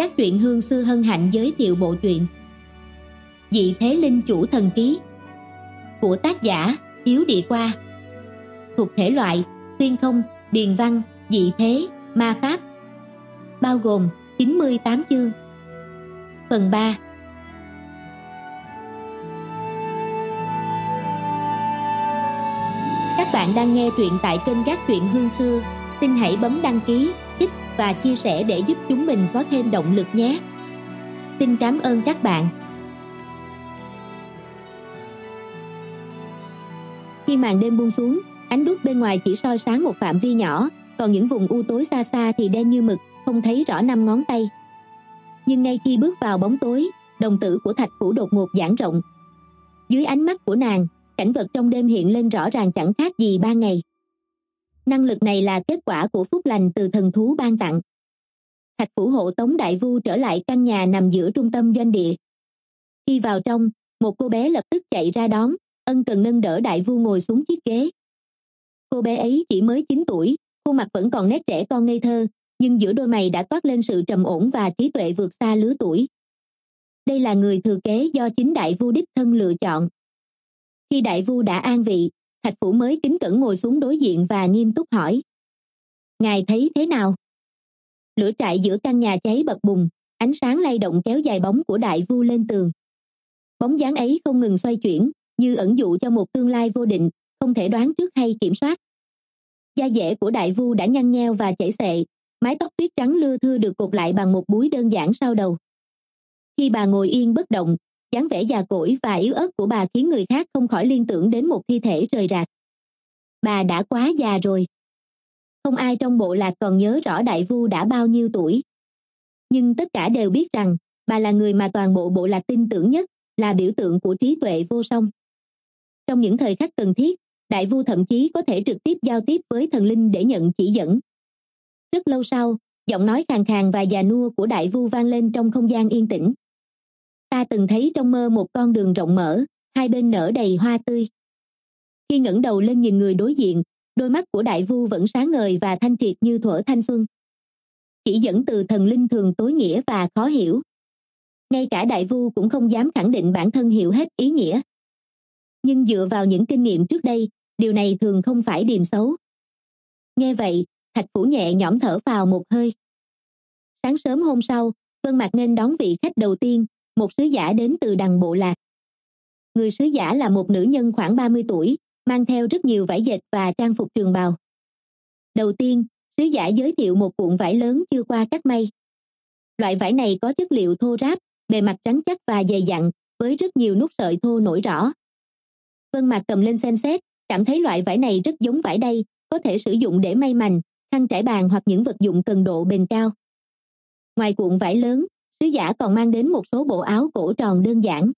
các truyện hương sư hân hạnh giới thiệu bộ truyện Dị Thế Linh Chủ Thần Ký của tác giả Hiếu Địa Qua thuộc thể loại xuyên không, điền văn, dị thế, ma pháp bao gồm 98 chương Phần 3 Các bạn đang nghe truyện tại kênh các truyện hương xưa xin hãy bấm đăng ký và chia sẻ để giúp chúng mình có thêm động lực nhé. Xin cảm ơn các bạn. Khi màn đêm buông xuống, ánh đuốc bên ngoài chỉ soi sáng một phạm vi nhỏ, còn những vùng u tối xa xa thì đen như mực, không thấy rõ năm ngón tay. Nhưng ngay khi bước vào bóng tối, đồng tử của Thạch Phủ đột ngột giãn rộng. Dưới ánh mắt của nàng, cảnh vật trong đêm hiện lên rõ ràng chẳng khác gì ba ngày năng lực này là kết quả của phúc lành từ thần thú ban tặng thạch phủ hộ tống đại vu trở lại căn nhà nằm giữa trung tâm doanh địa khi vào trong một cô bé lập tức chạy ra đón ân cần nâng đỡ đại vu ngồi xuống chiếc ghế cô bé ấy chỉ mới chín tuổi khuôn mặt vẫn còn nét trẻ con ngây thơ nhưng giữa đôi mày đã toát lên sự trầm ổn và trí tuệ vượt xa lứa tuổi đây là người thừa kế do chính đại vu đích thân lựa chọn khi đại vu đã an vị thạch phủ mới kính cẩn ngồi xuống đối diện và nghiêm túc hỏi ngài thấy thế nào lửa trại giữa căn nhà cháy bật bùng ánh sáng lay động kéo dài bóng của đại vu lên tường bóng dáng ấy không ngừng xoay chuyển như ẩn dụ cho một tương lai vô định không thể đoán trước hay kiểm soát da dẻ của đại vu đã nhăn nheo và chảy xệ mái tóc tuyết trắng lưa thưa được cột lại bằng một búi đơn giản sau đầu khi bà ngồi yên bất động dáng vẻ già cỗi và yếu ớt của bà khiến người khác không khỏi liên tưởng đến một thi thể rời rạc bà đã quá già rồi không ai trong bộ lạc còn nhớ rõ đại vu đã bao nhiêu tuổi nhưng tất cả đều biết rằng bà là người mà toàn bộ bộ lạc tin tưởng nhất là biểu tượng của trí tuệ vô song trong những thời khắc cần thiết đại vu thậm chí có thể trực tiếp giao tiếp với thần linh để nhận chỉ dẫn rất lâu sau giọng nói khàn khàn và già nua của đại vu vang lên trong không gian yên tĩnh ta từng thấy trong mơ một con đường rộng mở hai bên nở đầy hoa tươi khi ngẩng đầu lên nhìn người đối diện đôi mắt của đại vua vẫn sáng ngời và thanh triệt như thuở thanh xuân chỉ dẫn từ thần linh thường tối nghĩa và khó hiểu ngay cả đại vua cũng không dám khẳng định bản thân hiểu hết ý nghĩa nhưng dựa vào những kinh nghiệm trước đây điều này thường không phải điềm xấu nghe vậy thạch phủ nhẹ nhõm thở vào một hơi sáng sớm hôm sau vân mạc nên đón vị khách đầu tiên một sứ giả đến từ đằng bộ lạc người sứ giả là một nữ nhân khoảng 30 tuổi mang theo rất nhiều vải dệt và trang phục trường bào đầu tiên sứ giả giới thiệu một cuộn vải lớn chưa qua cắt may loại vải này có chất liệu thô ráp bề mặt trắng chắc và dày dặn với rất nhiều nút sợi thô nổi rõ vân mạc cầm lên xem xét cảm thấy loại vải này rất giống vải đây có thể sử dụng để may mành khăn trải bàn hoặc những vật dụng cần độ bền cao ngoài cuộn vải lớn sứ giả còn mang đến một số bộ áo cổ tròn đơn giản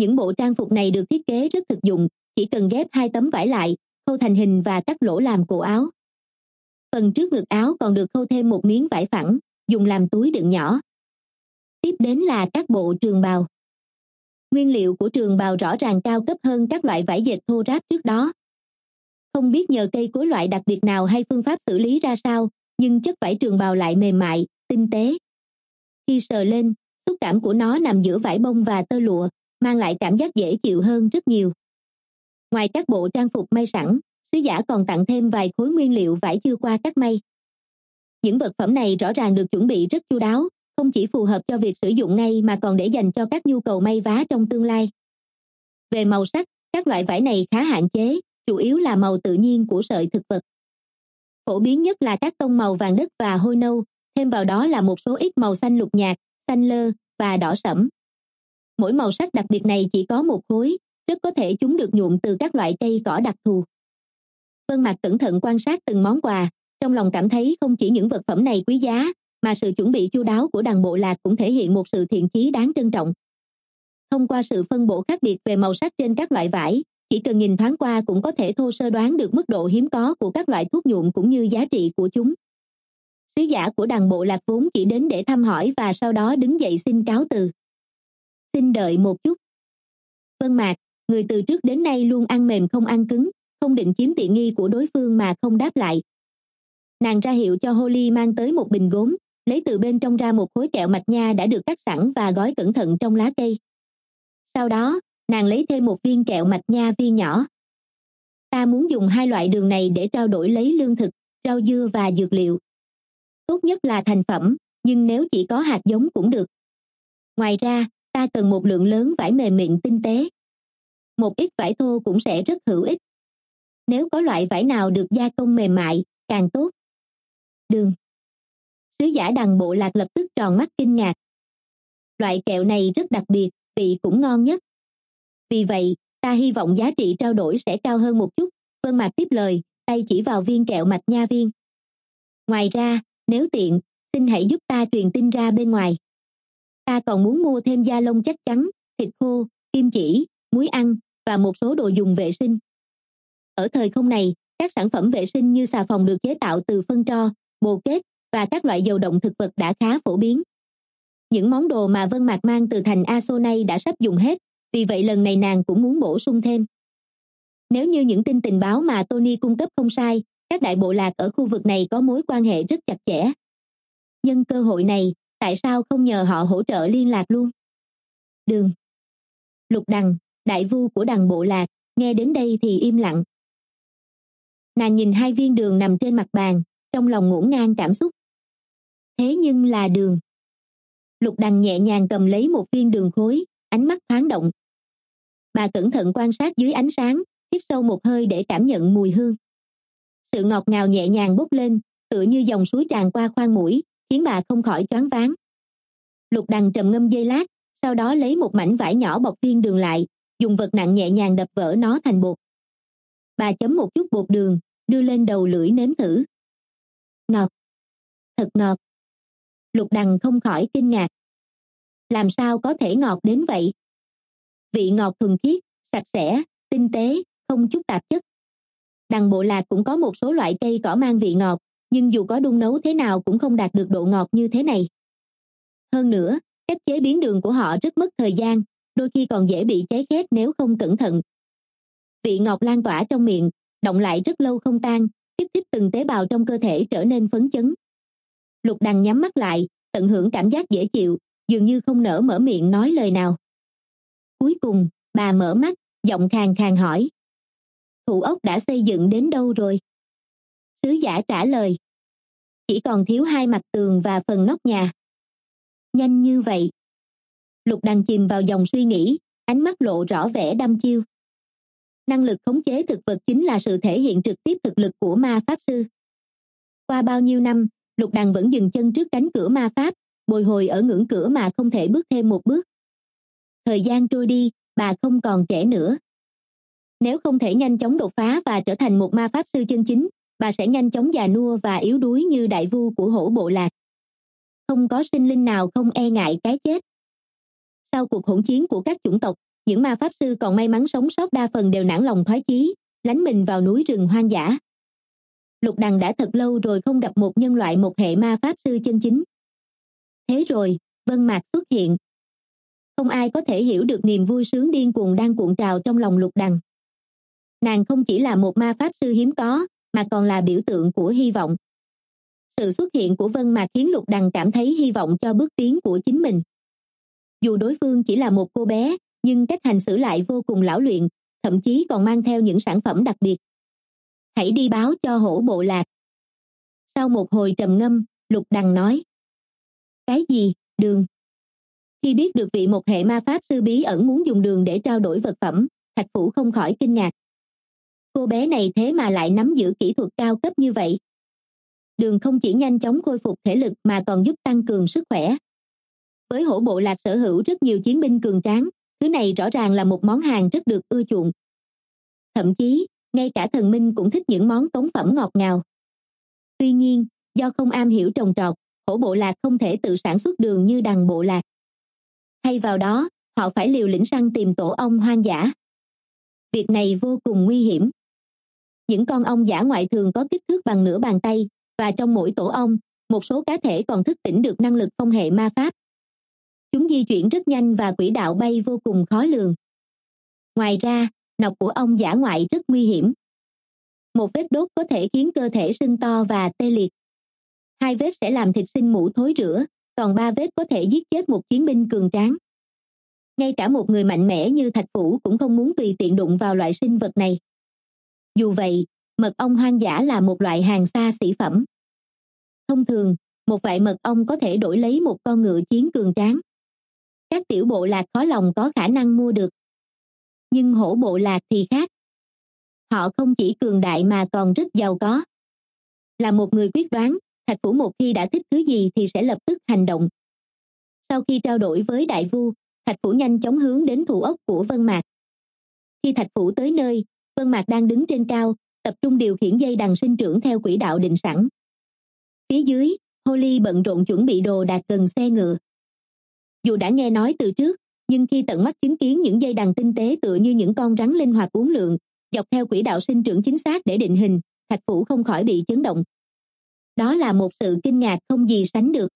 những bộ trang phục này được thiết kế rất thực dụng chỉ cần ghép hai tấm vải lại khâu thành hình và cắt lỗ làm cổ áo phần trước ngực áo còn được khâu thêm một miếng vải phẳng dùng làm túi đựng nhỏ tiếp đến là các bộ trường bào nguyên liệu của trường bào rõ ràng cao cấp hơn các loại vải dệt thô ráp trước đó không biết nhờ cây cối loại đặc biệt nào hay phương pháp xử lý ra sao nhưng chất vải trường bào lại mềm mại tinh tế khi sờ lên xúc cảm của nó nằm giữa vải bông và tơ lụa mang lại cảm giác dễ chịu hơn rất nhiều ngoài các bộ trang phục may sẵn sứ giả còn tặng thêm vài khối nguyên liệu vải chưa qua cắt may những vật phẩm này rõ ràng được chuẩn bị rất chu đáo không chỉ phù hợp cho việc sử dụng ngay mà còn để dành cho các nhu cầu may vá trong tương lai về màu sắc các loại vải này khá hạn chế chủ yếu là màu tự nhiên của sợi thực vật phổ biến nhất là các tông màu vàng đất và hôi nâu thêm vào đó là một số ít màu xanh lục nhạt xanh lơ và đỏ sẫm mỗi màu sắc đặc biệt này chỉ có một khối rất có thể chúng được nhuộm từ các loại cây cỏ đặc thù vân mạc cẩn thận quan sát từng món quà trong lòng cảm thấy không chỉ những vật phẩm này quý giá mà sự chuẩn bị chu đáo của đàn bộ lạc cũng thể hiện một sự thiện chí đáng trân trọng thông qua sự phân bổ khác biệt về màu sắc trên các loại vải chỉ cần nhìn thoáng qua cũng có thể thô sơ đoán được mức độ hiếm có của các loại thuốc nhuộm cũng như giá trị của chúng sứ giả của đàn bộ lạc vốn chỉ đến để thăm hỏi và sau đó đứng dậy xin cáo từ xin đợi một chút vân mạc người từ trước đến nay luôn ăn mềm không ăn cứng không định chiếm tiện nghi của đối phương mà không đáp lại nàng ra hiệu cho holly mang tới một bình gốm lấy từ bên trong ra một khối kẹo mạch nha đã được cắt sẵn và gói cẩn thận trong lá cây sau đó nàng lấy thêm một viên kẹo mạch nha viên nhỏ ta muốn dùng hai loại đường này để trao đổi lấy lương thực rau dưa và dược liệu tốt nhất là thành phẩm nhưng nếu chỉ có hạt giống cũng được ngoài ra ta cần một lượng lớn vải mềm mịn tinh tế một ít vải thô cũng sẽ rất hữu ích nếu có loại vải nào được gia công mềm mại càng tốt đường sứ giả đằng bộ lạc lập tức tròn mắt kinh ngạc loại kẹo này rất đặc biệt vị cũng ngon nhất vì vậy ta hy vọng giá trị trao đổi sẽ cao hơn một chút vân mặt tiếp lời tay chỉ vào viên kẹo mạch nha viên ngoài ra nếu tiện xin hãy giúp ta truyền tin ra bên ngoài ta còn muốn mua thêm da lông chắc chắn thịt khô kim chỉ muối ăn và một số đồ dùng vệ sinh ở thời không này các sản phẩm vệ sinh như xà phòng được chế tạo từ phân tro bồ kết và các loại dầu động thực vật đã khá phổ biến những món đồ mà vân mạc mang từ thành Aso này đã sắp dùng hết vì vậy lần này nàng cũng muốn bổ sung thêm nếu như những tin tình báo mà tony cung cấp không sai các đại bộ lạc ở khu vực này có mối quan hệ rất chặt chẽ nhân cơ hội này tại sao không nhờ họ hỗ trợ liên lạc luôn đường lục đằng đại vu của đằng bộ lạc nghe đến đây thì im lặng nàng nhìn hai viên đường nằm trên mặt bàn trong lòng ngổn ngang cảm xúc thế nhưng là đường lục đằng nhẹ nhàng cầm lấy một viên đường khối ánh mắt thoáng động bà cẩn thận quan sát dưới ánh sáng hít sâu một hơi để cảm nhận mùi hương sự ngọt ngào nhẹ nhàng bốc lên tựa như dòng suối tràn qua khoang mũi khiến bà không khỏi choáng váng lục đằng trầm ngâm dây lát sau đó lấy một mảnh vải nhỏ bọc viên đường lại dùng vật nặng nhẹ nhàng đập vỡ nó thành bột bà chấm một chút bột đường đưa lên đầu lưỡi nếm thử ngọt thật ngọt lục đằng không khỏi kinh ngạc làm sao có thể ngọt đến vậy vị ngọt thuần khiết sạch sẽ tinh tế không chút tạp chất đằng bộ lạc cũng có một số loại cây cỏ mang vị ngọt nhưng dù có đun nấu thế nào cũng không đạt được độ ngọt như thế này hơn nữa cách chế biến đường của họ rất mất thời gian đôi khi còn dễ bị cháy khét nếu không cẩn thận vị ngọt lan tỏa trong miệng động lại rất lâu không tan tiếp thích từng tế bào trong cơ thể trở nên phấn chấn lục đằng nhắm mắt lại tận hưởng cảm giác dễ chịu dường như không nỡ mở miệng nói lời nào cuối cùng bà mở mắt giọng khàn khàn hỏi thủ ốc đã xây dựng đến đâu rồi sứ giả trả lời chỉ còn thiếu hai mặt tường và phần nóc nhà nhanh như vậy lục đằng chìm vào dòng suy nghĩ ánh mắt lộ rõ vẻ đăm chiêu năng lực khống chế thực vật chính là sự thể hiện trực tiếp thực lực của ma pháp sư qua bao nhiêu năm lục đằng vẫn dừng chân trước cánh cửa ma pháp bồi hồi ở ngưỡng cửa mà không thể bước thêm một bước thời gian trôi đi bà không còn trẻ nữa nếu không thể nhanh chóng đột phá và trở thành một ma pháp sư chân chính bà sẽ nhanh chóng già nua và yếu đuối như đại vu của hổ bộ lạc không có sinh linh nào không e ngại cái chết sau cuộc hỗn chiến của các chủng tộc những ma pháp sư còn may mắn sống sót đa phần đều nản lòng thoái chí lánh mình vào núi rừng hoang dã lục đằng đã thật lâu rồi không gặp một nhân loại một hệ ma pháp sư chân chính thế rồi vân mạc xuất hiện không ai có thể hiểu được niềm vui sướng điên cuồng đang cuộn trào trong lòng lục đằng nàng không chỉ là một ma pháp sư hiếm có mà còn là biểu tượng của hy vọng sự xuất hiện của vân mạc khiến lục đằng cảm thấy hy vọng cho bước tiến của chính mình dù đối phương chỉ là một cô bé nhưng cách hành xử lại vô cùng lão luyện thậm chí còn mang theo những sản phẩm đặc biệt hãy đi báo cho hổ bộ lạc sau một hồi trầm ngâm lục đằng nói cái gì đường khi biết được vị một hệ ma pháp sư bí ẩn muốn dùng đường để trao đổi vật phẩm thạch phủ không khỏi kinh ngạc cô bé này thế mà lại nắm giữ kỹ thuật cao cấp như vậy đường không chỉ nhanh chóng khôi phục thể lực mà còn giúp tăng cường sức khỏe với hổ bộ lạc sở hữu rất nhiều chiến binh cường tráng thứ này rõ ràng là một món hàng rất được ưa chuộng thậm chí ngay cả thần minh cũng thích những món cống phẩm ngọt ngào tuy nhiên do không am hiểu trồng trọt hổ bộ lạc không thể tự sản xuất đường như đằng bộ lạc thay vào đó họ phải liều lĩnh săn tìm tổ ong hoang dã việc này vô cùng nguy hiểm những con ong giả ngoại thường có kích thước bằng nửa bàn tay và trong mỗi tổ ong một số cá thể còn thức tỉnh được năng lực phong hệ ma pháp chúng di chuyển rất nhanh và quỹ đạo bay vô cùng khó lường ngoài ra nọc của ong giả ngoại rất nguy hiểm một vết đốt có thể khiến cơ thể sưng to và tê liệt hai vết sẽ làm thịt sinh mũ thối rữa còn ba vết có thể giết chết một chiến binh cường tráng ngay cả một người mạnh mẽ như thạch phủ cũng không muốn tùy tiện đụng vào loại sinh vật này dù vậy mật ong hoang dã là một loại hàng xa xỉ phẩm thông thường một vại mật ong có thể đổi lấy một con ngựa chiến cường tráng các tiểu bộ lạc khó lòng có khả năng mua được nhưng hổ bộ lạc thì khác họ không chỉ cường đại mà còn rất giàu có là một người quyết đoán thạch phủ một khi đã thích thứ gì thì sẽ lập tức hành động sau khi trao đổi với đại vua thạch phủ nhanh chóng hướng đến thủ ốc của vân mạc khi thạch phủ tới nơi vân mạc đang đứng trên cao tập trung điều khiển dây đằng sinh trưởng theo quỹ đạo định sẵn phía dưới holly bận rộn chuẩn bị đồ đạc cần xe ngựa dù đã nghe nói từ trước nhưng khi tận mắt chứng kiến những dây đằng tinh tế tựa như những con rắn linh hoạt uốn lượn dọc theo quỹ đạo sinh trưởng chính xác để định hình thạch phủ không khỏi bị chấn động đó là một sự kinh ngạc không gì sánh được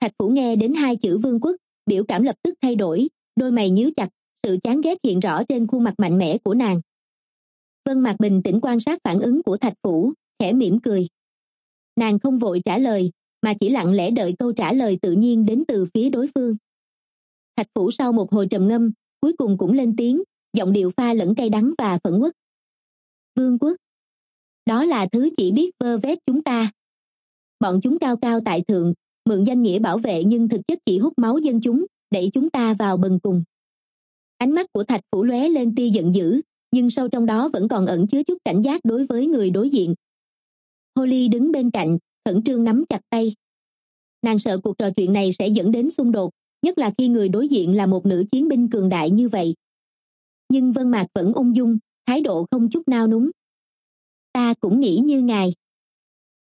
thạch phủ nghe đến hai chữ vương quốc biểu cảm lập tức thay đổi đôi mày nhíu chặt sự chán ghét hiện rõ trên khuôn mặt mạnh mẽ của nàng vân mạc bình tĩnh quan sát phản ứng của thạch phủ khẽ mỉm cười nàng không vội trả lời mà chỉ lặng lẽ đợi câu trả lời tự nhiên đến từ phía đối phương thạch phủ sau một hồi trầm ngâm cuối cùng cũng lên tiếng giọng điệu pha lẫn cay đắng và phẫn uất vương quốc đó là thứ chỉ biết vơ vét chúng ta bọn chúng cao cao tại thượng mượn danh nghĩa bảo vệ nhưng thực chất chỉ hút máu dân chúng đẩy chúng ta vào bần cùng ánh mắt của thạch phủ lóe lên tia giận dữ nhưng sâu trong đó vẫn còn ẩn chứa chút cảnh giác đối với người đối diện holly đứng bên cạnh khẩn trương nắm chặt tay nàng sợ cuộc trò chuyện này sẽ dẫn đến xung đột nhất là khi người đối diện là một nữ chiến binh cường đại như vậy nhưng vân mạc vẫn ung dung thái độ không chút nao núng ta cũng nghĩ như ngài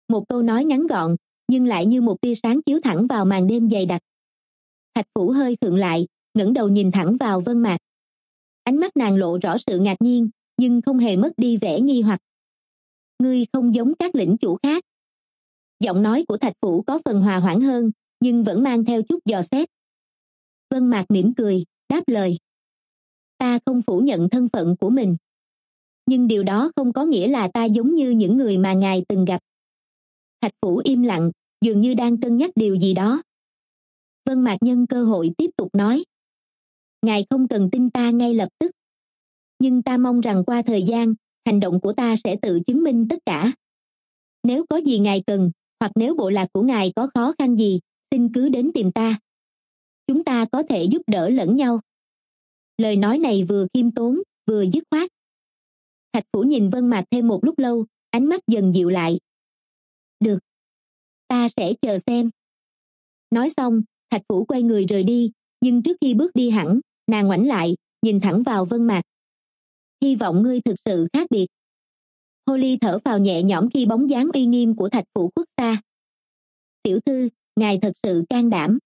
một câu nói ngắn gọn nhưng lại như một tia sáng chiếu thẳng vào màn đêm dày đặc thạch phủ hơi khựng lại ngẩng đầu nhìn thẳng vào vân mạc ánh mắt nàng lộ rõ sự ngạc nhiên nhưng không hề mất đi vẻ nghi hoặc ngươi không giống các lĩnh chủ khác giọng nói của thạch phủ có phần hòa hoãn hơn nhưng vẫn mang theo chút dò xét vân mạc mỉm cười đáp lời ta không phủ nhận thân phận của mình nhưng điều đó không có nghĩa là ta giống như những người mà ngài từng gặp thạch phủ im lặng dường như đang cân nhắc điều gì đó vân mạc nhân cơ hội tiếp tục nói ngài không cần tin ta ngay lập tức nhưng ta mong rằng qua thời gian hành động của ta sẽ tự chứng minh tất cả nếu có gì ngài cần hoặc nếu bộ lạc của ngài có khó khăn gì xin cứ đến tìm ta chúng ta có thể giúp đỡ lẫn nhau lời nói này vừa khiêm tốn vừa dứt khoát thạch phủ nhìn vân mạc thêm một lúc lâu ánh mắt dần dịu lại được ta sẽ chờ xem nói xong thạch phủ quay người rời đi nhưng trước khi bước đi hẳn nàng ngoảnh lại nhìn thẳng vào vân mạc hy vọng ngươi thực sự khác biệt hô thở phào nhẹ nhõm khi bóng dáng uy nghiêm của thạch phủ quốc xa tiểu thư ngài thật sự can đảm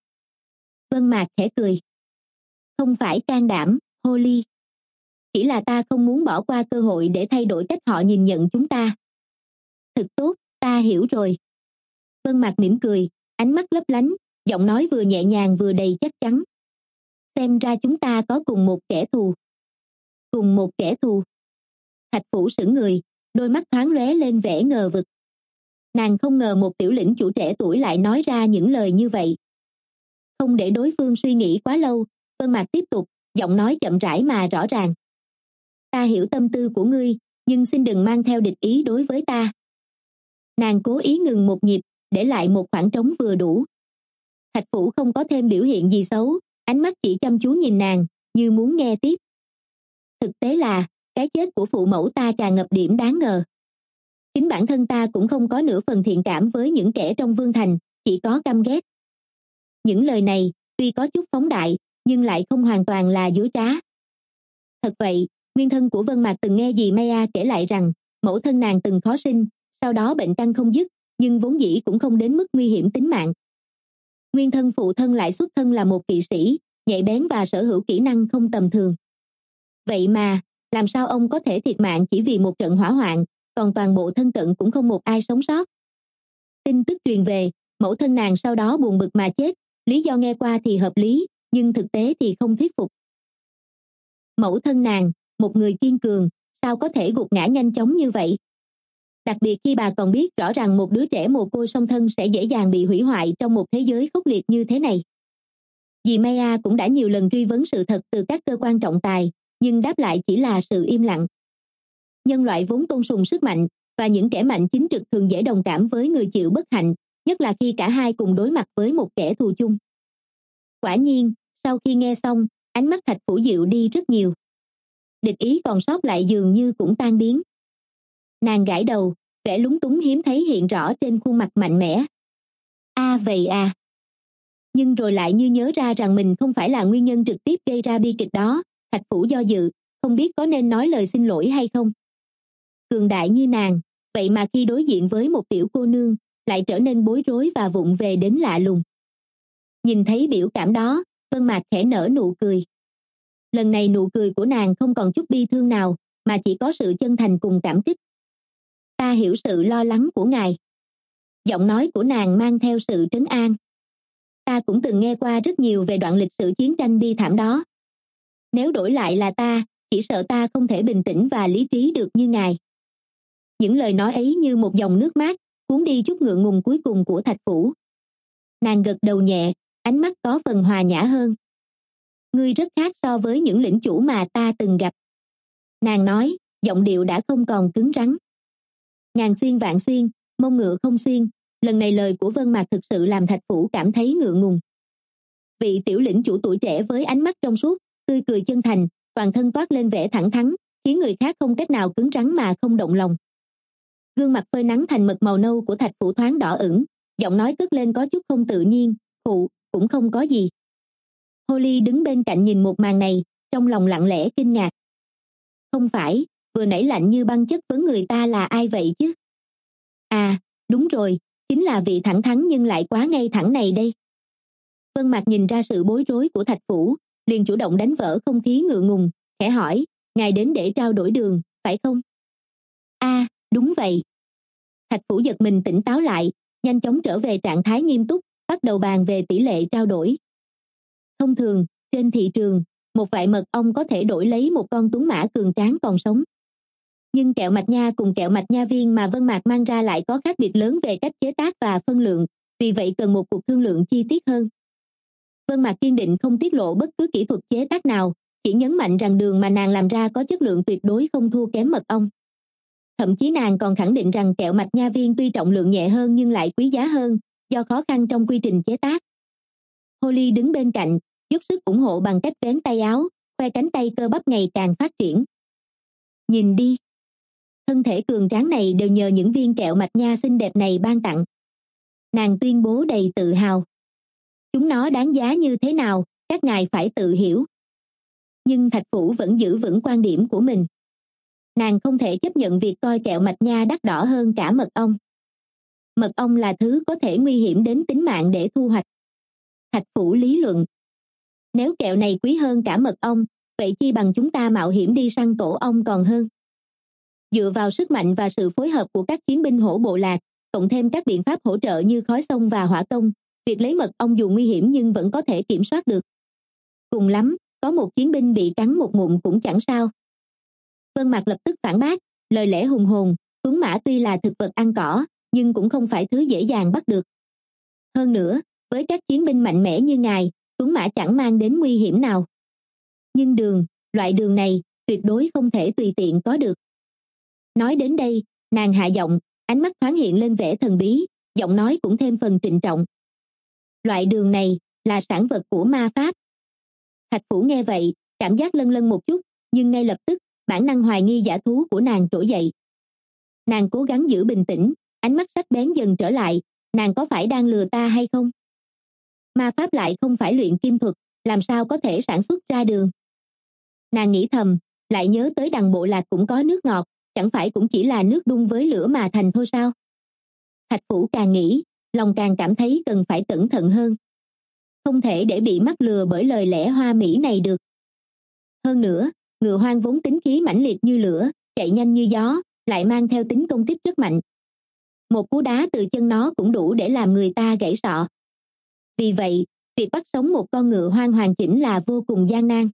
vân mạc khẽ cười không phải can đảm hô chỉ là ta không muốn bỏ qua cơ hội để thay đổi cách họ nhìn nhận chúng ta thực tốt ta hiểu rồi vân mạc mỉm cười ánh mắt lấp lánh giọng nói vừa nhẹ nhàng vừa đầy chắc chắn xem ra chúng ta có cùng một kẻ thù cùng một kẻ thù thạch phủ sững người đôi mắt thoáng lóe lên vẻ ngờ vực nàng không ngờ một tiểu lĩnh chủ trẻ tuổi lại nói ra những lời như vậy không để đối phương suy nghĩ quá lâu vân mạc tiếp tục giọng nói chậm rãi mà rõ ràng ta hiểu tâm tư của ngươi nhưng xin đừng mang theo địch ý đối với ta nàng cố ý ngừng một nhịp để lại một khoảng trống vừa đủ thạch phủ không có thêm biểu hiện gì xấu ánh mắt chỉ chăm chú nhìn nàng như muốn nghe tiếp thực tế là cái chết của phụ mẫu ta tràn ngập điểm đáng ngờ chính bản thân ta cũng không có nửa phần thiện cảm với những kẻ trong vương thành chỉ có căm ghét những lời này tuy có chút phóng đại nhưng lại không hoàn toàn là dối trá thật vậy nguyên thân của vân mạc từng nghe dì maya kể lại rằng mẫu thân nàng từng khó sinh sau đó bệnh căn không dứt nhưng vốn dĩ cũng không đến mức nguy hiểm tính mạng nguyên thân phụ thân lại xuất thân là một kỵ sĩ nhạy bén và sở hữu kỹ năng không tầm thường vậy mà làm sao ông có thể thiệt mạng chỉ vì một trận hỏa hoạn còn toàn bộ thân cận cũng không một ai sống sót tin tức truyền về mẫu thân nàng sau đó buồn bực mà chết lý do nghe qua thì hợp lý nhưng thực tế thì không thuyết phục mẫu thân nàng một người kiên cường sao có thể gục ngã nhanh chóng như vậy đặc biệt khi bà còn biết rõ ràng một đứa trẻ mồ côi song thân sẽ dễ dàng bị hủy hoại trong một thế giới khốc liệt như thế này dì maya cũng đã nhiều lần truy vấn sự thật từ các cơ quan trọng tài nhưng đáp lại chỉ là sự im lặng nhân loại vốn tôn sùng sức mạnh và những kẻ mạnh chính trực thường dễ đồng cảm với người chịu bất hạnh nhất là khi cả hai cùng đối mặt với một kẻ thù chung quả nhiên sau khi nghe xong ánh mắt thạch phủ diệu đi rất nhiều địch ý còn sót lại dường như cũng tan biến nàng gãi đầu vẻ lúng túng hiếm thấy hiện rõ trên khuôn mặt mạnh mẽ a vậy à nhưng rồi lại như nhớ ra rằng mình không phải là nguyên nhân trực tiếp gây ra bi kịch đó thạch phủ do dự không biết có nên nói lời xin lỗi hay không cường đại như nàng vậy mà khi đối diện với một tiểu cô nương lại trở nên bối rối và vụng về đến lạ lùng nhìn thấy biểu cảm đó vân mạc khẽ nở nụ cười lần này nụ cười của nàng không còn chút bi thương nào mà chỉ có sự chân thành cùng cảm kích ta hiểu sự lo lắng của ngài giọng nói của nàng mang theo sự trấn an ta cũng từng nghe qua rất nhiều về đoạn lịch sử chiến tranh bi thảm đó nếu đổi lại là ta chỉ sợ ta không thể bình tĩnh và lý trí được như ngài những lời nói ấy như một dòng nước mát cuốn đi chút ngượng ngùng cuối cùng của thạch phủ nàng gật đầu nhẹ ánh mắt có phần hòa nhã hơn ngươi rất khác so với những lĩnh chủ mà ta từng gặp nàng nói giọng điệu đã không còn cứng rắn ngàn xuyên vạn xuyên mông ngựa không xuyên lần này lời của vân mạc thực sự làm thạch phủ cảm thấy ngượng ngùng vị tiểu lĩnh chủ tuổi trẻ với ánh mắt trong suốt tươi cười chân thành toàn thân toát lên vẻ thẳng thắn khiến người khác không cách nào cứng rắn mà không động lòng gương mặt phơi nắng thành mật màu nâu của thạch phủ thoáng đỏ ửng giọng nói cất lên có chút không tự nhiên phụ cũng không có gì holly đứng bên cạnh nhìn một màn này trong lòng lặng lẽ kinh ngạc không phải vừa nãy lạnh như băng chất với người ta là ai vậy chứ à đúng rồi chính là vị thẳng thắn nhưng lại quá ngay thẳng này đây vân mạc nhìn ra sự bối rối của thạch phủ liền chủ động đánh vỡ không khí ngựa ngùng khẽ hỏi ngài đến để trao đổi đường phải không a đúng vậy thạch phủ giật mình tỉnh táo lại nhanh chóng trở về trạng thái nghiêm túc bắt đầu bàn về tỷ lệ trao đổi thông thường trên thị trường một vài mật ong có thể đổi lấy một con tuấn mã cường tráng còn sống nhưng kẹo mạch nha cùng kẹo mạch nha viên mà vân mạc mang ra lại có khác biệt lớn về cách chế tác và phân lượng vì vậy cần một cuộc thương lượng chi tiết hơn vân mạc kiên định không tiết lộ bất cứ kỹ thuật chế tác nào chỉ nhấn mạnh rằng đường mà nàng làm ra có chất lượng tuyệt đối không thua kém mật ong thậm chí nàng còn khẳng định rằng kẹo mạch nha viên tuy trọng lượng nhẹ hơn nhưng lại quý giá hơn do khó khăn trong quy trình chế tác holly đứng bên cạnh giúp sức ủng hộ bằng cách vén tay áo khoe cánh tay cơ bắp ngày càng phát triển nhìn đi thân thể cường tráng này đều nhờ những viên kẹo mạch nha xinh đẹp này ban tặng nàng tuyên bố đầy tự hào chúng nó đáng giá như thế nào các ngài phải tự hiểu nhưng thạch phủ vẫn giữ vững quan điểm của mình nàng không thể chấp nhận việc coi kẹo mạch nha đắt đỏ hơn cả mật ong mật ong là thứ có thể nguy hiểm đến tính mạng để thu hoạch thạch phủ lý luận nếu kẹo này quý hơn cả mật ong vậy chi bằng chúng ta mạo hiểm đi săn tổ ong còn hơn dựa vào sức mạnh và sự phối hợp của các chiến binh hổ bộ lạc cộng thêm các biện pháp hỗ trợ như khói sông và hỏa công việc lấy mật ong dù nguy hiểm nhưng vẫn có thể kiểm soát được cùng lắm có một chiến binh bị cắn một ngụm cũng chẳng sao vân mạc lập tức phản bác lời lẽ hùng hồn tuấn mã tuy là thực vật ăn cỏ nhưng cũng không phải thứ dễ dàng bắt được hơn nữa với các chiến binh mạnh mẽ như ngài tuấn mã chẳng mang đến nguy hiểm nào nhưng đường loại đường này tuyệt đối không thể tùy tiện có được nói đến đây nàng hạ giọng ánh mắt thoáng hiện lên vẻ thần bí giọng nói cũng thêm phần trịnh trọng loại đường này là sản vật của ma pháp thạch phủ nghe vậy cảm giác lân lân một chút nhưng ngay lập tức bản năng hoài nghi giả thú của nàng trỗi dậy nàng cố gắng giữ bình tĩnh ánh mắt sắc bén dần trở lại nàng có phải đang lừa ta hay không ma pháp lại không phải luyện kim thuật làm sao có thể sản xuất ra đường nàng nghĩ thầm lại nhớ tới đằng bộ lạc cũng có nước ngọt chẳng phải cũng chỉ là nước đun với lửa mà thành thôi sao thạch phủ càng nghĩ lòng càng cảm thấy cần phải cẩn thận hơn không thể để bị mắc lừa bởi lời lẽ hoa mỹ này được hơn nữa ngựa hoang vốn tính khí mãnh liệt như lửa chạy nhanh như gió lại mang theo tính công kích rất mạnh một cú đá từ chân nó cũng đủ để làm người ta gãy sọ vì vậy việc bắt sống một con ngựa hoang hoàn chỉnh là vô cùng gian nan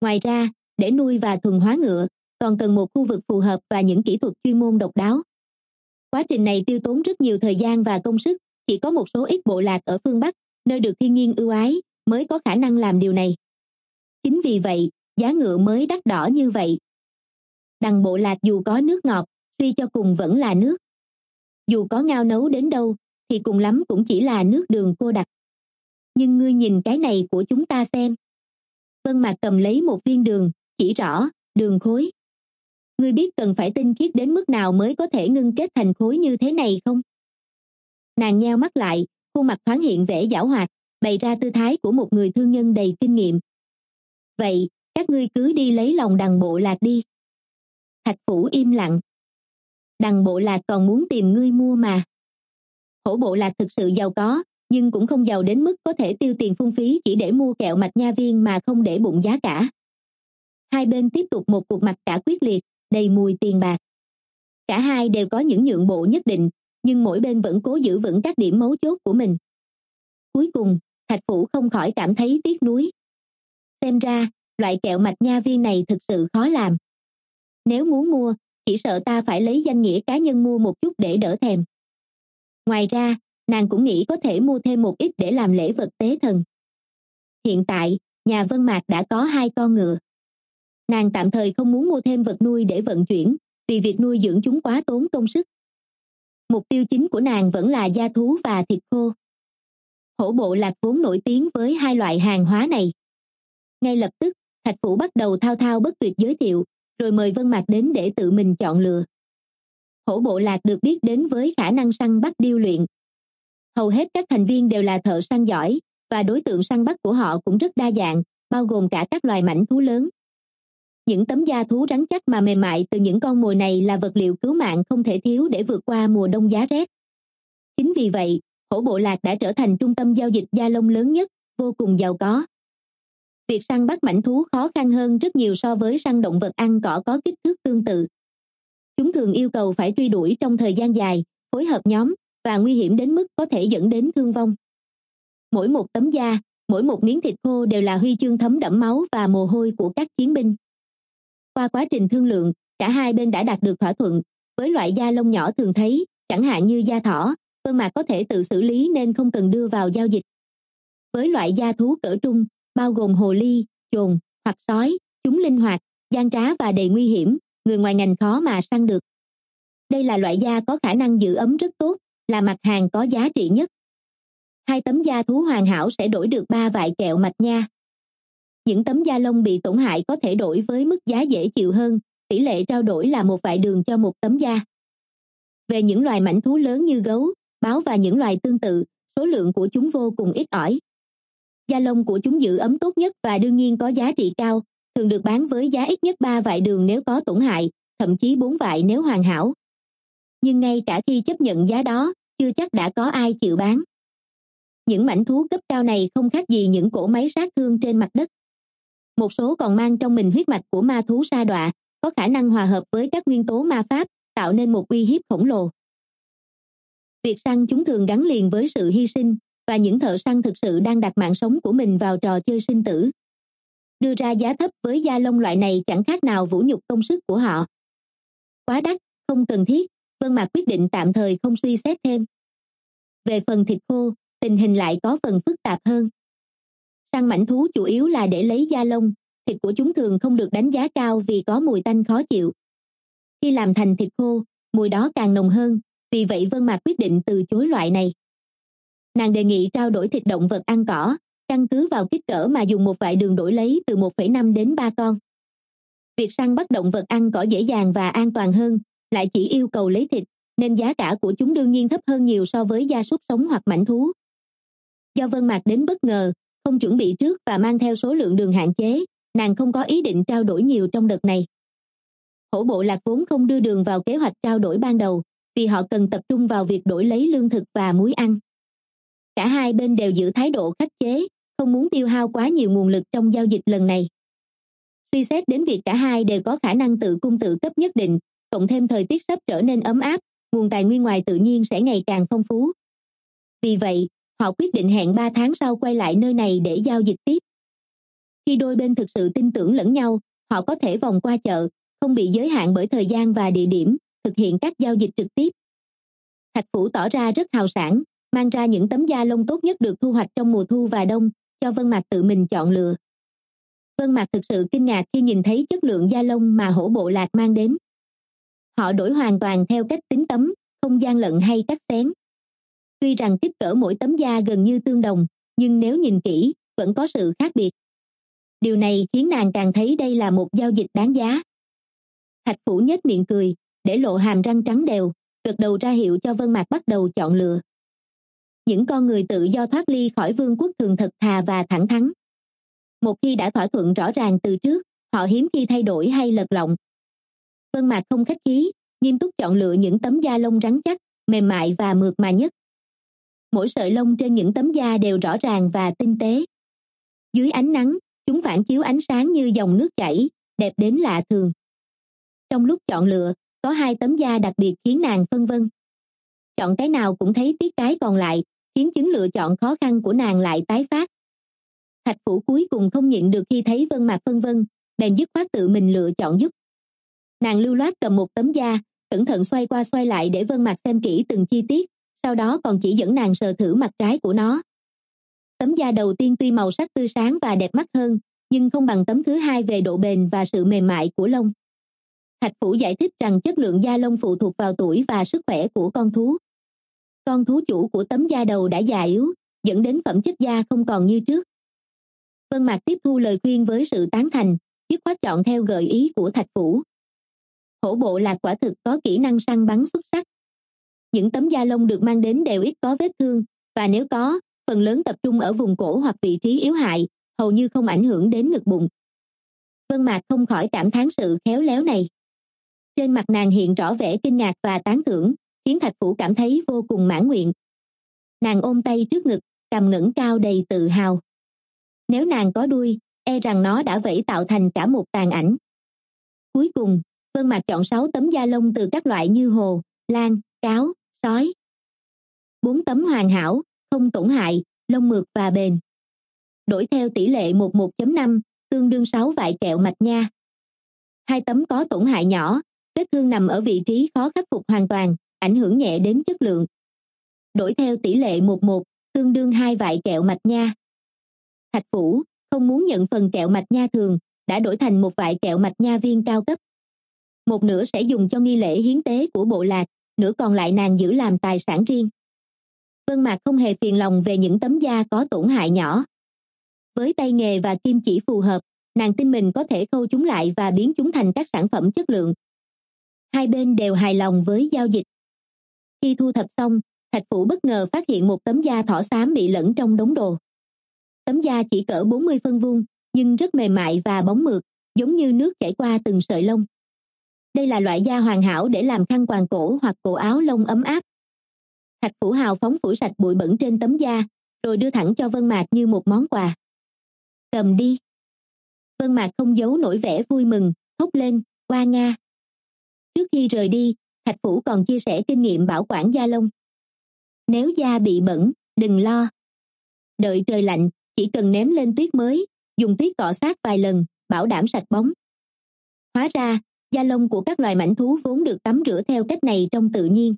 ngoài ra để nuôi và thuần hóa ngựa còn cần một khu vực phù hợp và những kỹ thuật chuyên môn độc đáo quá trình này tiêu tốn rất nhiều thời gian và công sức chỉ có một số ít bộ lạc ở phương bắc nơi được thiên nhiên ưu ái mới có khả năng làm điều này chính vì vậy giá ngựa mới đắt đỏ như vậy đằng bộ lạc dù có nước ngọt tuy cho cùng vẫn là nước dù có ngao nấu đến đâu thì cùng lắm cũng chỉ là nước đường cô đặc nhưng ngươi nhìn cái này của chúng ta xem vân mạc cầm lấy một viên đường chỉ rõ đường khối ngươi biết cần phải tinh khiết đến mức nào mới có thể ngưng kết thành khối như thế này không nàng nheo mắt lại khuôn mặt thoáng hiện vẻ giảo hoạt bày ra tư thái của một người thương nhân đầy kinh nghiệm vậy các ngươi cứ đi lấy lòng đằng bộ lạc đi thạch phủ im lặng đằng bộ lạc còn muốn tìm ngươi mua mà hổ bộ lạc thực sự giàu có nhưng cũng không giàu đến mức có thể tiêu tiền phung phí chỉ để mua kẹo mạch nha viên mà không để bụng giá cả hai bên tiếp tục một cuộc mặt cả quyết liệt đầy mùi tiền bạc cả hai đều có những nhượng bộ nhất định nhưng mỗi bên vẫn cố giữ vững các điểm mấu chốt của mình cuối cùng thạch phủ không khỏi cảm thấy tiếc nuối xem ra loại kẹo mạch nha viên này thực sự khó làm nếu muốn mua chỉ sợ ta phải lấy danh nghĩa cá nhân mua một chút để đỡ thèm ngoài ra nàng cũng nghĩ có thể mua thêm một ít để làm lễ vật tế thần hiện tại nhà vân mạc đã có hai con ngựa nàng tạm thời không muốn mua thêm vật nuôi để vận chuyển vì việc nuôi dưỡng chúng quá tốn công sức mục tiêu chính của nàng vẫn là gia thú và thịt khô hổ bộ lạc vốn nổi tiếng với hai loại hàng hóa này ngay lập tức thạch phủ bắt đầu thao thao bất tuyệt giới thiệu rồi mời vân mạc đến để tự mình chọn lựa hổ bộ lạc được biết đến với khả năng săn bắt điêu luyện hầu hết các thành viên đều là thợ săn giỏi và đối tượng săn bắt của họ cũng rất đa dạng bao gồm cả các loài mảnh thú lớn những tấm da thú rắn chắc mà mềm mại từ những con mồi này là vật liệu cứu mạng không thể thiếu để vượt qua mùa đông giá rét chính vì vậy hổ bộ lạc đã trở thành trung tâm giao dịch da lông lớn nhất vô cùng giàu có việc săn bắt mảnh thú khó khăn hơn rất nhiều so với săn động vật ăn cỏ có kích thước tương tự chúng thường yêu cầu phải truy đuổi trong thời gian dài phối hợp nhóm và nguy hiểm đến mức có thể dẫn đến thương vong mỗi một tấm da mỗi một miếng thịt khô đều là huy chương thấm đẫm máu và mồ hôi của các chiến binh qua quá trình thương lượng cả hai bên đã đạt được thỏa thuận với loại da lông nhỏ thường thấy chẳng hạn như da thỏ vân mạc có thể tự xử lý nên không cần đưa vào giao dịch với loại da thú cỡ trung bao gồm hồ ly chồn hoặc sói chúng linh hoạt gian trá và đầy nguy hiểm người ngoài ngành khó mà săn được đây là loại da có khả năng giữ ấm rất tốt là mặt hàng có giá trị nhất hai tấm da thú hoàn hảo sẽ đổi được ba vại kẹo mạch nha những tấm da lông bị tổn hại có thể đổi với mức giá dễ chịu hơn tỷ lệ trao đổi là một vại đường cho một tấm da về những loài mảnh thú lớn như gấu báo và những loài tương tự số lượng của chúng vô cùng ít ỏi da lông của chúng giữ ấm tốt nhất và đương nhiên có giá trị cao thường được bán với giá ít nhất ba vại đường nếu có tổn hại thậm chí bốn vại nếu hoàn hảo nhưng ngay cả khi chấp nhận giá đó chưa chắc đã có ai chịu bán những mảnh thú cấp cao này không khác gì những cỗ máy sát thương trên mặt đất một số còn mang trong mình huyết mạch của ma thú sa đọa có khả năng hòa hợp với các nguyên tố ma pháp tạo nên một uy hiếp khổng lồ việc săn chúng thường gắn liền với sự hy sinh và những thợ săn thực sự đang đặt mạng sống của mình vào trò chơi sinh tử đưa ra giá thấp với da lông loại này chẳng khác nào vũ nhục công sức của họ quá đắt không cần thiết vân mạc quyết định tạm thời không suy xét thêm về phần thịt khô tình hình lại có phần phức tạp hơn săn mảnh thú chủ yếu là để lấy da lông thịt của chúng thường không được đánh giá cao vì có mùi tanh khó chịu khi làm thành thịt khô mùi đó càng nồng hơn vì vậy vân mạc quyết định từ chối loại này nàng đề nghị trao đổi thịt động vật ăn cỏ căn cứ vào kích cỡ mà dùng một vài đường đổi lấy từ 1,5 đến 3 con việc săn bắt động vật ăn cỏ dễ dàng và an toàn hơn lại chỉ yêu cầu lấy thịt nên giá cả của chúng đương nhiên thấp hơn nhiều so với gia súc sống hoặc mảnh thú do vân mạc đến bất ngờ không chuẩn bị trước và mang theo số lượng đường hạn chế nàng không có ý định trao đổi nhiều trong đợt này hổ bộ lạc vốn không đưa đường vào kế hoạch trao đổi ban đầu vì họ cần tập trung vào việc đổi lấy lương thực và muối ăn cả hai bên đều giữ thái độ khách chế không muốn tiêu hao quá nhiều nguồn lực trong giao dịch lần này suy xét đến việc cả hai đều có khả năng tự cung tự cấp nhất định cộng thêm thời tiết sắp trở nên ấm áp nguồn tài nguyên ngoài tự nhiên sẽ ngày càng phong phú vì vậy họ quyết định hẹn ba tháng sau quay lại nơi này để giao dịch tiếp khi đôi bên thực sự tin tưởng lẫn nhau họ có thể vòng qua chợ không bị giới hạn bởi thời gian và địa điểm thực hiện các giao dịch trực tiếp thạch phủ tỏ ra rất hào sản mang ra những tấm da lông tốt nhất được thu hoạch trong mùa thu và đông cho vân mạc tự mình chọn lựa vân mạc thực sự kinh ngạc khi nhìn thấy chất lượng da lông mà hổ bộ lạc mang đến họ đổi hoàn toàn theo cách tính tấm không gian lận hay cắt xén tuy rằng kích cỡ mỗi tấm da gần như tương đồng nhưng nếu nhìn kỹ vẫn có sự khác biệt điều này khiến nàng càng thấy đây là một giao dịch đáng giá thạch phủ nhếch miệng cười để lộ hàm răng trắng đều gật đầu ra hiệu cho vân mạc bắt đầu chọn lựa những con người tự do thoát ly khỏi vương quốc thường thật thà và thẳng thắn một khi đã thỏa thuận rõ ràng từ trước họ hiếm khi thay đổi hay lật lọng vân mạc không khách khí nghiêm túc chọn lựa những tấm da lông rắn chắc mềm mại và mượt mà nhất mỗi sợi lông trên những tấm da đều rõ ràng và tinh tế dưới ánh nắng chúng phản chiếu ánh sáng như dòng nước chảy đẹp đến lạ thường trong lúc chọn lựa có hai tấm da đặc biệt khiến nàng phân vân chọn cái nào cũng thấy tiếc cái còn lại khiến chứng lựa chọn khó khăn của nàng lại tái phát thạch phủ cuối cùng không nhịn được khi thấy vân mạc phân vân bèn dứt khoát tự mình lựa chọn giúp nàng lưu loát cầm một tấm da cẩn thận xoay qua xoay lại để vân mạc xem kỹ từng chi tiết sau đó còn chỉ dẫn nàng sờ thử mặt trái của nó tấm da đầu tiên tuy màu sắc tươi sáng và đẹp mắt hơn nhưng không bằng tấm thứ hai về độ bền và sự mềm mại của lông thạch phủ giải thích rằng chất lượng da lông phụ thuộc vào tuổi và sức khỏe của con thú con thú chủ của tấm da đầu đã già yếu dẫn đến phẩm chất da không còn như trước vân mạc tiếp thu lời khuyên với sự tán thành dứt khoát chọn theo gợi ý của thạch phủ hổ bộ lạc quả thực có kỹ năng săn bắn xuất sắc những tấm da lông được mang đến đều ít có vết thương và nếu có phần lớn tập trung ở vùng cổ hoặc vị trí yếu hại hầu như không ảnh hưởng đến ngực bụng vân mạc không khỏi cảm thán sự khéo léo này trên mặt nàng hiện rõ vẻ kinh ngạc và tán thưởng khiến thạch phủ cảm thấy vô cùng mãn nguyện nàng ôm tay trước ngực cầm ngẩng cao đầy tự hào nếu nàng có đuôi e rằng nó đã vẫy tạo thành cả một tàn ảnh cuối cùng vân mạc chọn sáu tấm da lông từ các loại như hồ lan cáo sói. Bốn tấm hoàn hảo, không tổn hại, lông mượt và bền. Đổi theo tỷ lệ 11.5, tương đương 6 vại kẹo mạch nha. Hai tấm có tổn hại nhỏ, vết thương nằm ở vị trí khó khắc phục hoàn toàn, ảnh hưởng nhẹ đến chất lượng. Đổi theo tỷ lệ 11, tương đương 2 vại kẹo mạch nha. Thạch Phủ không muốn nhận phần kẹo mạch nha thường, đã đổi thành một vại kẹo mạch nha viên cao cấp. Một nửa sẽ dùng cho nghi lễ hiến tế của bộ lạc, nửa còn lại nàng giữ làm tài sản riêng vân mạc không hề phiền lòng về những tấm da có tổn hại nhỏ với tay nghề và kim chỉ phù hợp nàng tin mình có thể khâu chúng lại và biến chúng thành các sản phẩm chất lượng hai bên đều hài lòng với giao dịch khi thu thập xong thạch phủ bất ngờ phát hiện một tấm da thỏ xám bị lẫn trong đống đồ tấm da chỉ cỡ 40 phân vuông nhưng rất mềm mại và bóng mượt giống như nước chảy qua từng sợi lông đây là loại da hoàn hảo để làm khăn quàng cổ hoặc cổ áo lông ấm áp thạch phủ hào phóng phủ sạch bụi bẩn trên tấm da rồi đưa thẳng cho vân mạc như một món quà cầm đi vân mạc không giấu nổi vẻ vui mừng thốt lên qua nga trước khi rời đi thạch phủ còn chia sẻ kinh nghiệm bảo quản da lông nếu da bị bẩn đừng lo đợi trời lạnh chỉ cần ném lên tuyết mới dùng tuyết cọ sát vài lần bảo đảm sạch bóng hóa ra da lông của các loài mảnh thú vốn được tắm rửa theo cách này trong tự nhiên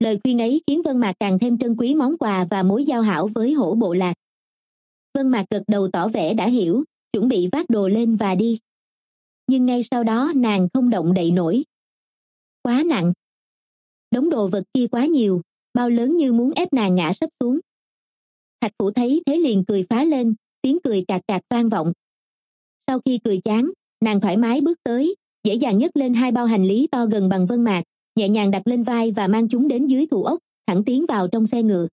lời khuyên ấy khiến vân mạc càng thêm trân quý món quà và mối giao hảo với hổ bộ lạc vân mạc gật đầu tỏ vẻ đã hiểu chuẩn bị vác đồ lên và đi nhưng ngay sau đó nàng không động đậy nổi quá nặng đống đồ vật kia quá nhiều bao lớn như muốn ép nàng ngã sấp xuống thạch phủ thấy thế liền cười phá lên tiếng cười cạc cạc vang vọng sau khi cười chán nàng thoải mái bước tới dễ dàng nhấc lên hai bao hành lý to gần bằng vân mạc nhẹ nhàng đặt lên vai và mang chúng đến dưới thủ ốc thẳng tiến vào trong xe ngựa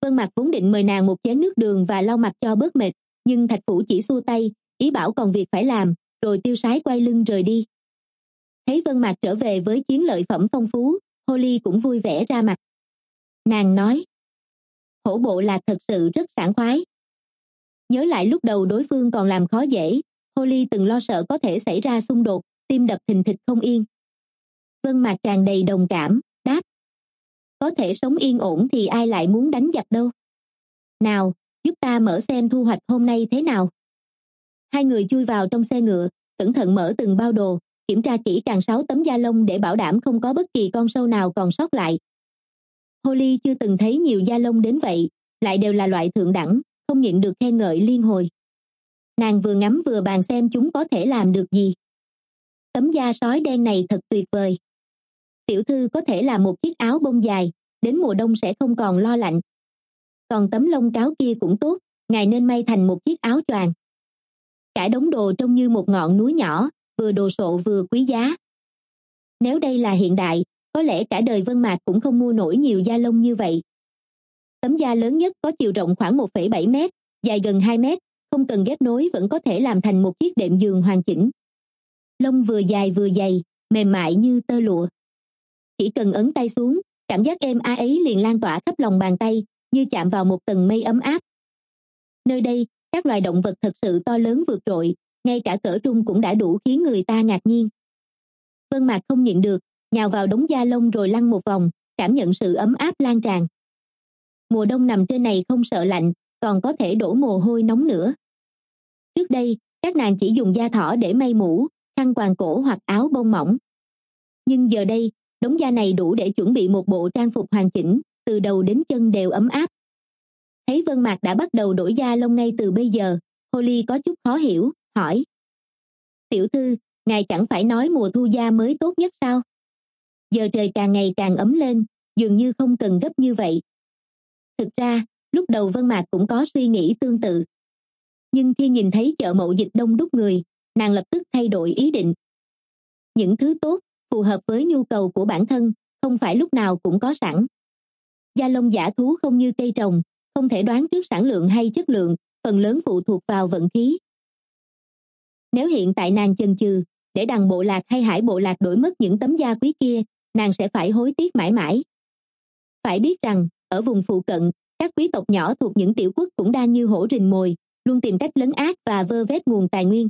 vân mạc vốn định mời nàng một chén nước đường và lau mặt cho bớt mệt nhưng thạch phủ chỉ xua tay ý bảo còn việc phải làm rồi tiêu sái quay lưng rời đi thấy vân mạc trở về với chiến lợi phẩm phong phú holly cũng vui vẻ ra mặt nàng nói hổ bộ là thật sự rất sảng khoái nhớ lại lúc đầu đối phương còn làm khó dễ holly từng lo sợ có thể xảy ra xung đột tim đập thình thịch không yên vân mạc tràn đầy đồng cảm đáp có thể sống yên ổn thì ai lại muốn đánh giặc đâu nào giúp ta mở xem thu hoạch hôm nay thế nào hai người chui vào trong xe ngựa cẩn thận mở từng bao đồ kiểm tra kỹ càng sáu tấm da lông để bảo đảm không có bất kỳ con sâu nào còn sót lại holly chưa từng thấy nhiều da lông đến vậy lại đều là loại thượng đẳng không nhịn được khen ngợi liên hồi nàng vừa ngắm vừa bàn xem chúng có thể làm được gì tấm da sói đen này thật tuyệt vời tiểu thư có thể là một chiếc áo bông dài đến mùa đông sẽ không còn lo lạnh còn tấm lông cáo kia cũng tốt ngài nên may thành một chiếc áo choàng cả đống đồ trông như một ngọn núi nhỏ vừa đồ sộ vừa quý giá nếu đây là hiện đại có lẽ cả đời vân mạc cũng không mua nổi nhiều da lông như vậy tấm da lớn nhất có chiều rộng khoảng 1,7 m é dài gần 2 mét không cần ghép nối vẫn có thể làm thành một chiếc đệm giường hoàn chỉnh lông vừa dài vừa dày mềm mại như tơ lụa chỉ cần ấn tay xuống cảm giác êm ái ấy liền lan tỏa khắp lòng bàn tay như chạm vào một tầng mây ấm áp nơi đây các loài động vật thật sự to lớn vượt trội ngay cả cỡ trung cũng đã đủ khiến người ta ngạc nhiên vân mạc không nhịn được nhào vào đống da lông rồi lăn một vòng cảm nhận sự ấm áp lan tràn mùa đông nằm trên này không sợ lạnh còn có thể đổ mồ hôi nóng nữa trước đây các nàng chỉ dùng da thỏ để may mũ khăn quàng cổ hoặc áo bông mỏng nhưng giờ đây đống da này đủ để chuẩn bị một bộ trang phục hoàn chỉnh từ đầu đến chân đều ấm áp thấy vân mạc đã bắt đầu đổi da lông ngay từ bây giờ holly có chút khó hiểu hỏi tiểu thư ngài chẳng phải nói mùa thu da mới tốt nhất sao giờ trời càng ngày càng ấm lên dường như không cần gấp như vậy thực ra lúc đầu vân mạc cũng có suy nghĩ tương tự nhưng khi nhìn thấy chợ mậu dịch đông đúc người nàng lập tức thay đổi ý định những thứ tốt phù hợp với nhu cầu của bản thân không phải lúc nào cũng có sẵn da lông giả thú không như cây trồng không thể đoán trước sản lượng hay chất lượng phần lớn phụ thuộc vào vận khí nếu hiện tại nàng chần chừ để đằng bộ lạc hay hải bộ lạc đổi mất những tấm da quý kia nàng sẽ phải hối tiếc mãi mãi phải biết rằng ở vùng phụ cận các quý tộc nhỏ thuộc những tiểu quốc cũng đang như hổ rình mồi luôn tìm cách lấn át và vơ vét nguồn tài nguyên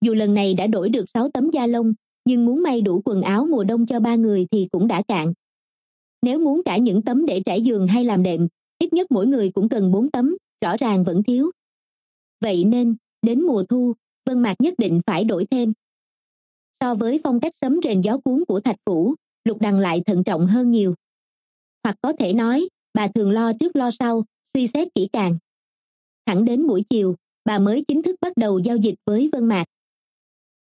dù lần này đã đổi được sáu tấm da lông nhưng muốn may đủ quần áo mùa đông cho ba người thì cũng đã cạn nếu muốn cả những tấm để trải giường hay làm đệm ít nhất mỗi người cũng cần bốn tấm rõ ràng vẫn thiếu vậy nên đến mùa thu vân mạc nhất định phải đổi thêm so với phong cách sấm rền gió cuốn của thạch phủ lục đằng lại thận trọng hơn nhiều hoặc có thể nói bà thường lo trước lo sau suy xét kỹ càng thẳng đến buổi chiều bà mới chính thức bắt đầu giao dịch với vân mạc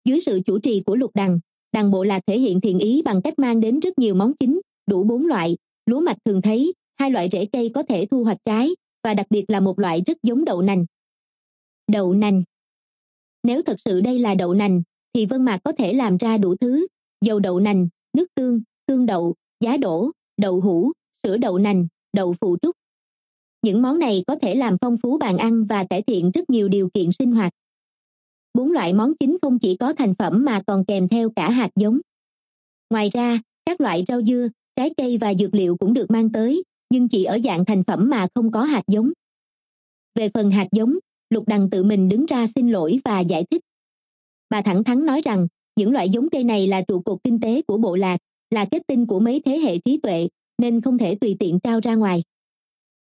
dưới sự chủ trì của lục đằng đằng bộ lạc thể hiện thiện ý bằng cách mang đến rất nhiều món chính đủ bốn loại lúa mạch thường thấy hai loại rễ cây có thể thu hoạch trái và đặc biệt là một loại rất giống đậu nành đậu nành nếu thật sự đây là đậu nành thì vân mạc có thể làm ra đủ thứ dầu đậu nành nước tương tương đậu giá đỗ đậu hũ sữa đậu nành đậu phụ trúc những món này có thể làm phong phú bàn ăn và cải thiện rất nhiều điều kiện sinh hoạt bốn loại món chính không chỉ có thành phẩm mà còn kèm theo cả hạt giống ngoài ra các loại rau dưa trái cây và dược liệu cũng được mang tới nhưng chỉ ở dạng thành phẩm mà không có hạt giống về phần hạt giống lục đằng tự mình đứng ra xin lỗi và giải thích bà thẳng thắn nói rằng những loại giống cây này là trụ cột kinh tế của bộ lạc là kết tinh của mấy thế hệ trí tuệ nên không thể tùy tiện trao ra ngoài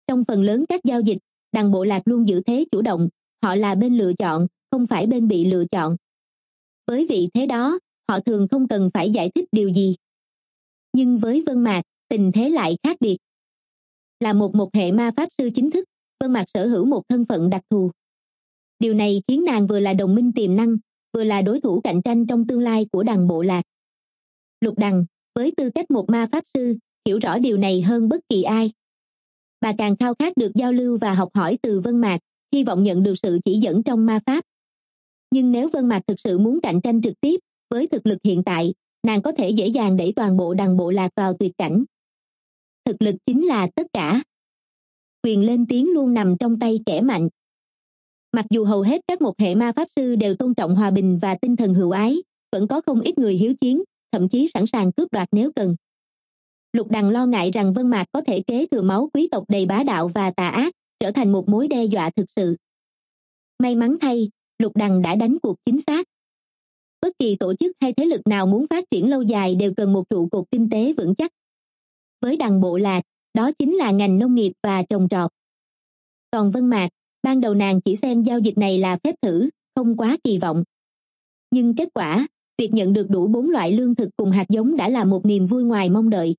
trong phần lớn các giao dịch đảng bộ lạc luôn giữ thế chủ động họ là bên lựa chọn không phải bên bị lựa chọn với vị thế đó họ thường không cần phải giải thích điều gì nhưng với vân mạc tình thế lại khác biệt là một một hệ ma pháp sư chính thức vân mạc sở hữu một thân phận đặc thù điều này khiến nàng vừa là đồng minh tiềm năng vừa là đối thủ cạnh tranh trong tương lai của đàn bộ lạc lục đằng với tư cách một ma pháp sư hiểu rõ điều này hơn bất kỳ ai bà càng khao khát được giao lưu và học hỏi từ vân mạc hy vọng nhận được sự chỉ dẫn trong ma pháp nhưng nếu vân mạc thực sự muốn cạnh tranh trực tiếp với thực lực hiện tại nàng có thể dễ dàng đẩy toàn bộ đàn bộ lạc vào tuyệt cảnh thực lực chính là tất cả quyền lên tiếng luôn nằm trong tay kẻ mạnh mặc dù hầu hết các một hệ ma pháp sư đều tôn trọng hòa bình và tinh thần hữu ái vẫn có không ít người hiếu chiến thậm chí sẵn sàng cướp đoạt nếu cần lục đằng lo ngại rằng vân mạc có thể kế thừa máu quý tộc đầy bá đạo và tà ác trở thành một mối đe dọa thực sự may mắn thay lục đằng đã đánh cuộc chính xác bất kỳ tổ chức hay thế lực nào muốn phát triển lâu dài đều cần một trụ cột kinh tế vững chắc với đằng bộ lạc đó chính là ngành nông nghiệp và trồng trọt còn vân mạc ban đầu nàng chỉ xem giao dịch này là phép thử không quá kỳ vọng nhưng kết quả việc nhận được đủ bốn loại lương thực cùng hạt giống đã là một niềm vui ngoài mong đợi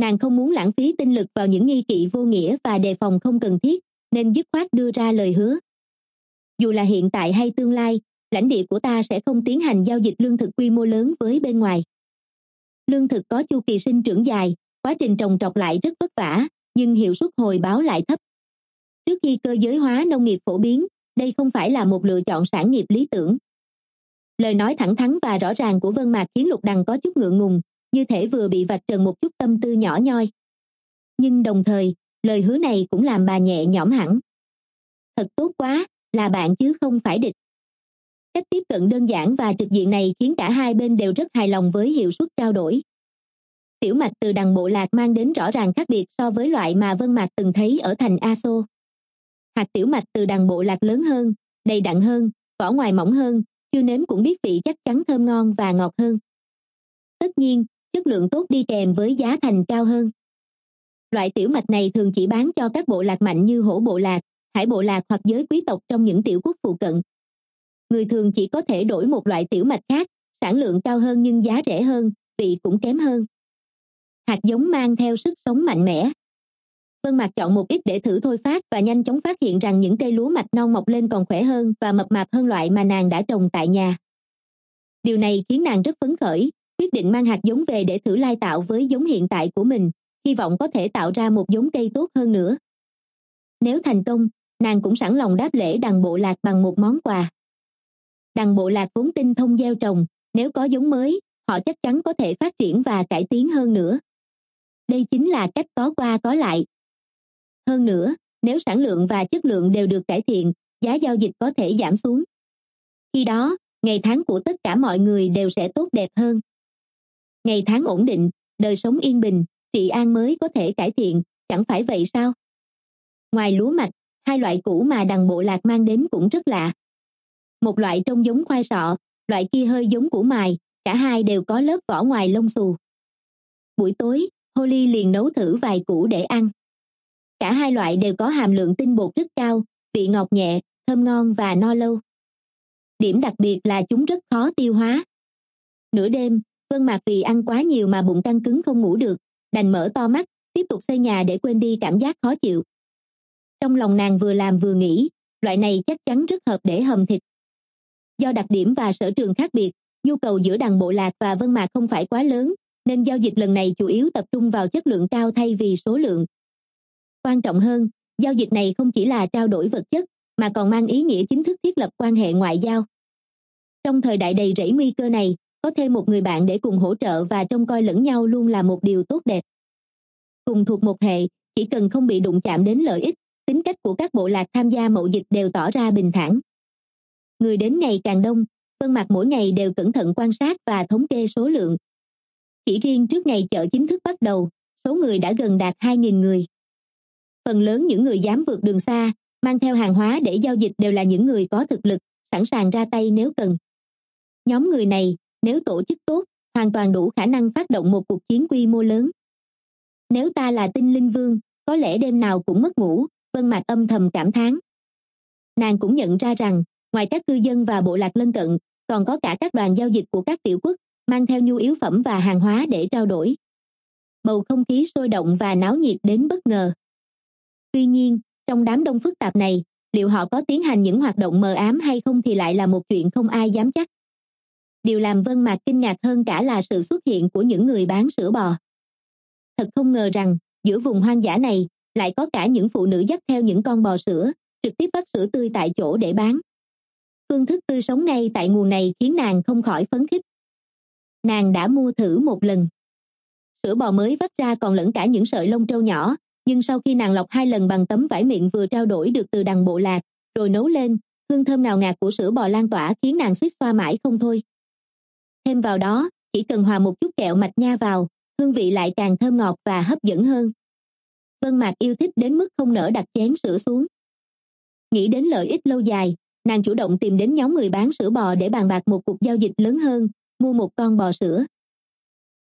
nàng không muốn lãng phí tinh lực vào những nghi kỵ vô nghĩa và đề phòng không cần thiết nên dứt khoát đưa ra lời hứa dù là hiện tại hay tương lai lãnh địa của ta sẽ không tiến hành giao dịch lương thực quy mô lớn với bên ngoài lương thực có chu kỳ sinh trưởng dài quá trình trồng trọt lại rất vất vả nhưng hiệu suất hồi báo lại thấp trước khi cơ giới hóa nông nghiệp phổ biến đây không phải là một lựa chọn sản nghiệp lý tưởng lời nói thẳng thắn và rõ ràng của vân mạc khiến lục đằng có chút ngượng ngùng như thể vừa bị vạch trần một chút tâm tư nhỏ nhoi nhưng đồng thời lời hứa này cũng làm bà nhẹ nhõm hẳn thật tốt quá là bạn chứ không phải địch cách tiếp cận đơn giản và trực diện này khiến cả hai bên đều rất hài lòng với hiệu suất trao đổi tiểu mạch từ đằng bộ lạc mang đến rõ ràng khác biệt so với loại mà vân mạc từng thấy ở thành a xô hạt tiểu mạch từ đằng bộ lạc lớn hơn đầy đặn hơn vỏ ngoài mỏng hơn chưa nếm cũng biết vị chắc chắn thơm ngon và ngọt hơn tất nhiên chất lượng tốt đi kèm với giá thành cao hơn loại tiểu mạch này thường chỉ bán cho các bộ lạc mạnh như hổ bộ lạc hải bộ lạc hoặc giới quý tộc trong những tiểu quốc phụ cận người thường chỉ có thể đổi một loại tiểu mạch khác sản lượng cao hơn nhưng giá rẻ hơn vị cũng kém hơn hạt giống mang theo sức sống mạnh mẽ vân mạc chọn một ít để thử thôi phát và nhanh chóng phát hiện rằng những cây lúa mạch non mọc lên còn khỏe hơn và mập mạp hơn loại mà nàng đã trồng tại nhà điều này khiến nàng rất phấn khởi quyết định mang hạt giống về để thử lai tạo với giống hiện tại của mình hy vọng có thể tạo ra một giống cây tốt hơn nữa nếu thành công nàng cũng sẵn lòng đáp lễ đằng bộ lạc bằng một món quà đằng bộ lạc vốn tinh thông gieo trồng nếu có giống mới họ chắc chắn có thể phát triển và cải tiến hơn nữa đây chính là cách có qua có lại hơn nữa nếu sản lượng và chất lượng đều được cải thiện giá giao dịch có thể giảm xuống khi đó ngày tháng của tất cả mọi người đều sẽ tốt đẹp hơn ngày tháng ổn định đời sống yên bình trị an mới có thể cải thiện chẳng phải vậy sao ngoài lúa mạch hai loại củ mà đằng bộ lạc mang đến cũng rất lạ một loại trông giống khoai sọ loại kia hơi giống củ mài cả hai đều có lớp vỏ ngoài lông xù buổi tối holly liền nấu thử vài củ để ăn cả hai loại đều có hàm lượng tinh bột rất cao vị ngọt nhẹ thơm ngon và no lâu điểm đặc biệt là chúng rất khó tiêu hóa nửa đêm vân mạc vì ăn quá nhiều mà bụng căng cứng không ngủ được đành mở to mắt tiếp tục xây nhà để quên đi cảm giác khó chịu trong lòng nàng vừa làm vừa nghĩ loại này chắc chắn rất hợp để hầm thịt do đặc điểm và sở trường khác biệt nhu cầu giữa đàn bộ lạc và vân mạc không phải quá lớn nên giao dịch lần này chủ yếu tập trung vào chất lượng cao thay vì số lượng quan trọng hơn giao dịch này không chỉ là trao đổi vật chất mà còn mang ý nghĩa chính thức thiết lập quan hệ ngoại giao trong thời đại đầy rẫy nguy cơ này có thêm một người bạn để cùng hỗ trợ và trông coi lẫn nhau luôn là một điều tốt đẹp cùng thuộc một hệ chỉ cần không bị đụng chạm đến lợi ích tính cách của các bộ lạc tham gia mậu dịch đều tỏ ra bình thản người đến ngày càng đông vân mặt mỗi ngày đều cẩn thận quan sát và thống kê số lượng chỉ riêng trước ngày chợ chính thức bắt đầu số người đã gần đạt 2.000 người phần lớn những người dám vượt đường xa mang theo hàng hóa để giao dịch đều là những người có thực lực sẵn sàng ra tay nếu cần nhóm người này nếu tổ chức tốt hoàn toàn đủ khả năng phát động một cuộc chiến quy mô lớn nếu ta là tinh linh vương có lẽ đêm nào cũng mất ngủ vân mạc âm thầm cảm thán nàng cũng nhận ra rằng ngoài các cư dân và bộ lạc lân cận còn có cả các đoàn giao dịch của các tiểu quốc mang theo nhu yếu phẩm và hàng hóa để trao đổi bầu không khí sôi động và náo nhiệt đến bất ngờ tuy nhiên trong đám đông phức tạp này liệu họ có tiến hành những hoạt động mờ ám hay không thì lại là một chuyện không ai dám chắc điều làm vân mạc kinh ngạc hơn cả là sự xuất hiện của những người bán sữa bò thật không ngờ rằng giữa vùng hoang dã này lại có cả những phụ nữ dắt theo những con bò sữa trực tiếp vắt sữa tươi tại chỗ để bán phương thức tươi sống ngay tại nguồn này khiến nàng không khỏi phấn khích nàng đã mua thử một lần sữa bò mới vắt ra còn lẫn cả những sợi lông trâu nhỏ nhưng sau khi nàng lọc hai lần bằng tấm vải miệng vừa trao đổi được từ đằng bộ lạc rồi nấu lên hương thơm ngào ngạt của sữa bò lan tỏa khiến nàng suýt xoa mãi không thôi thêm vào đó chỉ cần hòa một chút kẹo mạch nha vào hương vị lại càng thơm ngọt và hấp dẫn hơn vân mạc yêu thích đến mức không nỡ đặt chén sữa xuống nghĩ đến lợi ích lâu dài nàng chủ động tìm đến nhóm người bán sữa bò để bàn bạc một cuộc giao dịch lớn hơn mua một con bò sữa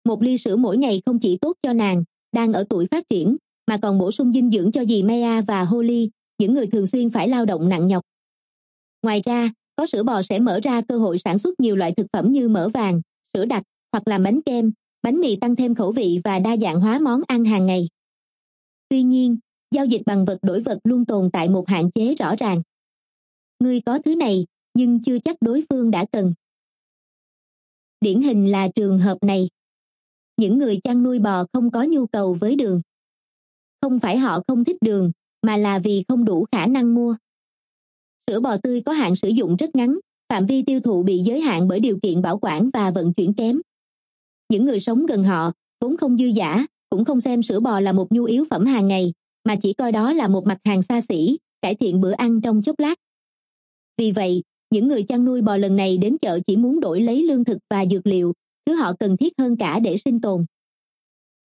một ly sữa mỗi ngày không chỉ tốt cho nàng đang ở tuổi phát triển mà còn bổ sung dinh dưỡng cho dì maya và holly những người thường xuyên phải lao động nặng nhọc ngoài ra có sữa bò sẽ mở ra cơ hội sản xuất nhiều loại thực phẩm như mỡ vàng sữa đặc hoặc làm bánh kem bánh mì tăng thêm khẩu vị và đa dạng hóa món ăn hàng ngày tuy nhiên giao dịch bằng vật đổi vật luôn tồn tại một hạn chế rõ ràng Người có thứ này nhưng chưa chắc đối phương đã cần điển hình là trường hợp này những người chăn nuôi bò không có nhu cầu với đường không phải họ không thích đường mà là vì không đủ khả năng mua sữa bò tươi có hạn sử dụng rất ngắn phạm vi tiêu thụ bị giới hạn bởi điều kiện bảo quản và vận chuyển kém những người sống gần họ vốn không dư giả cũng không xem sữa bò là một nhu yếu phẩm hàng ngày mà chỉ coi đó là một mặt hàng xa xỉ cải thiện bữa ăn trong chốc lát vì vậy những người chăn nuôi bò lần này đến chợ chỉ muốn đổi lấy lương thực và dược liệu thứ họ cần thiết hơn cả để sinh tồn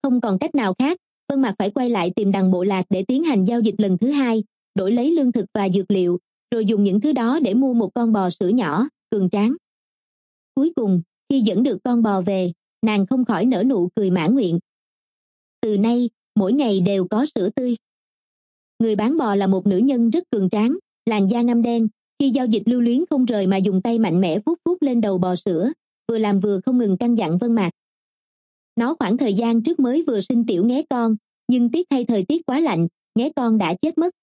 không còn cách nào khác vân mạc phải quay lại tìm đằng bộ lạc để tiến hành giao dịch lần thứ hai đổi lấy lương thực và dược liệu rồi dùng những thứ đó để mua một con bò sữa nhỏ cường tráng cuối cùng khi dẫn được con bò về nàng không khỏi nở nụ cười mãn nguyện từ nay mỗi ngày đều có sữa tươi người bán bò là một nữ nhân rất cường tráng làn da ngăm đen khi giao dịch lưu luyến không rời mà dùng tay mạnh mẽ vuốt vuốt lên đầu bò sữa vừa làm vừa không ngừng căng dặn vân mạc nó khoảng thời gian trước mới vừa sinh tiểu nghé con nhưng tiếc thay thời tiết quá lạnh nghé con đã chết mất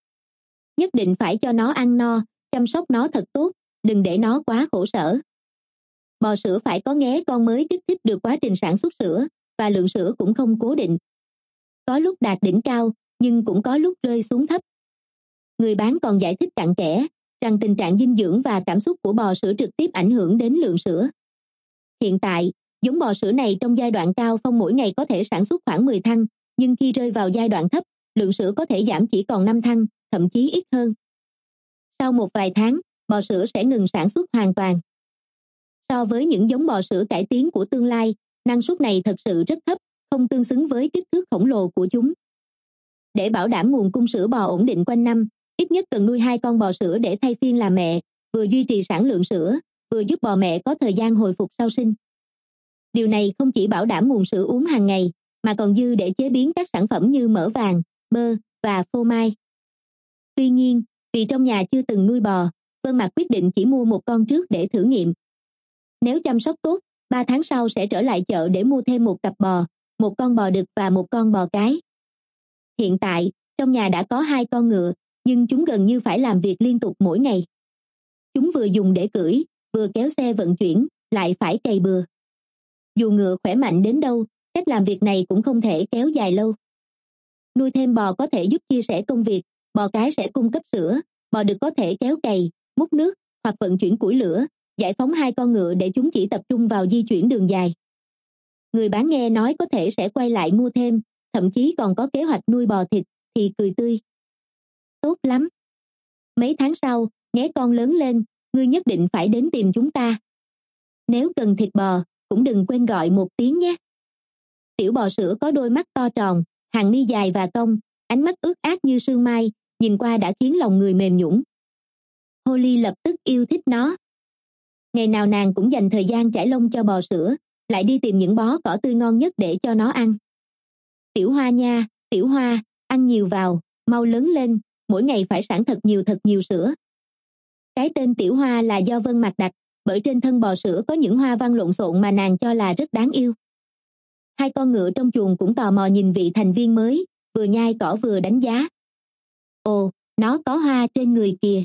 nhất định phải cho nó ăn no chăm sóc nó thật tốt đừng để nó quá khổ sở bò sữa phải có nghé con mới kích thích được quá trình sản xuất sữa và lượng sữa cũng không cố định có lúc đạt đỉnh cao nhưng cũng có lúc rơi xuống thấp người bán còn giải thích cặn kẽ rằng tình trạng dinh dưỡng và cảm xúc của bò sữa trực tiếp ảnh hưởng đến lượng sữa hiện tại giống bò sữa này trong giai đoạn cao phong mỗi ngày có thể sản xuất khoảng 10 thăng nhưng khi rơi vào giai đoạn thấp lượng sữa có thể giảm chỉ còn 5 thăng thậm chí ít hơn sau một vài tháng bò sữa sẽ ngừng sản xuất hoàn toàn so với những giống bò sữa cải tiến của tương lai năng suất này thật sự rất thấp không tương xứng với kích thước khổng lồ của chúng để bảo đảm nguồn cung sữa bò ổn định quanh năm ít nhất cần nuôi hai con bò sữa để thay phiên làm mẹ vừa duy trì sản lượng sữa vừa giúp bò mẹ có thời gian hồi phục sau sinh điều này không chỉ bảo đảm nguồn sữa uống hàng ngày mà còn dư để chế biến các sản phẩm như mỡ vàng bơ và phô mai tuy nhiên vì trong nhà chưa từng nuôi bò vân mạc quyết định chỉ mua một con trước để thử nghiệm nếu chăm sóc tốt ba tháng sau sẽ trở lại chợ để mua thêm một cặp bò một con bò đực và một con bò cái hiện tại trong nhà đã có hai con ngựa nhưng chúng gần như phải làm việc liên tục mỗi ngày chúng vừa dùng để cưỡi vừa kéo xe vận chuyển lại phải cày bừa dù ngựa khỏe mạnh đến đâu cách làm việc này cũng không thể kéo dài lâu nuôi thêm bò có thể giúp chia sẻ công việc bò cái sẽ cung cấp sữa bò được có thể kéo cày múc nước hoặc vận chuyển củi lửa giải phóng hai con ngựa để chúng chỉ tập trung vào di chuyển đường dài người bán nghe nói có thể sẽ quay lại mua thêm thậm chí còn có kế hoạch nuôi bò thịt thì cười tươi tốt lắm mấy tháng sau nghe con lớn lên ngươi nhất định phải đến tìm chúng ta nếu cần thịt bò cũng đừng quên gọi một tiếng nhé tiểu bò sữa có đôi mắt to tròn hàng mi dài và cong ánh mắt ướt át như sương mai nhìn qua đã khiến lòng người mềm nhũn holly lập tức yêu thích nó ngày nào nàng cũng dành thời gian chải lông cho bò sữa lại đi tìm những bó cỏ tươi ngon nhất để cho nó ăn tiểu hoa nha tiểu hoa ăn nhiều vào mau lớn lên mỗi ngày phải sản thật nhiều thật nhiều sữa cái tên tiểu hoa là do vân mặt đặt bởi trên thân bò sữa có những hoa văn lộn xộn mà nàng cho là rất đáng yêu hai con ngựa trong chuồng cũng tò mò nhìn vị thành viên mới vừa nhai cỏ vừa đánh giá ồ nó có hoa trên người kìa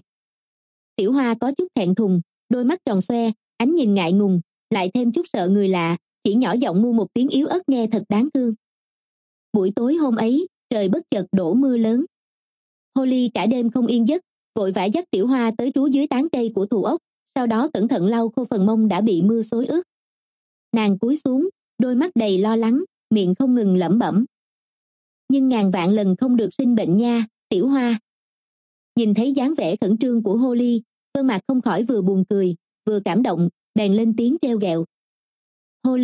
tiểu hoa có chút thẹn thùng đôi mắt tròn xoe ánh nhìn ngại ngùng lại thêm chút sợ người lạ chỉ nhỏ giọng mua một tiếng yếu ớt nghe thật đáng thương buổi tối hôm ấy trời bất chợt đổ mưa lớn holly cả đêm không yên giấc vội vã dắt tiểu hoa tới trú dưới tán cây của thụ ốc sau đó cẩn thận lau khô phần mông đã bị mưa xối ướt nàng cúi xuống đôi mắt đầy lo lắng miệng không ngừng lẩm bẩm nhưng ngàn vạn lần không được sinh bệnh nha tiểu hoa nhìn thấy dáng vẻ khẩn trương của hô ly gương mặt không khỏi vừa buồn cười vừa cảm động bèn lên tiếng treo gẹo hô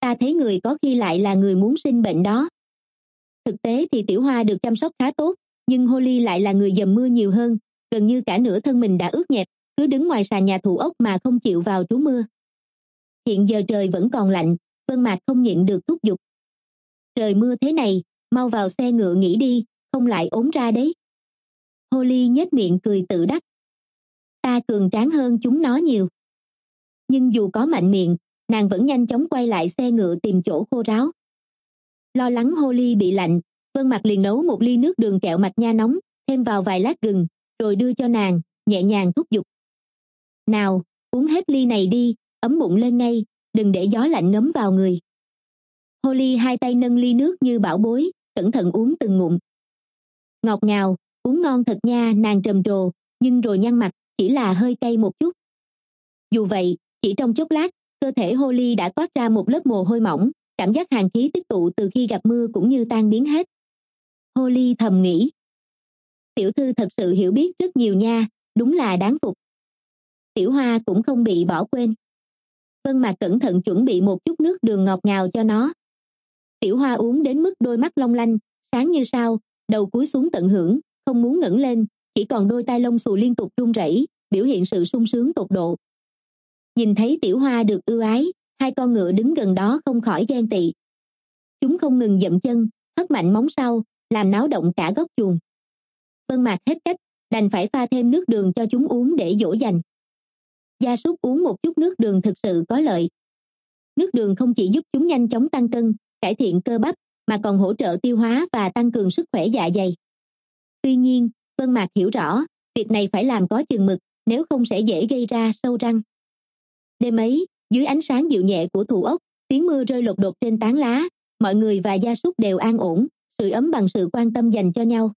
ta thấy người có khi lại là người muốn sinh bệnh đó thực tế thì tiểu hoa được chăm sóc khá tốt nhưng hô lại là người dầm mưa nhiều hơn gần như cả nửa thân mình đã ướt nhẹp cứ đứng ngoài sàn nhà thủ ốc mà không chịu vào trú mưa hiện giờ trời vẫn còn lạnh vân mạc không nhịn được thúc giục trời mưa thế này mau vào xe ngựa nghỉ đi không lại ốm ra đấy holly nhếch miệng cười tự đắc ta cường tráng hơn chúng nó nhiều nhưng dù có mạnh miệng nàng vẫn nhanh chóng quay lại xe ngựa tìm chỗ khô ráo lo lắng holly bị lạnh vân Mặc liền nấu một ly nước đường kẹo mạch nha nóng thêm vào vài lát gừng rồi đưa cho nàng nhẹ nhàng thúc giục nào uống hết ly này đi ấm bụng lên ngay đừng để gió lạnh ngấm vào người holly hai tay nâng ly nước như bảo bối cẩn thận uống từng ngụm ngọt ngào uống ngon thật nha nàng trầm trồ nhưng rồi nhăn mặt chỉ là hơi cay một chút dù vậy chỉ trong chốc lát cơ thể holly đã toát ra một lớp mồ hôi mỏng cảm giác hàng khí tích tụ từ khi gặp mưa cũng như tan biến hết holly thầm nghĩ tiểu thư thật sự hiểu biết rất nhiều nha đúng là đáng phục tiểu hoa cũng không bị bỏ quên vân mà cẩn thận chuẩn bị một chút nước đường ngọt ngào cho nó tiểu hoa uống đến mức đôi mắt long lanh sáng như sao đầu cúi xuống tận hưởng không muốn ngẩng lên chỉ còn đôi tai lông xù liên tục run rẩy biểu hiện sự sung sướng tột độ nhìn thấy tiểu hoa được ưu ái hai con ngựa đứng gần đó không khỏi ghen tị chúng không ngừng dậm chân hất mạnh móng sau làm náo động cả góc chuồng vân mạc hết cách đành phải pha thêm nước đường cho chúng uống để dỗ dành gia súc uống một chút nước đường thực sự có lợi nước đường không chỉ giúp chúng nhanh chóng tăng cân cải thiện cơ bắp mà còn hỗ trợ tiêu hóa và tăng cường sức khỏe dạ dày tuy nhiên vân mạc hiểu rõ việc này phải làm có chừng mực nếu không sẽ dễ gây ra sâu răng đêm ấy dưới ánh sáng dịu nhẹ của thụ ốc tiếng mưa rơi lột đột trên tán lá mọi người và gia súc đều an ổn sưởi ấm bằng sự quan tâm dành cho nhau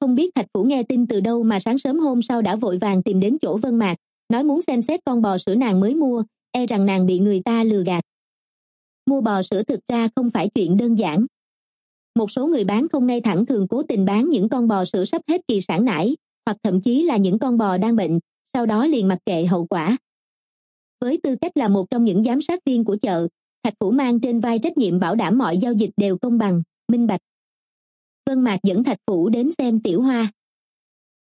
không biết thạch phủ nghe tin từ đâu mà sáng sớm hôm sau đã vội vàng tìm đến chỗ vân mạc nói muốn xem xét con bò sữa nàng mới mua e rằng nàng bị người ta lừa gạt mua bò sữa thực ra không phải chuyện đơn giản một số người bán không ngay thẳng thường cố tình bán những con bò sữa sắp hết kỳ sản nải hoặc thậm chí là những con bò đang bệnh sau đó liền mặc kệ hậu quả với tư cách là một trong những giám sát viên của chợ thạch phủ mang trên vai trách nhiệm bảo đảm mọi giao dịch đều công bằng minh bạch vân mạc dẫn thạch phủ đến xem tiểu hoa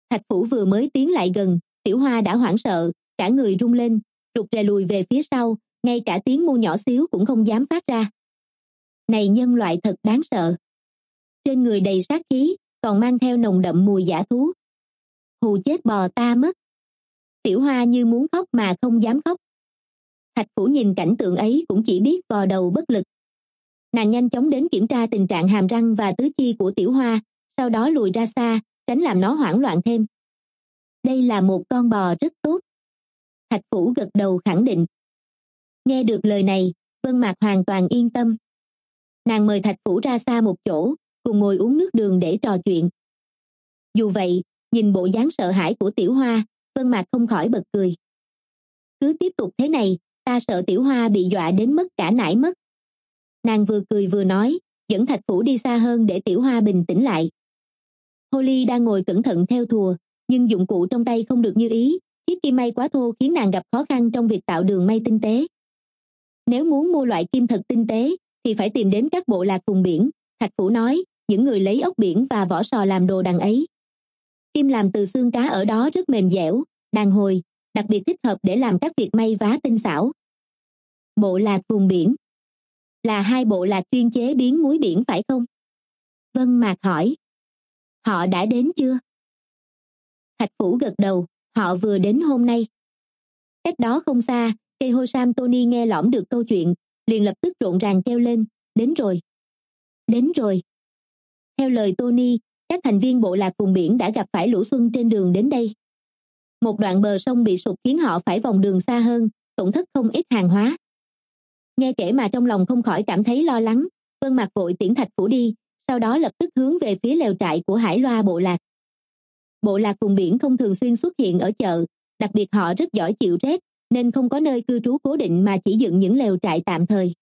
thạch phủ vừa mới tiến lại gần tiểu hoa đã hoảng sợ cả người run lên rụt rè lùi về phía sau ngay cả tiếng mu nhỏ xíu cũng không dám phát ra này nhân loại thật đáng sợ trên người đầy sát khí còn mang theo nồng đậm mùi giả thú hù chết bò ta mất tiểu hoa như muốn khóc mà không dám khóc thạch phủ nhìn cảnh tượng ấy cũng chỉ biết vò đầu bất lực nàng nhanh chóng đến kiểm tra tình trạng hàm răng và tứ chi của tiểu hoa sau đó lùi ra xa tránh làm nó hoảng loạn thêm đây là một con bò rất tốt thạch phủ gật đầu khẳng định nghe được lời này vân mạc hoàn toàn yên tâm nàng mời thạch phủ ra xa một chỗ cùng ngồi uống nước đường để trò chuyện dù vậy nhìn bộ dáng sợ hãi của tiểu hoa vân mạc không khỏi bật cười cứ tiếp tục thế này ta sợ tiểu hoa bị dọa đến mất cả nải mất nàng vừa cười vừa nói dẫn thạch phủ đi xa hơn để tiểu hoa bình tĩnh lại hô đang ngồi cẩn thận theo thùa nhưng dụng cụ trong tay không được như ý chiếc kim may quá thô khiến nàng gặp khó khăn trong việc tạo đường may tinh tế nếu muốn mua loại kim thật tinh tế thì phải tìm đến các bộ lạc vùng biển thạch phủ nói những người lấy ốc biển và vỏ sò làm đồ đằng ấy kim làm từ xương cá ở đó rất mềm dẻo đàn hồi đặc biệt thích hợp để làm các việc may vá tinh xảo bộ lạc vùng biển là hai bộ lạc chuyên chế biến muối biển phải không vân mạc hỏi họ đã đến chưa thạch phủ gật đầu họ vừa đến hôm nay cách đó không xa cây hô sam tony nghe lõm được câu chuyện liền lập tức rộn ràng kêu lên đến rồi đến rồi theo lời tony các thành viên bộ lạc vùng biển đã gặp phải lũ xuân trên đường đến đây một đoạn bờ sông bị sụp khiến họ phải vòng đường xa hơn tổn thất không ít hàng hóa nghe kể mà trong lòng không khỏi cảm thấy lo lắng vân mặt vội tiễn thạch phủ đi sau đó lập tức hướng về phía lều trại của hải loa bộ lạc bộ lạc vùng biển không thường xuyên xuất hiện ở chợ đặc biệt họ rất giỏi chịu rét nên không có nơi cư trú cố định mà chỉ dựng những lều trại tạm thời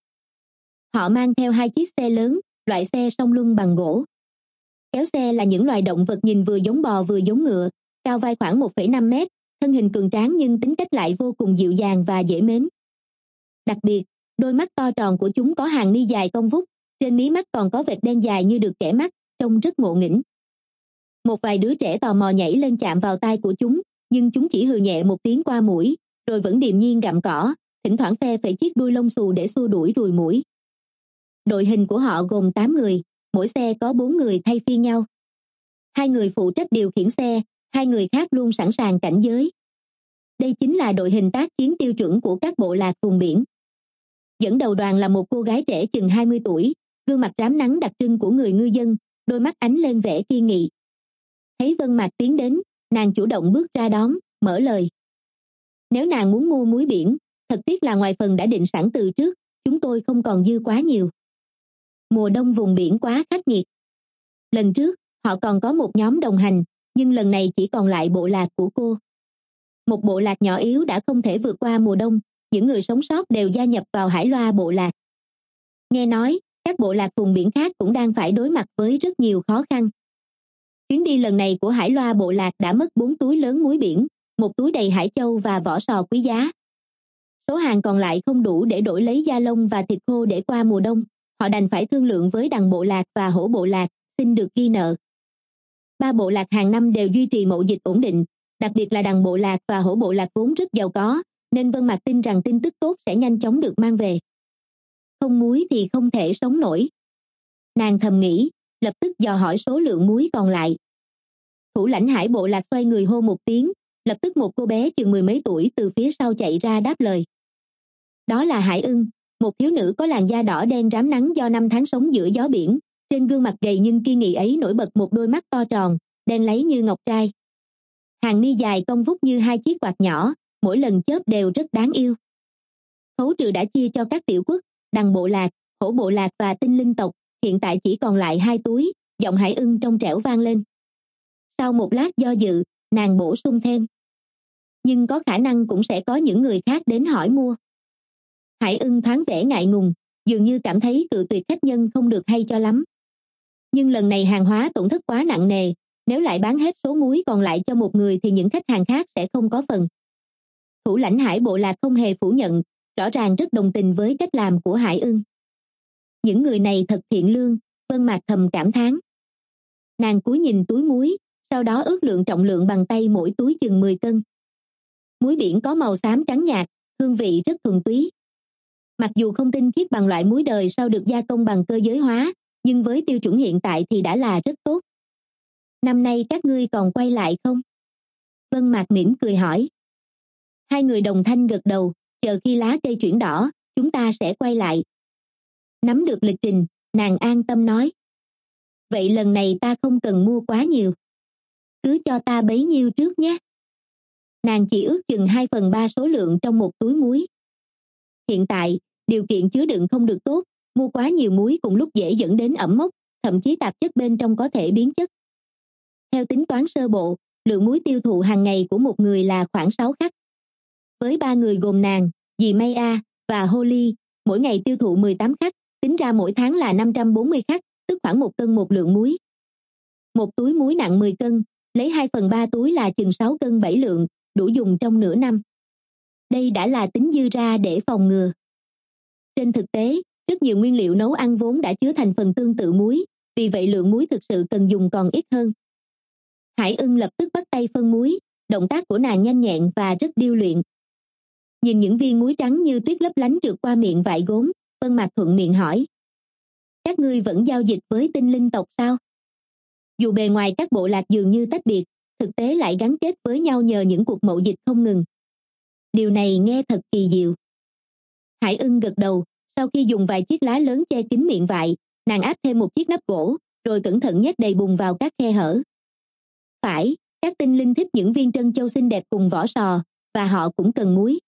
họ mang theo hai chiếc xe lớn loại xe song luân bằng gỗ kéo xe là những loài động vật nhìn vừa giống bò vừa giống ngựa cao vai khoảng 1,5 mét thân hình cường tráng nhưng tính cách lại vô cùng dịu dàng và dễ mến đặc biệt đôi mắt to tròn của chúng có hàng mi dài cong vút trên mí mắt còn có vệt đen dài như được kẻ mắt trông rất ngộ nghĩnh một vài đứa trẻ tò mò nhảy lên chạm vào tai của chúng nhưng chúng chỉ hừ nhẹ một tiếng qua mũi rồi vẫn điềm nhiên gặm cỏ thỉnh thoảng phe phải chiếc đuôi lông xù để xua đuổi ruồi mũi đội hình của họ gồm tám người mỗi xe có bốn người thay phiên nhau hai người phụ trách điều khiển xe hai người khác luôn sẵn sàng cảnh giới đây chính là đội hình tác chiến tiêu chuẩn của các bộ lạc vùng biển dẫn đầu đoàn là một cô gái trẻ chừng hai mươi tuổi gương mặt rám nắng đặc trưng của người ngư dân đôi mắt ánh lên vẻ kiên nghị thấy vân mạc tiến đến nàng chủ động bước ra đón mở lời nếu nàng muốn mua muối biển thật tiếc là ngoài phần đã định sẵn từ trước chúng tôi không còn dư quá nhiều mùa đông vùng biển quá khắc nghiệt lần trước họ còn có một nhóm đồng hành nhưng lần này chỉ còn lại bộ lạc của cô một bộ lạc nhỏ yếu đã không thể vượt qua mùa đông những người sống sót đều gia nhập vào hải loa bộ lạc nghe nói các bộ lạc vùng biển khác cũng đang phải đối mặt với rất nhiều khó khăn chuyến đi lần này của hải loa bộ lạc đã mất bốn túi lớn muối biển một túi đầy hải châu và vỏ sò quý giá số hàng còn lại không đủ để đổi lấy da lông và thịt khô để qua mùa đông họ đành phải thương lượng với đằng bộ lạc và hổ bộ lạc xin được ghi nợ ba bộ lạc hàng năm đều duy trì mậu dịch ổn định đặc biệt là đằng bộ lạc và hổ bộ lạc vốn rất giàu có nên vân mạc tin rằng tin tức tốt sẽ nhanh chóng được mang về không muối thì không thể sống nổi nàng thầm nghĩ lập tức dò hỏi số lượng muối còn lại thủ lãnh hải bộ lạc xoay người hô một tiếng lập tức một cô bé chừng mười mấy tuổi từ phía sau chạy ra đáp lời đó là hải ưng một thiếu nữ có làn da đỏ đen rám nắng do năm tháng sống giữa gió biển trên gương mặt gầy nhưng kiên nghị ấy nổi bật một đôi mắt to tròn đen lấy như ngọc trai hàng mi dài cong vút như hai chiếc quạt nhỏ mỗi lần chớp đều rất đáng yêu khấu trừ đã chia cho các tiểu quốc đằng bộ lạc hổ bộ lạc và tinh linh tộc hiện tại chỉ còn lại hai túi giọng hải ưng trong trẻo vang lên sau một lát do dự nàng bổ sung thêm nhưng có khả năng cũng sẽ có những người khác đến hỏi mua hải ưng thoáng vẻ ngại ngùng dường như cảm thấy cự tuyệt khách nhân không được hay cho lắm nhưng lần này hàng hóa tổn thất quá nặng nề nếu lại bán hết số muối còn lại cho một người thì những khách hàng khác sẽ không có phần thủ lãnh hải bộ lạc không hề phủ nhận rõ ràng rất đồng tình với cách làm của hải ưng những người này thật thiện lương vân mạc thầm cảm thán nàng cúi nhìn túi muối sau đó ước lượng trọng lượng bằng tay mỗi túi chừng mười cân muối biển có màu xám trắng nhạt hương vị rất thuần túy mặc dù không tinh khiết bằng loại muối đời sau được gia công bằng cơ giới hóa nhưng với tiêu chuẩn hiện tại thì đã là rất tốt năm nay các ngươi còn quay lại không vân mạc mỉm cười hỏi hai người đồng thanh gật đầu chờ khi lá cây chuyển đỏ chúng ta sẽ quay lại nắm được lịch trình nàng an tâm nói vậy lần này ta không cần mua quá nhiều cứ cho ta bấy nhiêu trước nhé nàng chỉ ước chừng hai phần ba số lượng trong một túi muối hiện tại điều kiện chứa đựng không được tốt mua quá nhiều muối cùng lúc dễ dẫn đến ẩm mốc thậm chí tạp chất bên trong có thể biến chất theo tính toán sơ bộ lượng muối tiêu thụ hàng ngày của một người là khoảng sáu khắc với ba người gồm nàng dì Maya và holly mỗi ngày tiêu thụ 18 khắc tính ra mỗi tháng là 540 khắc tức khoảng một cân một lượng muối một túi muối nặng 10 cân lấy 2 phần 3 túi là chừng 6 cân 7 lượng đủ dùng trong nửa năm đây đã là tính dư ra để phòng ngừa trên thực tế rất nhiều nguyên liệu nấu ăn vốn đã chứa thành phần tương tự muối vì vậy lượng muối thực sự cần dùng còn ít hơn hải ưng lập tức bắt tay phân muối động tác của nàng nhanh nhẹn và rất điêu luyện nhìn những viên muối trắng như tuyết lấp lánh trượt qua miệng vải gốm vân mạc thuận miệng hỏi các ngươi vẫn giao dịch với tinh linh tộc sao dù bề ngoài các bộ lạc dường như tách biệt thực tế lại gắn kết với nhau nhờ những cuộc mậu dịch không ngừng điều này nghe thật kỳ diệu hải ưng gật đầu sau khi dùng vài chiếc lá lớn che kín miệng vại nàng áp thêm một chiếc nắp gỗ rồi cẩn thận nhét đầy bùn vào các khe hở phải các tinh linh thích những viên trân châu xinh đẹp cùng vỏ sò và họ cũng cần muối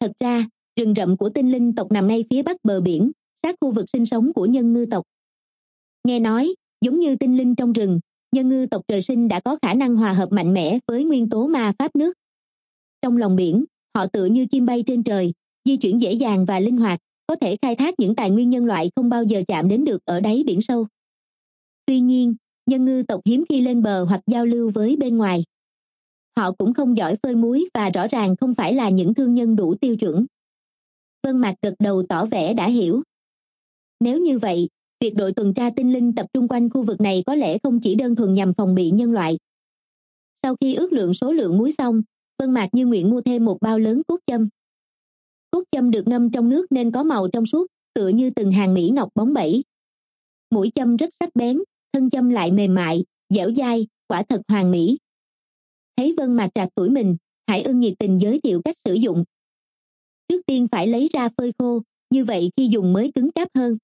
thật ra rừng rậm của tinh linh tộc nằm ngay phía bắc bờ biển sát khu vực sinh sống của nhân ngư tộc nghe nói giống như tinh linh trong rừng nhân ngư tộc trời sinh đã có khả năng hòa hợp mạnh mẽ với nguyên tố ma pháp nước trong lòng biển họ tựa như chim bay trên trời di chuyển dễ dàng và linh hoạt có thể khai thác những tài nguyên nhân loại không bao giờ chạm đến được ở đáy biển sâu tuy nhiên nhân ngư tộc hiếm khi lên bờ hoặc giao lưu với bên ngoài họ cũng không giỏi phơi muối và rõ ràng không phải là những thương nhân đủ tiêu chuẩn vân mạc gật đầu tỏ vẻ đã hiểu nếu như vậy việc đội tuần tra tinh linh tập trung quanh khu vực này có lẽ không chỉ đơn thuần nhằm phòng bị nhân loại sau khi ước lượng số lượng muối xong vân mạc như nguyện mua thêm một bao lớn cốt châm cốt châm được ngâm trong nước nên có màu trong suốt tựa như từng hàng mỹ ngọc bóng bẩy mũi châm rất sắc bén thân châm lại mềm mại dẻo dai quả thật hoàn mỹ thấy vân mạc trạc tuổi mình hải ưng nhiệt tình giới thiệu cách sử dụng trước tiên phải lấy ra phơi khô như vậy khi dùng mới cứng cáp hơn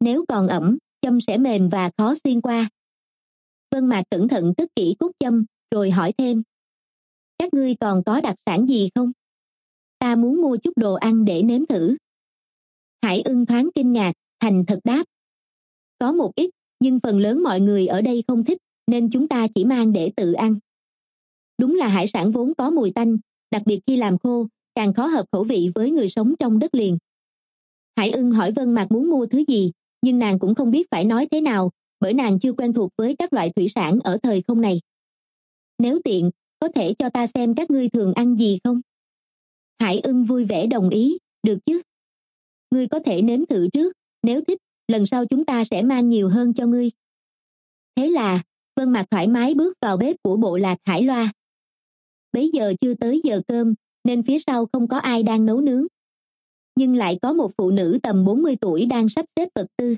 nếu còn ẩm châm sẽ mềm và khó xuyên qua vân mạc cẩn thận cất kỹ cúc châm rồi hỏi thêm các ngươi còn có đặc sản gì không ta muốn mua chút đồ ăn để nếm thử hải ưng thoáng kinh ngạc thành thật đáp có một ít nhưng phần lớn mọi người ở đây không thích nên chúng ta chỉ mang để tự ăn đúng là hải sản vốn có mùi tanh đặc biệt khi làm khô càng khó hợp khẩu vị với người sống trong đất liền hải ưng hỏi vân mạc muốn mua thứ gì nhưng nàng cũng không biết phải nói thế nào bởi nàng chưa quen thuộc với các loại thủy sản ở thời không này nếu tiện có thể cho ta xem các ngươi thường ăn gì không hải ưng vui vẻ đồng ý được chứ ngươi có thể nếm thử trước nếu thích lần sau chúng ta sẽ mang nhiều hơn cho ngươi thế là vân mạc thoải mái bước vào bếp của bộ lạc hải loa bấy giờ chưa tới giờ cơm nên phía sau không có ai đang nấu nướng nhưng lại có một phụ nữ tầm bốn mươi tuổi đang sắp xếp vật tư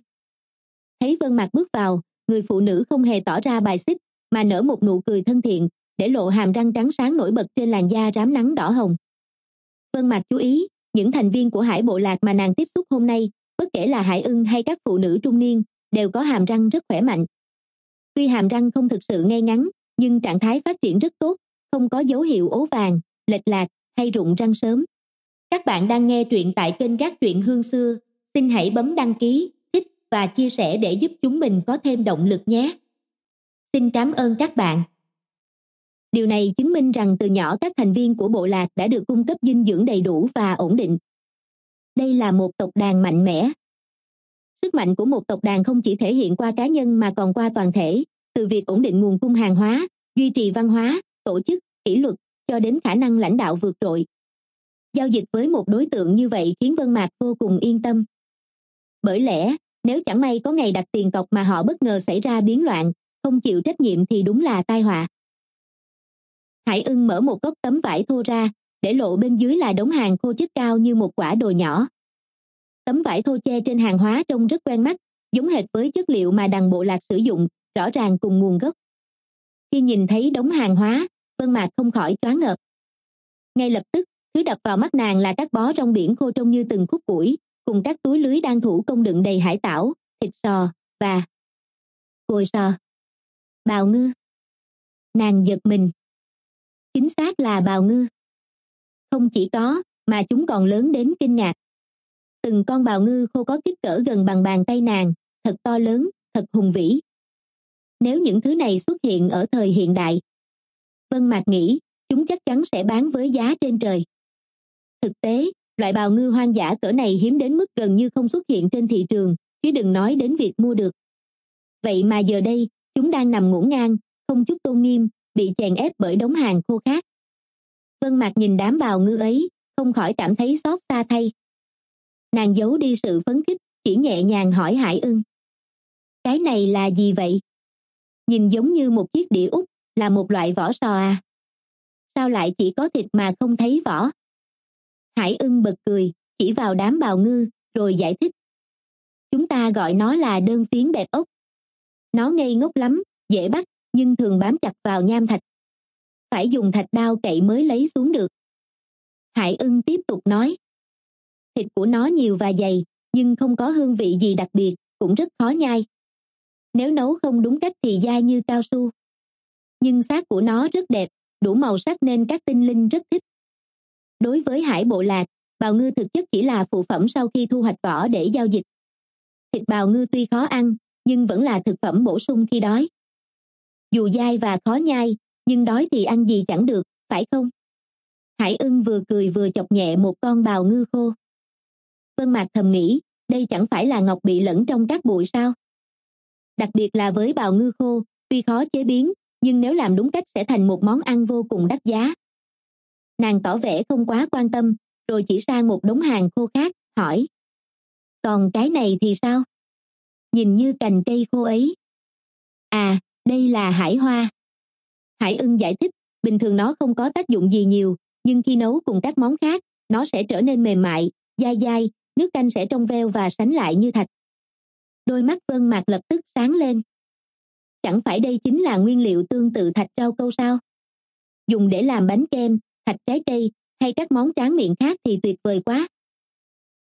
thấy vân mạc bước vào người phụ nữ không hề tỏ ra bài xích mà nở một nụ cười thân thiện để lộ hàm răng trắng sáng nổi bật trên làn da rám nắng đỏ hồng vân mạc chú ý những thành viên của hải bộ lạc mà nàng tiếp xúc hôm nay bất kể là hải ưng hay các phụ nữ trung niên đều có hàm răng rất khỏe mạnh tuy hàm răng không thực sự ngay ngắn nhưng trạng thái phát triển rất tốt không có dấu hiệu ố vàng lệch lạc hay rụng răng sớm các bạn đang nghe truyện tại kênh Gác Truyện Hương Xưa. Xin hãy bấm đăng ký, thích và chia sẻ để giúp chúng mình có thêm động lực nhé. Xin cảm ơn các bạn. Điều này chứng minh rằng từ nhỏ các thành viên của bộ lạc đã được cung cấp dinh dưỡng đầy đủ và ổn định. Đây là một tộc đàn mạnh mẽ. Sức mạnh của một tộc đàn không chỉ thể hiện qua cá nhân mà còn qua toàn thể, từ việc ổn định nguồn cung hàng hóa, duy trì văn hóa, tổ chức, kỷ luật cho đến khả năng lãnh đạo vượt trội, giao dịch với một đối tượng như vậy khiến vân mạc vô cùng yên tâm bởi lẽ nếu chẳng may có ngày đặt tiền cọc mà họ bất ngờ xảy ra biến loạn không chịu trách nhiệm thì đúng là tai họa hải ưng mở một cốc tấm vải thô ra để lộ bên dưới là đống hàng khô chất cao như một quả đồ nhỏ tấm vải thô che trên hàng hóa trông rất quen mắt giống hệt với chất liệu mà đàn bộ lạc sử dụng rõ ràng cùng nguồn gốc khi nhìn thấy đống hàng hóa vân mạc không khỏi choáng ngợp ngay lập tức thứ đập vào mắt nàng là các bó rong biển khô trông như từng khúc củi cùng các túi lưới đang thủ công đựng đầy hải tảo thịt sò và cồi sò bào ngư nàng giật mình chính xác là bào ngư không chỉ có mà chúng còn lớn đến kinh ngạc từng con bào ngư khô có kích cỡ gần bằng bàn tay nàng thật to lớn thật hùng vĩ nếu những thứ này xuất hiện ở thời hiện đại vân mạc nghĩ chúng chắc chắn sẽ bán với giá trên trời Thực tế, loại bào ngư hoang dã cỡ này hiếm đến mức gần như không xuất hiện trên thị trường, chứ đừng nói đến việc mua được. Vậy mà giờ đây, chúng đang nằm ngủ ngang, không chút tôn nghiêm, bị chèn ép bởi đống hàng khô khát. Vân Mạc nhìn đám bào ngư ấy, không khỏi cảm thấy xót xa thay. Nàng giấu đi sự phấn khích, chỉ nhẹ nhàng hỏi Hải ưng. Cái này là gì vậy? Nhìn giống như một chiếc đĩa úp, là một loại vỏ sò à? Sao lại chỉ có thịt mà không thấy vỏ? hải ưng bật cười chỉ vào đám bào ngư rồi giải thích chúng ta gọi nó là đơn phiến bẹt ốc nó ngây ngốc lắm dễ bắt nhưng thường bám chặt vào nham thạch phải dùng thạch đao cậy mới lấy xuống được hải ưng tiếp tục nói thịt của nó nhiều và dày nhưng không có hương vị gì đặc biệt cũng rất khó nhai nếu nấu không đúng cách thì dai như cao su nhưng xác của nó rất đẹp đủ màu sắc nên các tinh linh rất thích đối với hải bộ lạc bào ngư thực chất chỉ là phụ phẩm sau khi thu hoạch vỏ để giao dịch thịt bào ngư tuy khó ăn nhưng vẫn là thực phẩm bổ sung khi đói dù dai và khó nhai nhưng đói thì ăn gì chẳng được phải không hải ưng vừa cười vừa chọc nhẹ một con bào ngư khô vân mạc thầm nghĩ đây chẳng phải là ngọc bị lẫn trong các bụi sao đặc biệt là với bào ngư khô tuy khó chế biến nhưng nếu làm đúng cách sẽ thành một món ăn vô cùng đắt giá nàng tỏ vẻ không quá quan tâm rồi chỉ sang một đống hàng khô khác hỏi còn cái này thì sao nhìn như cành cây khô ấy à đây là hải hoa hải ưng giải thích bình thường nó không có tác dụng gì nhiều nhưng khi nấu cùng các món khác nó sẽ trở nên mềm mại dai dai nước canh sẽ trong veo và sánh lại như thạch đôi mắt vân mạc lập tức sáng lên chẳng phải đây chính là nguyên liệu tương tự thạch rau câu sao dùng để làm bánh kem thạch trái cây hay các món tráng miệng khác thì tuyệt vời quá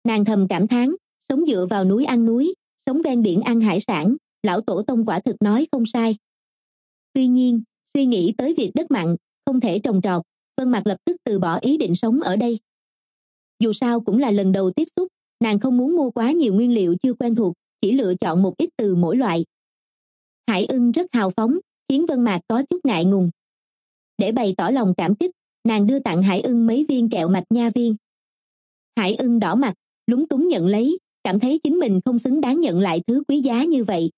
nàng thầm cảm thán sống dựa vào núi ăn núi sống ven biển ăn hải sản lão tổ tông quả thực nói không sai tuy nhiên suy nghĩ tới việc đất mặn không thể trồng trọt vân mạc lập tức từ bỏ ý định sống ở đây dù sao cũng là lần đầu tiếp xúc nàng không muốn mua quá nhiều nguyên liệu chưa quen thuộc chỉ lựa chọn một ít từ mỗi loại hải ưng rất hào phóng khiến vân mạc có chút ngại ngùng để bày tỏ lòng cảm kích nàng đưa tặng hải ưng mấy viên kẹo mạch nha viên hải ưng đỏ mặt lúng túng nhận lấy cảm thấy chính mình không xứng đáng nhận lại thứ quý giá như vậy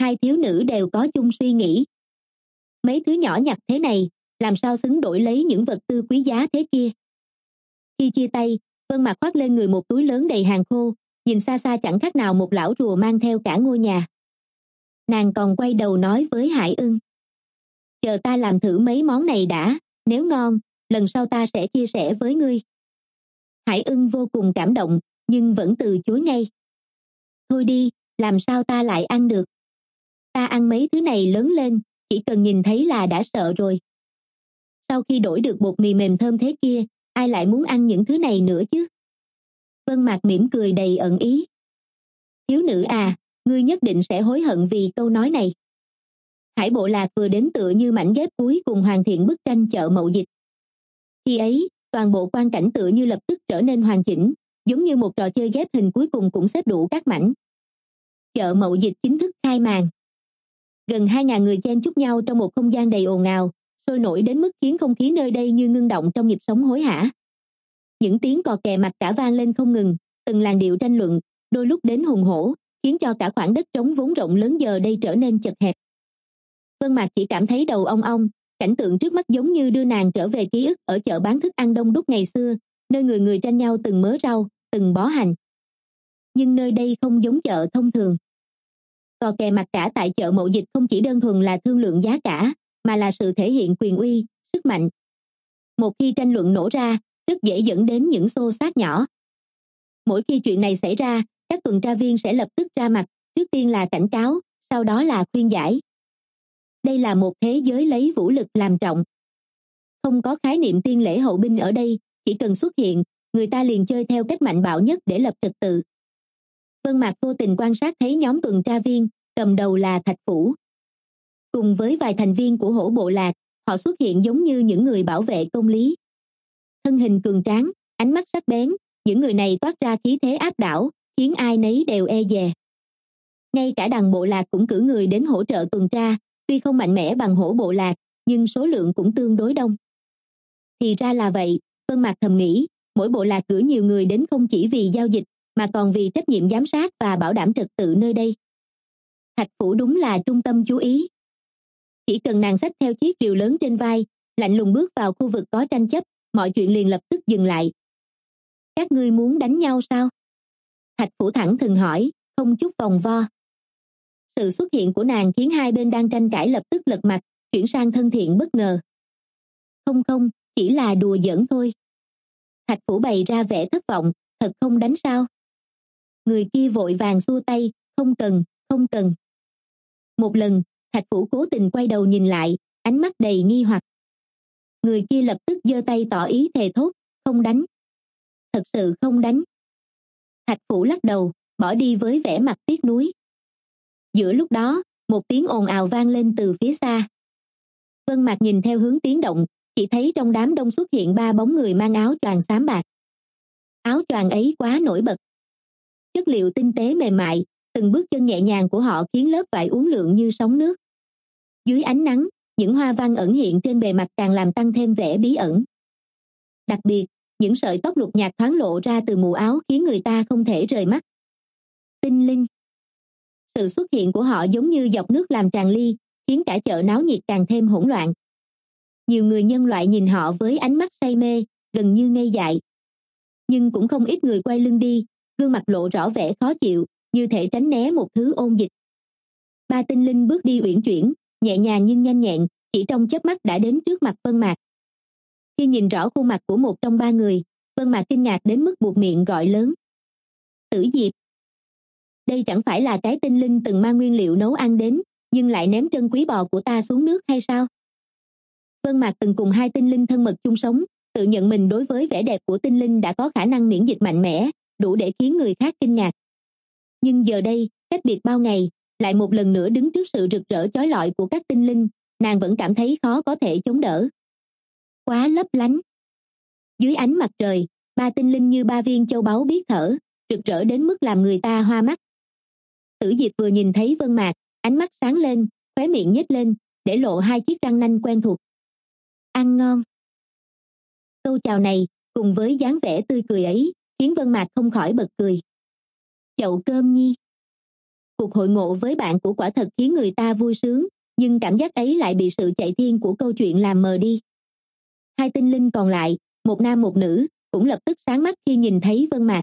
hai thiếu nữ đều có chung suy nghĩ mấy thứ nhỏ nhặt thế này làm sao xứng đổi lấy những vật tư quý giá thế kia khi chia tay vân mạc khoác lên người một túi lớn đầy hàng khô nhìn xa xa chẳng khác nào một lão rùa mang theo cả ngôi nhà nàng còn quay đầu nói với hải ưng chờ ta làm thử mấy món này đã nếu ngon lần sau ta sẽ chia sẻ với ngươi hải ưng vô cùng cảm động nhưng vẫn từ chối ngay thôi đi làm sao ta lại ăn được ta ăn mấy thứ này lớn lên chỉ cần nhìn thấy là đã sợ rồi sau khi đổi được bột mì mềm thơm thế kia ai lại muốn ăn những thứ này nữa chứ vân mạc mỉm cười đầy ẩn ý thiếu nữ à ngươi nhất định sẽ hối hận vì câu nói này hải bộ lạc vừa đến tựa như mảnh ghép cuối cùng hoàn thiện bức tranh chợ mậu dịch khi ấy toàn bộ quan cảnh tựa như lập tức trở nên hoàn chỉnh giống như một trò chơi ghép hình cuối cùng cũng xếp đủ các mảnh chợ mậu dịch chính thức khai màn gần hai ngàn người chen chúc nhau trong một không gian đầy ồn ào sôi nổi đến mức khiến không khí nơi đây như ngưng động trong nhịp sống hối hả những tiếng cò kè mặt cả vang lên không ngừng từng làn điệu tranh luận đôi lúc đến hùng hổ khiến cho cả khoảng đất trống vốn rộng lớn giờ đây trở nên chật hẹp vân mạc chỉ cảm thấy đầu ong ong cảnh tượng trước mắt giống như đưa nàng trở về ký ức ở chợ bán thức ăn đông đúc ngày xưa nơi người người tranh nhau từng mớ rau từng bó hành nhưng nơi đây không giống chợ thông thường cò kè mặt cả tại chợ mậu dịch không chỉ đơn thuần là thương lượng giá cả mà là sự thể hiện quyền uy sức mạnh một khi tranh luận nổ ra rất dễ dẫn đến những xô xát nhỏ mỗi khi chuyện này xảy ra các tuần tra viên sẽ lập tức ra mặt trước tiên là cảnh cáo sau đó là khuyên giải đây là một thế giới lấy vũ lực làm trọng không có khái niệm tiên lễ hậu binh ở đây chỉ cần xuất hiện người ta liền chơi theo cách mạnh bạo nhất để lập trật tự vân mạc vô tình quan sát thấy nhóm tuần tra viên cầm đầu là thạch phủ cùng với vài thành viên của hổ bộ lạc họ xuất hiện giống như những người bảo vệ công lý thân hình cường tráng ánh mắt sắc bén những người này toát ra khí thế áp đảo khiến ai nấy đều e dè ngay cả đàn bộ lạc cũng cử người đến hỗ trợ tuần tra tuy không mạnh mẽ bằng hổ bộ lạc nhưng số lượng cũng tương đối đông thì ra là vậy vân mạc thầm nghĩ mỗi bộ lạc cử nhiều người đến không chỉ vì giao dịch mà còn vì trách nhiệm giám sát và bảo đảm trật tự nơi đây thạch phủ đúng là trung tâm chú ý chỉ cần nàng xách theo chiếc rìu lớn trên vai lạnh lùng bước vào khu vực có tranh chấp mọi chuyện liền lập tức dừng lại các ngươi muốn đánh nhau sao thạch phủ thẳng thừng hỏi không chút vòng vo sự xuất hiện của nàng khiến hai bên đang tranh cãi lập tức lật mặt chuyển sang thân thiện bất ngờ không không chỉ là đùa giỡn thôi thạch phủ bày ra vẻ thất vọng thật không đánh sao người kia vội vàng xua tay không cần không cần một lần thạch phủ cố tình quay đầu nhìn lại ánh mắt đầy nghi hoặc người kia lập tức giơ tay tỏ ý thề thốt không đánh thật sự không đánh thạch phủ lắc đầu bỏ đi với vẻ mặt tiếc nuối giữa lúc đó một tiếng ồn ào vang lên từ phía xa vân mạc nhìn theo hướng tiếng động chỉ thấy trong đám đông xuất hiện ba bóng người mang áo toàn xám bạc áo toàn ấy quá nổi bật chất liệu tinh tế mềm mại từng bước chân nhẹ nhàng của họ khiến lớp vải uốn lượn như sóng nước dưới ánh nắng những hoa văn ẩn hiện trên bề mặt càng làm tăng thêm vẻ bí ẩn đặc biệt những sợi tóc lục nhạt thoáng lộ ra từ mũ áo khiến người ta không thể rời mắt tinh linh sự xuất hiện của họ giống như dọc nước làm tràn ly khiến cả chợ náo nhiệt càng thêm hỗn loạn nhiều người nhân loại nhìn họ với ánh mắt say mê gần như ngây dại nhưng cũng không ít người quay lưng đi gương mặt lộ rõ vẻ khó chịu như thể tránh né một thứ ôn dịch ba tinh linh bước đi uyển chuyển nhẹ nhàng nhưng nhanh nhẹn chỉ trong chớp mắt đã đến trước mặt vân mạc khi nhìn rõ khuôn mặt của một trong ba người vân mạc kinh ngạc đến mức buộc miệng gọi lớn tử diệp đây chẳng phải là cái tinh linh từng mang nguyên liệu nấu ăn đến nhưng lại ném trân quý bò của ta xuống nước hay sao vân mạc từng cùng hai tinh linh thân mật chung sống tự nhận mình đối với vẻ đẹp của tinh linh đã có khả năng miễn dịch mạnh mẽ đủ để khiến người khác kinh ngạc nhưng giờ đây cách biệt bao ngày lại một lần nữa đứng trước sự rực rỡ chói lọi của các tinh linh nàng vẫn cảm thấy khó có thể chống đỡ quá lấp lánh dưới ánh mặt trời ba tinh linh như ba viên châu báu biết thở rực rỡ đến mức làm người ta hoa mắt tử diệp vừa nhìn thấy vân mạc ánh mắt sáng lên khóe miệng nhếch lên để lộ hai chiếc răng nanh quen thuộc ăn ngon câu chào này cùng với dáng vẻ tươi cười ấy khiến vân mạc không khỏi bật cười chậu cơm nhi cuộc hội ngộ với bạn của quả thật khiến người ta vui sướng nhưng cảm giác ấy lại bị sự chạy thiên của câu chuyện làm mờ đi hai tinh linh còn lại một nam một nữ cũng lập tức sáng mắt khi nhìn thấy vân mạc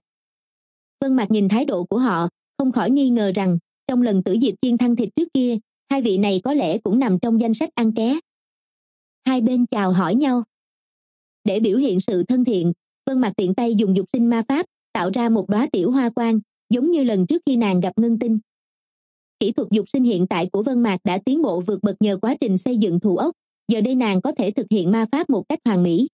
vân mạc nhìn thái độ của họ không khỏi nghi ngờ rằng trong lần tử diệp chiên thăng thịt trước kia hai vị này có lẽ cũng nằm trong danh sách ăn ké hai bên chào hỏi nhau để biểu hiện sự thân thiện vân mặt tiện tay dùng dục sinh ma pháp tạo ra một đóa tiểu hoa quan giống như lần trước khi nàng gặp ngân tinh kỹ thuật dục sinh hiện tại của vân mạc đã tiến bộ vượt bậc nhờ quá trình xây dựng thủ ốc giờ đây nàng có thể thực hiện ma pháp một cách hoàn mỹ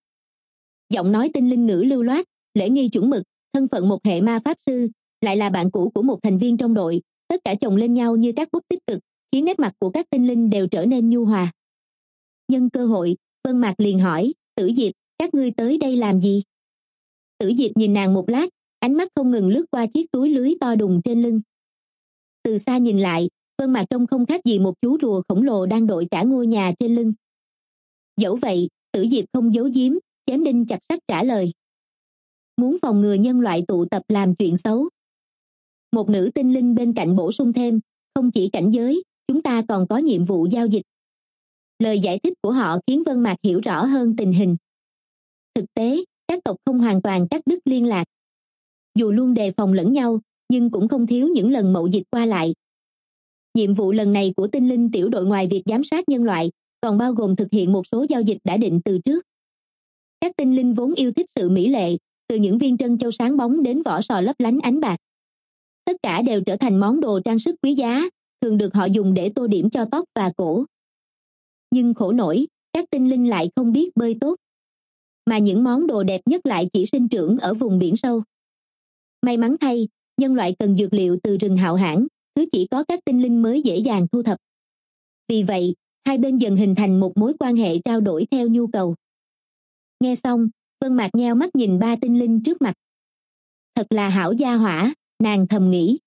giọng nói tinh linh ngữ lưu loát lễ nghi chuẩn mực thân phận một hệ ma pháp sư lại là bạn cũ của một thành viên trong đội tất cả chồng lên nhau như các bút tích cực khiến nét mặt của các tinh linh đều trở nên nhu hòa nhân cơ hội vân mạc liền hỏi tử diệp các ngươi tới đây làm gì tử diệp nhìn nàng một lát ánh mắt không ngừng lướt qua chiếc túi lưới to đùng trên lưng từ xa nhìn lại vân mạc trông không khác gì một chú rùa khổng lồ đang đội cả ngôi nhà trên lưng dẫu vậy tử diệp không giấu giếm chém đinh chặt sắt trả lời muốn phòng ngừa nhân loại tụ tập làm chuyện xấu một nữ tinh linh bên cạnh bổ sung thêm không chỉ cảnh giới chúng ta còn có nhiệm vụ giao dịch lời giải thích của họ khiến vân mạc hiểu rõ hơn tình hình thực tế các tộc không hoàn toàn cắt đứt liên lạc dù luôn đề phòng lẫn nhau nhưng cũng không thiếu những lần mậu dịch qua lại nhiệm vụ lần này của tinh linh tiểu đội ngoài việc giám sát nhân loại còn bao gồm thực hiện một số giao dịch đã định từ trước các tinh linh vốn yêu thích sự mỹ lệ từ những viên trân châu sáng bóng đến vỏ sò lấp lánh ánh bạc tất cả đều trở thành món đồ trang sức quý giá thường được họ dùng để tô điểm cho tóc và cổ nhưng khổ nổi các tinh linh lại không biết bơi tốt mà những món đồ đẹp nhất lại chỉ sinh trưởng ở vùng biển sâu may mắn thay nhân loại cần dược liệu từ rừng hạo hãn thứ chỉ có các tinh linh mới dễ dàng thu thập vì vậy hai bên dần hình thành một mối quan hệ trao đổi theo nhu cầu nghe xong vân mạc nheo mắt nhìn ba tinh linh trước mặt thật là hảo gia hỏa nàng thầm nghĩ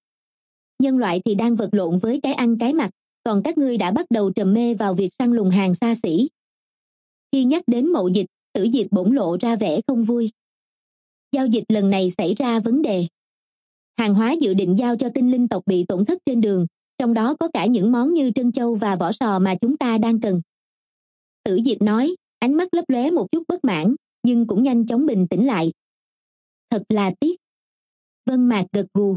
nhân loại thì đang vật lộn với cái ăn cái mặc còn các ngươi đã bắt đầu trầm mê vào việc săn lùng hàng xa xỉ khi nhắc đến mậu dịch tử diệt bỗng lộ ra vẻ không vui giao dịch lần này xảy ra vấn đề hàng hóa dự định giao cho tinh linh tộc bị tổn thất trên đường trong đó có cả những món như trân châu và vỏ sò mà chúng ta đang cần tử diệp nói ánh mắt lấp lóe một chút bất mãn nhưng cũng nhanh chóng bình tĩnh lại thật là tiếc Vân Mạc gật gù.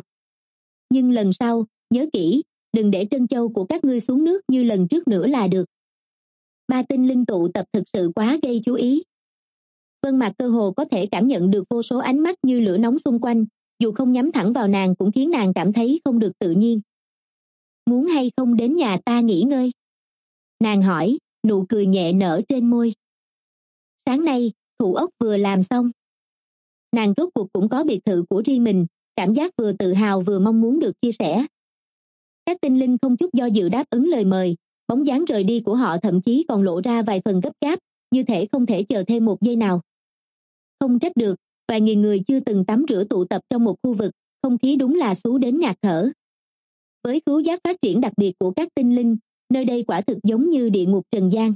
Nhưng lần sau, nhớ kỹ, đừng để trân châu của các ngươi xuống nước như lần trước nữa là được. Ba tinh linh tụ tập thực sự quá gây chú ý. Vân Mạc cơ hồ có thể cảm nhận được vô số ánh mắt như lửa nóng xung quanh, dù không nhắm thẳng vào nàng cũng khiến nàng cảm thấy không được tự nhiên. Muốn hay không đến nhà ta nghỉ ngơi? Nàng hỏi, nụ cười nhẹ nở trên môi. Sáng nay, thủ ốc vừa làm xong. Nàng rốt cuộc cũng có biệt thự của riêng mình, cảm giác vừa tự hào vừa mong muốn được chia sẻ các tinh linh không chút do dự đáp ứng lời mời bóng dáng rời đi của họ thậm chí còn lộ ra vài phần gấp gáp như thể không thể chờ thêm một giây nào không trách được vài nghìn người chưa từng tắm rửa tụ tập trong một khu vực không khí đúng là xú đến ngạt thở với cứu giác phát triển đặc biệt của các tinh linh nơi đây quả thực giống như địa ngục trần gian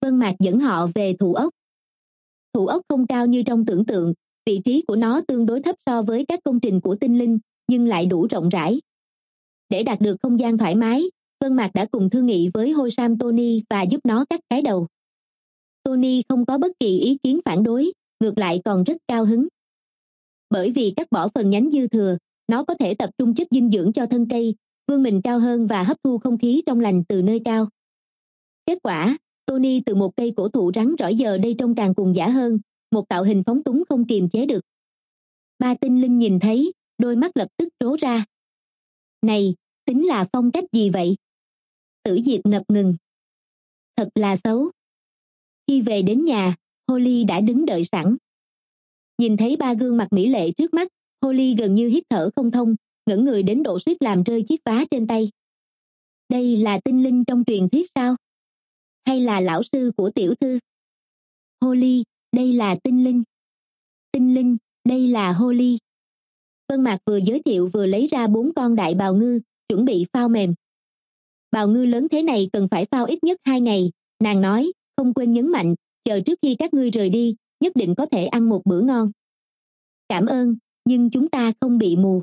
vân mạc dẫn họ về thủ ốc thủ ốc không cao như trong tưởng tượng vị trí của nó tương đối thấp so với các công trình của tinh linh nhưng lại đủ rộng rãi để đạt được không gian thoải mái vân mạc đã cùng thương nghị với hôi sam tony và giúp nó cắt cái đầu tony không có bất kỳ ý kiến phản đối ngược lại còn rất cao hứng bởi vì cắt bỏ phần nhánh dư thừa nó có thể tập trung chất dinh dưỡng cho thân cây vươn mình cao hơn và hấp thu không khí trong lành từ nơi cao kết quả tony từ một cây cổ thụ rắn rỏi giờ đây trông càng cùng giả hơn một tạo hình phóng túng không kiềm chế được ba tinh linh nhìn thấy đôi mắt lập tức rố ra này tính là phong cách gì vậy tử diệp ngập ngừng thật là xấu khi về đến nhà holly đã đứng đợi sẵn nhìn thấy ba gương mặt mỹ lệ trước mắt holly gần như hít thở không thông ngẩng người đến độ suýt làm rơi chiếc vá trên tay đây là tinh linh trong truyền thuyết sao hay là lão sư của tiểu thư holly đây là tinh linh. Tinh linh, đây là Holy. Vân Mạc vừa giới thiệu vừa lấy ra bốn con đại bào ngư, chuẩn bị phao mềm. Bào ngư lớn thế này cần phải phao ít nhất hai ngày, nàng nói, không quên nhấn mạnh, chờ trước khi các ngươi rời đi, nhất định có thể ăn một bữa ngon. Cảm ơn, nhưng chúng ta không bị mù.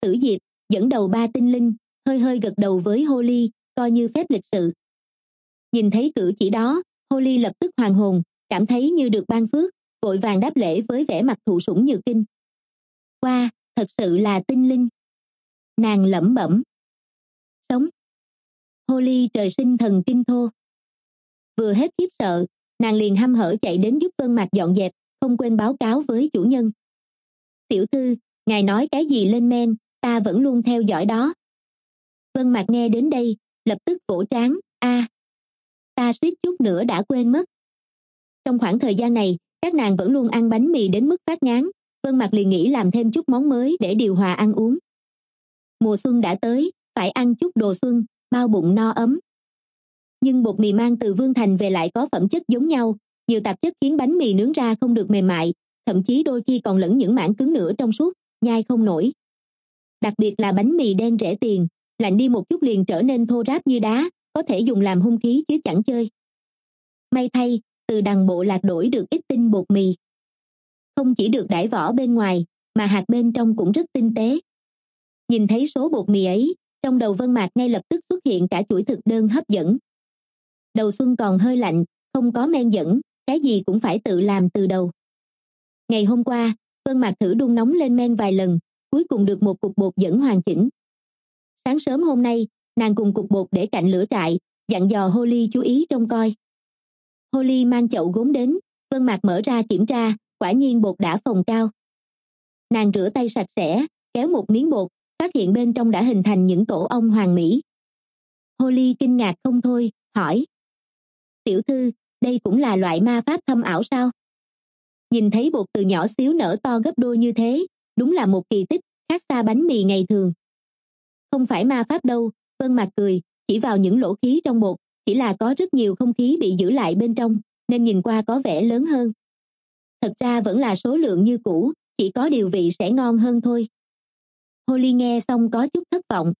Tử Diệp dẫn đầu ba tinh linh, hơi hơi gật đầu với Holy, coi như phép lịch sự. Nhìn thấy cử chỉ đó, Holy lập tức hoàng hồn, cảm thấy như được ban phước vội vàng đáp lễ với vẻ mặt thụ sủng như kinh qua thật sự là tinh linh nàng lẩm bẩm sống holy trời sinh thần kinh thô vừa hết kiếp sợ nàng liền hăm hở chạy đến giúp vân mạc dọn dẹp không quên báo cáo với chủ nhân tiểu thư ngài nói cái gì lên men ta vẫn luôn theo dõi đó vân mạc nghe đến đây lập tức vỗ trán a ta suýt chút nữa đã quên mất trong khoảng thời gian này các nàng vẫn luôn ăn bánh mì đến mức phát ngán vân mặt liền nghĩ làm thêm chút món mới để điều hòa ăn uống mùa xuân đã tới phải ăn chút đồ xuân bao bụng no ấm nhưng bột mì mang từ vương thành về lại có phẩm chất giống nhau nhiều tạp chất khiến bánh mì nướng ra không được mềm mại thậm chí đôi khi còn lẫn những mảng cứng nữa trong suốt nhai không nổi đặc biệt là bánh mì đen rẻ tiền lạnh đi một chút liền trở nên thô ráp như đá có thể dùng làm hung khí chứ chẳng chơi may thay từ đằng bộ lạc đổi được ít tinh bột mì không chỉ được đải vỏ bên ngoài mà hạt bên trong cũng rất tinh tế nhìn thấy số bột mì ấy trong đầu vân mạc ngay lập tức xuất hiện cả chuỗi thực đơn hấp dẫn đầu xuân còn hơi lạnh không có men dẫn cái gì cũng phải tự làm từ đầu ngày hôm qua vân mạc thử đun nóng lên men vài lần cuối cùng được một cục bột dẫn hoàn chỉnh sáng sớm hôm nay nàng cùng cục bột để cạnh lửa trại dặn dò Holy chú ý trông coi holly mang chậu gốm đến vân mạc mở ra kiểm tra quả nhiên bột đã phồng cao nàng rửa tay sạch sẽ kéo một miếng bột phát hiện bên trong đã hình thành những tổ ong hoàng mỹ holly kinh ngạc không thôi hỏi tiểu thư đây cũng là loại ma pháp thâm ảo sao nhìn thấy bột từ nhỏ xíu nở to gấp đôi như thế đúng là một kỳ tích khác xa bánh mì ngày thường không phải ma pháp đâu vân mạc cười chỉ vào những lỗ khí trong bột chỉ là có rất nhiều không khí bị giữ lại bên trong nên nhìn qua có vẻ lớn hơn thật ra vẫn là số lượng như cũ chỉ có điều vị sẽ ngon hơn thôi holly nghe xong có chút thất vọng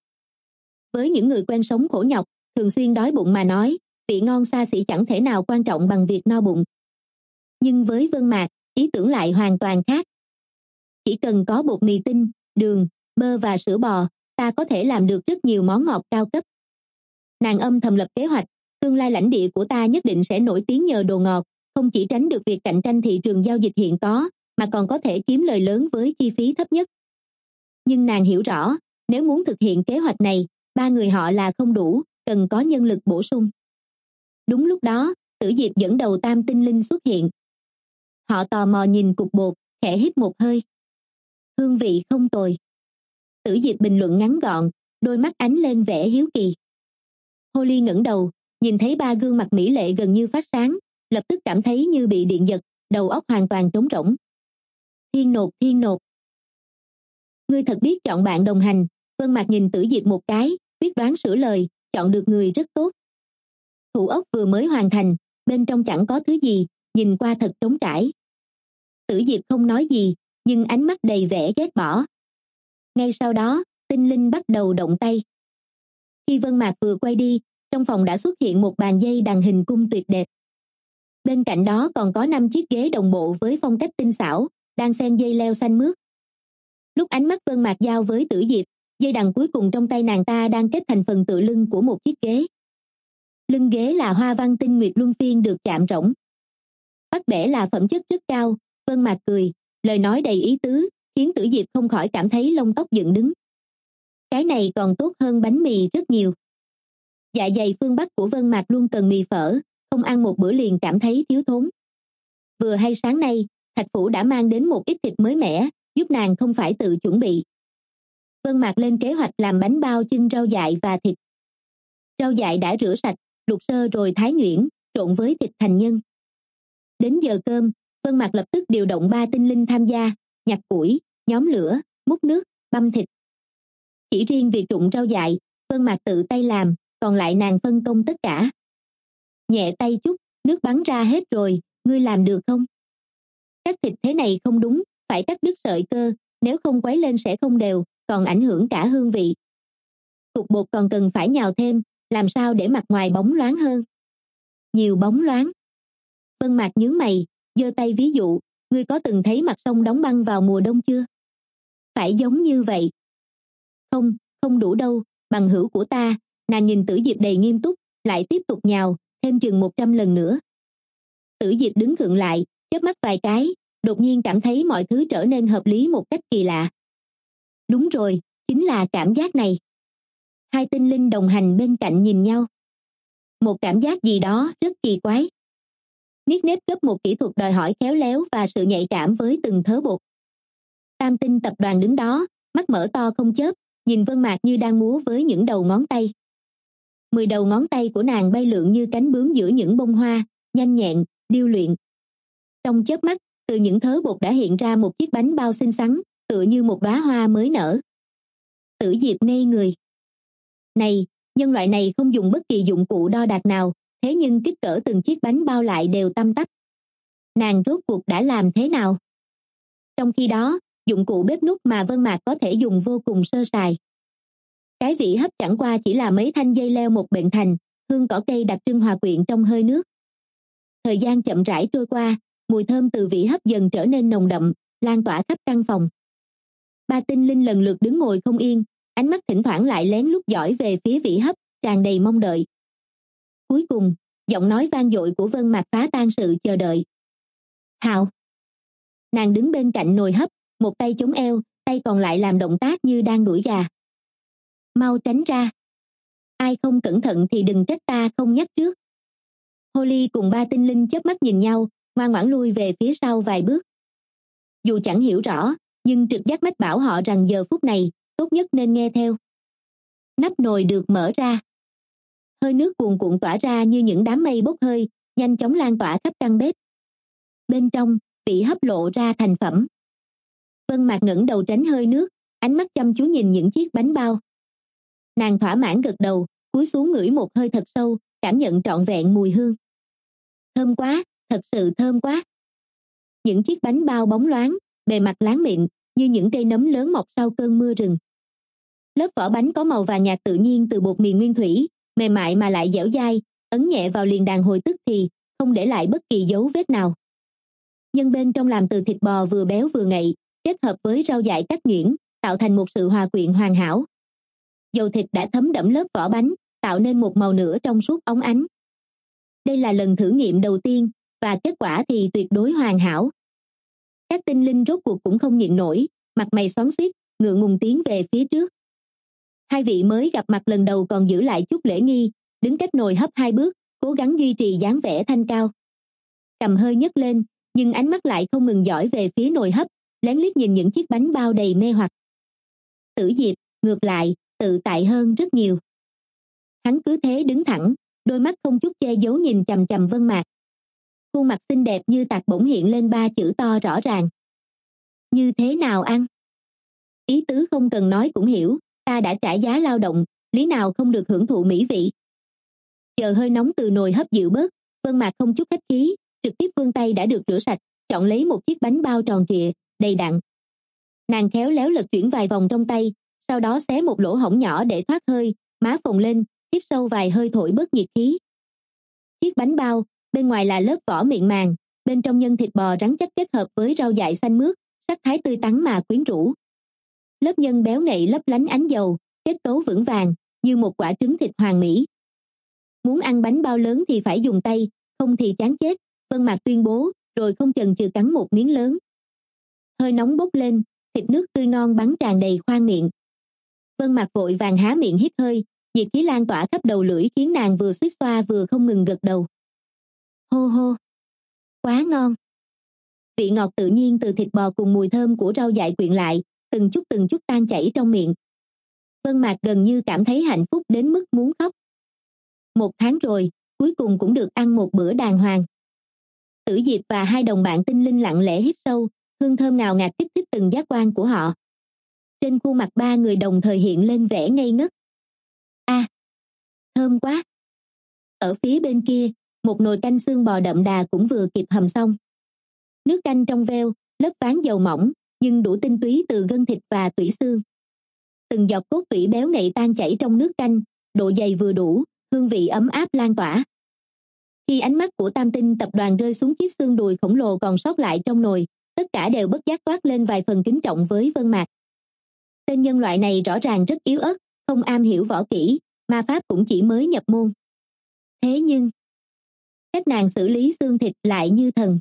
với những người quen sống khổ nhọc thường xuyên đói bụng mà nói vị ngon xa xỉ chẳng thể nào quan trọng bằng việc no bụng nhưng với vân mạc ý tưởng lại hoàn toàn khác chỉ cần có bột mì tinh đường bơ và sữa bò ta có thể làm được rất nhiều món ngọt cao cấp nàng âm thầm lập kế hoạch tương lai lãnh địa của ta nhất định sẽ nổi tiếng nhờ đồ ngọt không chỉ tránh được việc cạnh tranh thị trường giao dịch hiện có mà còn có thể kiếm lời lớn với chi phí thấp nhất nhưng nàng hiểu rõ nếu muốn thực hiện kế hoạch này ba người họ là không đủ cần có nhân lực bổ sung đúng lúc đó tử diệp dẫn đầu tam tinh linh xuất hiện họ tò mò nhìn cục bột khẽ hít một hơi hương vị không tồi tử diệp bình luận ngắn gọn đôi mắt ánh lên vẻ hiếu kỳ Holly ngẩng đầu nhìn thấy ba gương mặt mỹ lệ gần như phát sáng lập tức cảm thấy như bị điện giật đầu óc hoàn toàn trống rỗng thiên nột thiên nột ngươi thật biết chọn bạn đồng hành vân mặt nhìn tử diệp một cái quyết đoán sửa lời chọn được người rất tốt thủ ốc vừa mới hoàn thành bên trong chẳng có thứ gì nhìn qua thật trống trải tử diệp không nói gì nhưng ánh mắt đầy vẻ ghét bỏ ngay sau đó tinh linh bắt đầu động tay khi vân mạc vừa quay đi trong phòng đã xuất hiện một bàn dây đàn hình cung tuyệt đẹp bên cạnh đó còn có năm chiếc ghế đồng bộ với phong cách tinh xảo đang xen dây leo xanh mướt lúc ánh mắt vân mạc giao với tử diệp dây đằng cuối cùng trong tay nàng ta đang kết thành phần tự lưng của một chiếc ghế lưng ghế là hoa văn tinh nguyệt luân phiên được chạm rỗng bắt bẻ là phẩm chất rất cao vân mạc cười lời nói đầy ý tứ khiến tử diệp không khỏi cảm thấy lông tóc dựng đứng cái này còn tốt hơn bánh mì rất nhiều dạ dày phương bắc của vân mạc luôn cần mì phở không ăn một bữa liền cảm thấy thiếu thốn vừa hay sáng nay thạch phủ đã mang đến một ít thịt mới mẻ giúp nàng không phải tự chuẩn bị vân mạc lên kế hoạch làm bánh bao chưng rau dại và thịt rau dại đã rửa sạch luộc sơ rồi thái nhuyễn trộn với thịt thành nhân đến giờ cơm vân mạc lập tức điều động ba tinh linh tham gia nhặt củi nhóm lửa múc nước băm thịt chỉ riêng việc rụng rau dại vân mạc tự tay làm còn lại nàng phân công tất cả nhẹ tay chút nước bắn ra hết rồi ngươi làm được không cắt thịt thế này không đúng phải cắt đứt sợi cơ nếu không quấy lên sẽ không đều còn ảnh hưởng cả hương vị cục bột còn cần phải nhào thêm làm sao để mặt ngoài bóng loáng hơn nhiều bóng loáng vân mạc nhướng mày giơ tay ví dụ ngươi có từng thấy mặt sông đóng băng vào mùa đông chưa phải giống như vậy không không đủ đâu bằng hữu của ta nàng nhìn tử diệp đầy nghiêm túc lại tiếp tục nhào thêm chừng một trăm lần nữa tử diệp đứng gượng lại chớp mắt vài cái đột nhiên cảm thấy mọi thứ trở nên hợp lý một cách kỳ lạ đúng rồi chính là cảm giác này hai tinh linh đồng hành bên cạnh nhìn nhau một cảm giác gì đó rất kỳ quái niết nếp cấp một kỹ thuật đòi hỏi khéo léo và sự nhạy cảm với từng thớ bột tam tinh tập đoàn đứng đó mắt mở to không chớp nhìn vân mạc như đang múa với những đầu ngón tay mười đầu ngón tay của nàng bay lượn như cánh bướm giữa những bông hoa nhanh nhẹn điêu luyện trong chớp mắt từ những thớ bột đã hiện ra một chiếc bánh bao xinh xắn tựa như một đóa hoa mới nở tử diệp ngây người này nhân loại này không dùng bất kỳ dụng cụ đo đạc nào thế nhưng kích cỡ từng chiếc bánh bao lại đều tăm tắp nàng rốt cuộc đã làm thế nào trong khi đó dụng cụ bếp nút mà vân mạc có thể dùng vô cùng sơ sài cái vị hấp chẳng qua chỉ là mấy thanh dây leo một bệnh thành hương cỏ cây đặc trưng hòa quyện trong hơi nước thời gian chậm rãi trôi qua mùi thơm từ vị hấp dần trở nên nồng đậm lan tỏa khắp căn phòng ba tinh linh lần lượt đứng ngồi không yên ánh mắt thỉnh thoảng lại lén lút dõi về phía vị hấp tràn đầy mong đợi cuối cùng giọng nói vang dội của vân mạc phá tan sự chờ đợi hào nàng đứng bên cạnh nồi hấp một tay chống eo tay còn lại làm động tác như đang đuổi gà mau tránh ra ai không cẩn thận thì đừng trách ta không nhắc trước holly cùng ba tinh linh chớp mắt nhìn nhau ngoan ngoãn lui về phía sau vài bước dù chẳng hiểu rõ nhưng trực giác mách bảo họ rằng giờ phút này tốt nhất nên nghe theo nắp nồi được mở ra hơi nước cuồn cuộn tỏa ra như những đám mây bốc hơi nhanh chóng lan tỏa khắp căn bếp bên trong vị hấp lộ ra thành phẩm vân mạc ngẩng đầu tránh hơi nước ánh mắt chăm chú nhìn những chiếc bánh bao nàng thỏa mãn gật đầu cúi xuống ngửi một hơi thật sâu cảm nhận trọn vẹn mùi hương thơm quá thật sự thơm quá những chiếc bánh bao bóng loáng bề mặt láng mịn như những cây nấm lớn mọc sau cơn mưa rừng lớp vỏ bánh có màu và nhạt tự nhiên từ bột mì nguyên thủy mềm mại mà lại dẻo dai ấn nhẹ vào liền đàn hồi tức thì không để lại bất kỳ dấu vết nào nhân bên trong làm từ thịt bò vừa béo vừa ngậy kết hợp với rau dại cắt nhuyễn tạo thành một sự hòa quyện hoàn hảo dầu thịt đã thấm đẫm lớp vỏ bánh tạo nên một màu nửa trong suốt óng ánh đây là lần thử nghiệm đầu tiên và kết quả thì tuyệt đối hoàn hảo các tinh linh rốt cuộc cũng không nhịn nổi mặt mày xoắn xuýt ngựa ngùng tiến về phía trước hai vị mới gặp mặt lần đầu còn giữ lại chút lễ nghi đứng cách nồi hấp hai bước cố gắng duy trì dáng vẻ thanh cao cầm hơi nhấc lên nhưng ánh mắt lại không ngừng dõi về phía nồi hấp lén liếc nhìn những chiếc bánh bao đầy mê hoặc tử diệp ngược lại tự tại hơn rất nhiều hắn cứ thế đứng thẳng đôi mắt không chút che giấu nhìn chằm chằm vân mạc khuôn mặt xinh đẹp như tạc bỗng hiện lên ba chữ to rõ ràng như thế nào ăn ý tứ không cần nói cũng hiểu ta đã trả giá lao động lý nào không được hưởng thụ mỹ vị chờ hơi nóng từ nồi hấp dịu bớt vân mạc không chút khách khí trực tiếp vươn tay đã được rửa sạch chọn lấy một chiếc bánh bao tròn trịa đầy đặn nàng khéo léo lật chuyển vài vòng trong tay sau đó xé một lỗ hổng nhỏ để thoát hơi má phồng lên hít sâu vài hơi thổi bớt nhiệt khí chiếc bánh bao bên ngoài là lớp vỏ miệng màng bên trong nhân thịt bò rắn chắc kết hợp với rau dại xanh mướt sắc thái tươi tắn mà quyến rũ lớp nhân béo ngậy lấp lánh ánh dầu kết cấu vững vàng như một quả trứng thịt hoàng mỹ muốn ăn bánh bao lớn thì phải dùng tay không thì chán chết vân mạc tuyên bố rồi không chần chừ cắn một miếng lớn hơi nóng bốc lên thịt nước tươi ngon bắn tràn đầy khoang miệng vân mạc vội vàng há miệng hít hơi nhiệt khí lan tỏa khắp đầu lưỡi khiến nàng vừa suýt xoa vừa không ngừng gật đầu hô hô quá ngon vị ngọt tự nhiên từ thịt bò cùng mùi thơm của rau dại quyện lại từng chút từng chút tan chảy trong miệng vân mạc gần như cảm thấy hạnh phúc đến mức muốn khóc một tháng rồi cuối cùng cũng được ăn một bữa đàng hoàng tử diệp và hai đồng bạn tinh linh lặng lẽ hít sâu hương thơm ngào ngạt kích thích từng giác quan của họ trên khuôn mặt ba người đồng thời hiện lên vẻ ngây ngất a thơm quá ở phía bên kia một nồi canh xương bò đậm đà cũng vừa kịp hầm xong nước canh trong veo lớp ván dầu mỏng nhưng đủ tinh túy từ gân thịt và tủy xương từng giọt cốt tủy béo ngậy tan chảy trong nước canh độ dày vừa đủ hương vị ấm áp lan tỏa khi ánh mắt của tam tinh tập đoàn rơi xuống chiếc xương đùi khổng lồ còn sót lại trong nồi tất cả đều bất giác toát lên vài phần kính trọng với vân mạc tên nhân loại này rõ ràng rất yếu ớt không am hiểu võ kỹ ma pháp cũng chỉ mới nhập môn thế nhưng cách nàng xử lý xương thịt lại như thần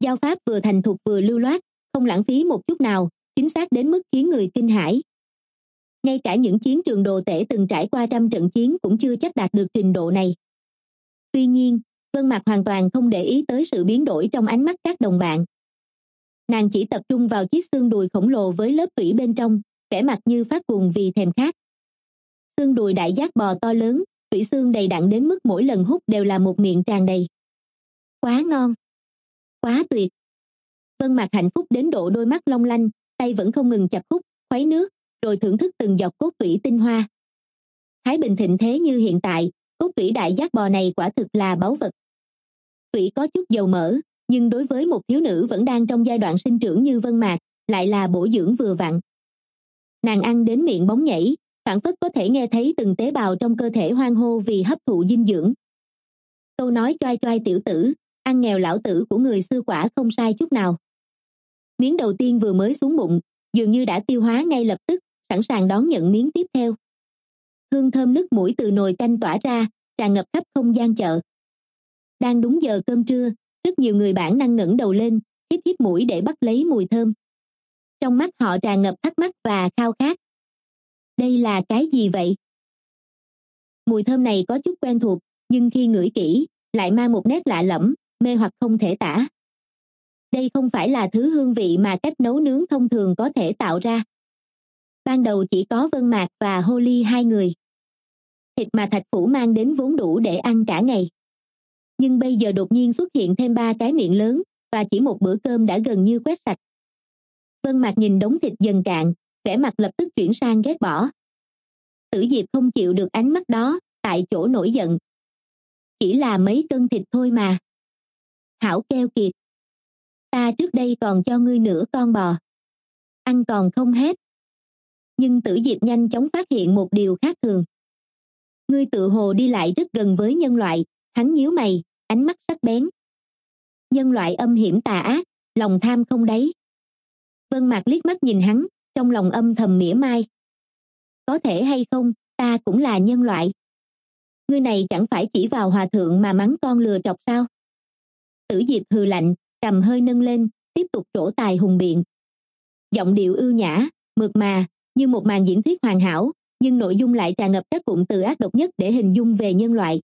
giao pháp vừa thành thục vừa lưu loát không lãng phí một chút nào chính xác đến mức khiến người kinh hãi ngay cả những chiến trường đồ tể từng trải qua trăm trận chiến cũng chưa chắc đạt được trình độ này tuy nhiên vân mạc hoàn toàn không để ý tới sự biến đổi trong ánh mắt các đồng bạn nàng chỉ tập trung vào chiếc xương đùi khổng lồ với lớp tủy bên trong vẻ mặt như phát cuồng vì thèm khát xương đùi đại giác bò to lớn tủy xương đầy đặn đến mức mỗi lần hút đều là một miệng tràn đầy quá ngon quá tuyệt vân mặt hạnh phúc đến độ đôi mắt long lanh tay vẫn không ngừng chặt hút khuấy nước rồi thưởng thức từng giọt cốt tủy tinh hoa thái bình thịnh thế như hiện tại cốt tủy đại giác bò này quả thực là báu vật tủy có chút dầu mỡ nhưng đối với một thiếu nữ vẫn đang trong giai đoạn sinh trưởng như vân mạc lại là bổ dưỡng vừa vặn nàng ăn đến miệng bóng nhảy phản phất có thể nghe thấy từng tế bào trong cơ thể hoang hô vì hấp thụ dinh dưỡng câu nói choai choai tiểu tử ăn nghèo lão tử của người xưa quả không sai chút nào miếng đầu tiên vừa mới xuống bụng dường như đã tiêu hóa ngay lập tức sẵn sàng đón nhận miếng tiếp theo hương thơm nước mũi từ nồi canh tỏa ra tràn ngập khắp không gian chợ đang đúng giờ cơm trưa rất nhiều người bản năng ngẩng đầu lên hít hít mũi để bắt lấy mùi thơm trong mắt họ tràn ngập thắc mắc và khao khát đây là cái gì vậy mùi thơm này có chút quen thuộc nhưng khi ngửi kỹ lại mang một nét lạ lẫm mê hoặc không thể tả đây không phải là thứ hương vị mà cách nấu nướng thông thường có thể tạo ra ban đầu chỉ có vân mạc và holy hai người thịt mà thạch phủ mang đến vốn đủ để ăn cả ngày nhưng bây giờ đột nhiên xuất hiện thêm ba cái miệng lớn và chỉ một bữa cơm đã gần như quét sạch vân mạc nhìn đống thịt dần cạn vẻ mặt lập tức chuyển sang ghét bỏ tử diệp không chịu được ánh mắt đó tại chỗ nổi giận chỉ là mấy cân thịt thôi mà hảo keo kiệt ta trước đây còn cho ngươi nửa con bò ăn còn không hết nhưng tử diệp nhanh chóng phát hiện một điều khác thường ngươi tự hồ đi lại rất gần với nhân loại hắn nhíu mày ánh mắt sắc bén nhân loại âm hiểm tà ác lòng tham không đáy vân mạc liếc mắt nhìn hắn trong lòng âm thầm mỉa mai có thể hay không ta cũng là nhân loại ngươi này chẳng phải chỉ vào hòa thượng mà mắng con lừa trọc sao tử diệp hừ lạnh cầm hơi nâng lên tiếp tục trổ tài hùng biện giọng điệu ưu nhã mượt mà như một màn diễn thuyết hoàn hảo nhưng nội dung lại tràn ngập các cụm từ ác độc nhất để hình dung về nhân loại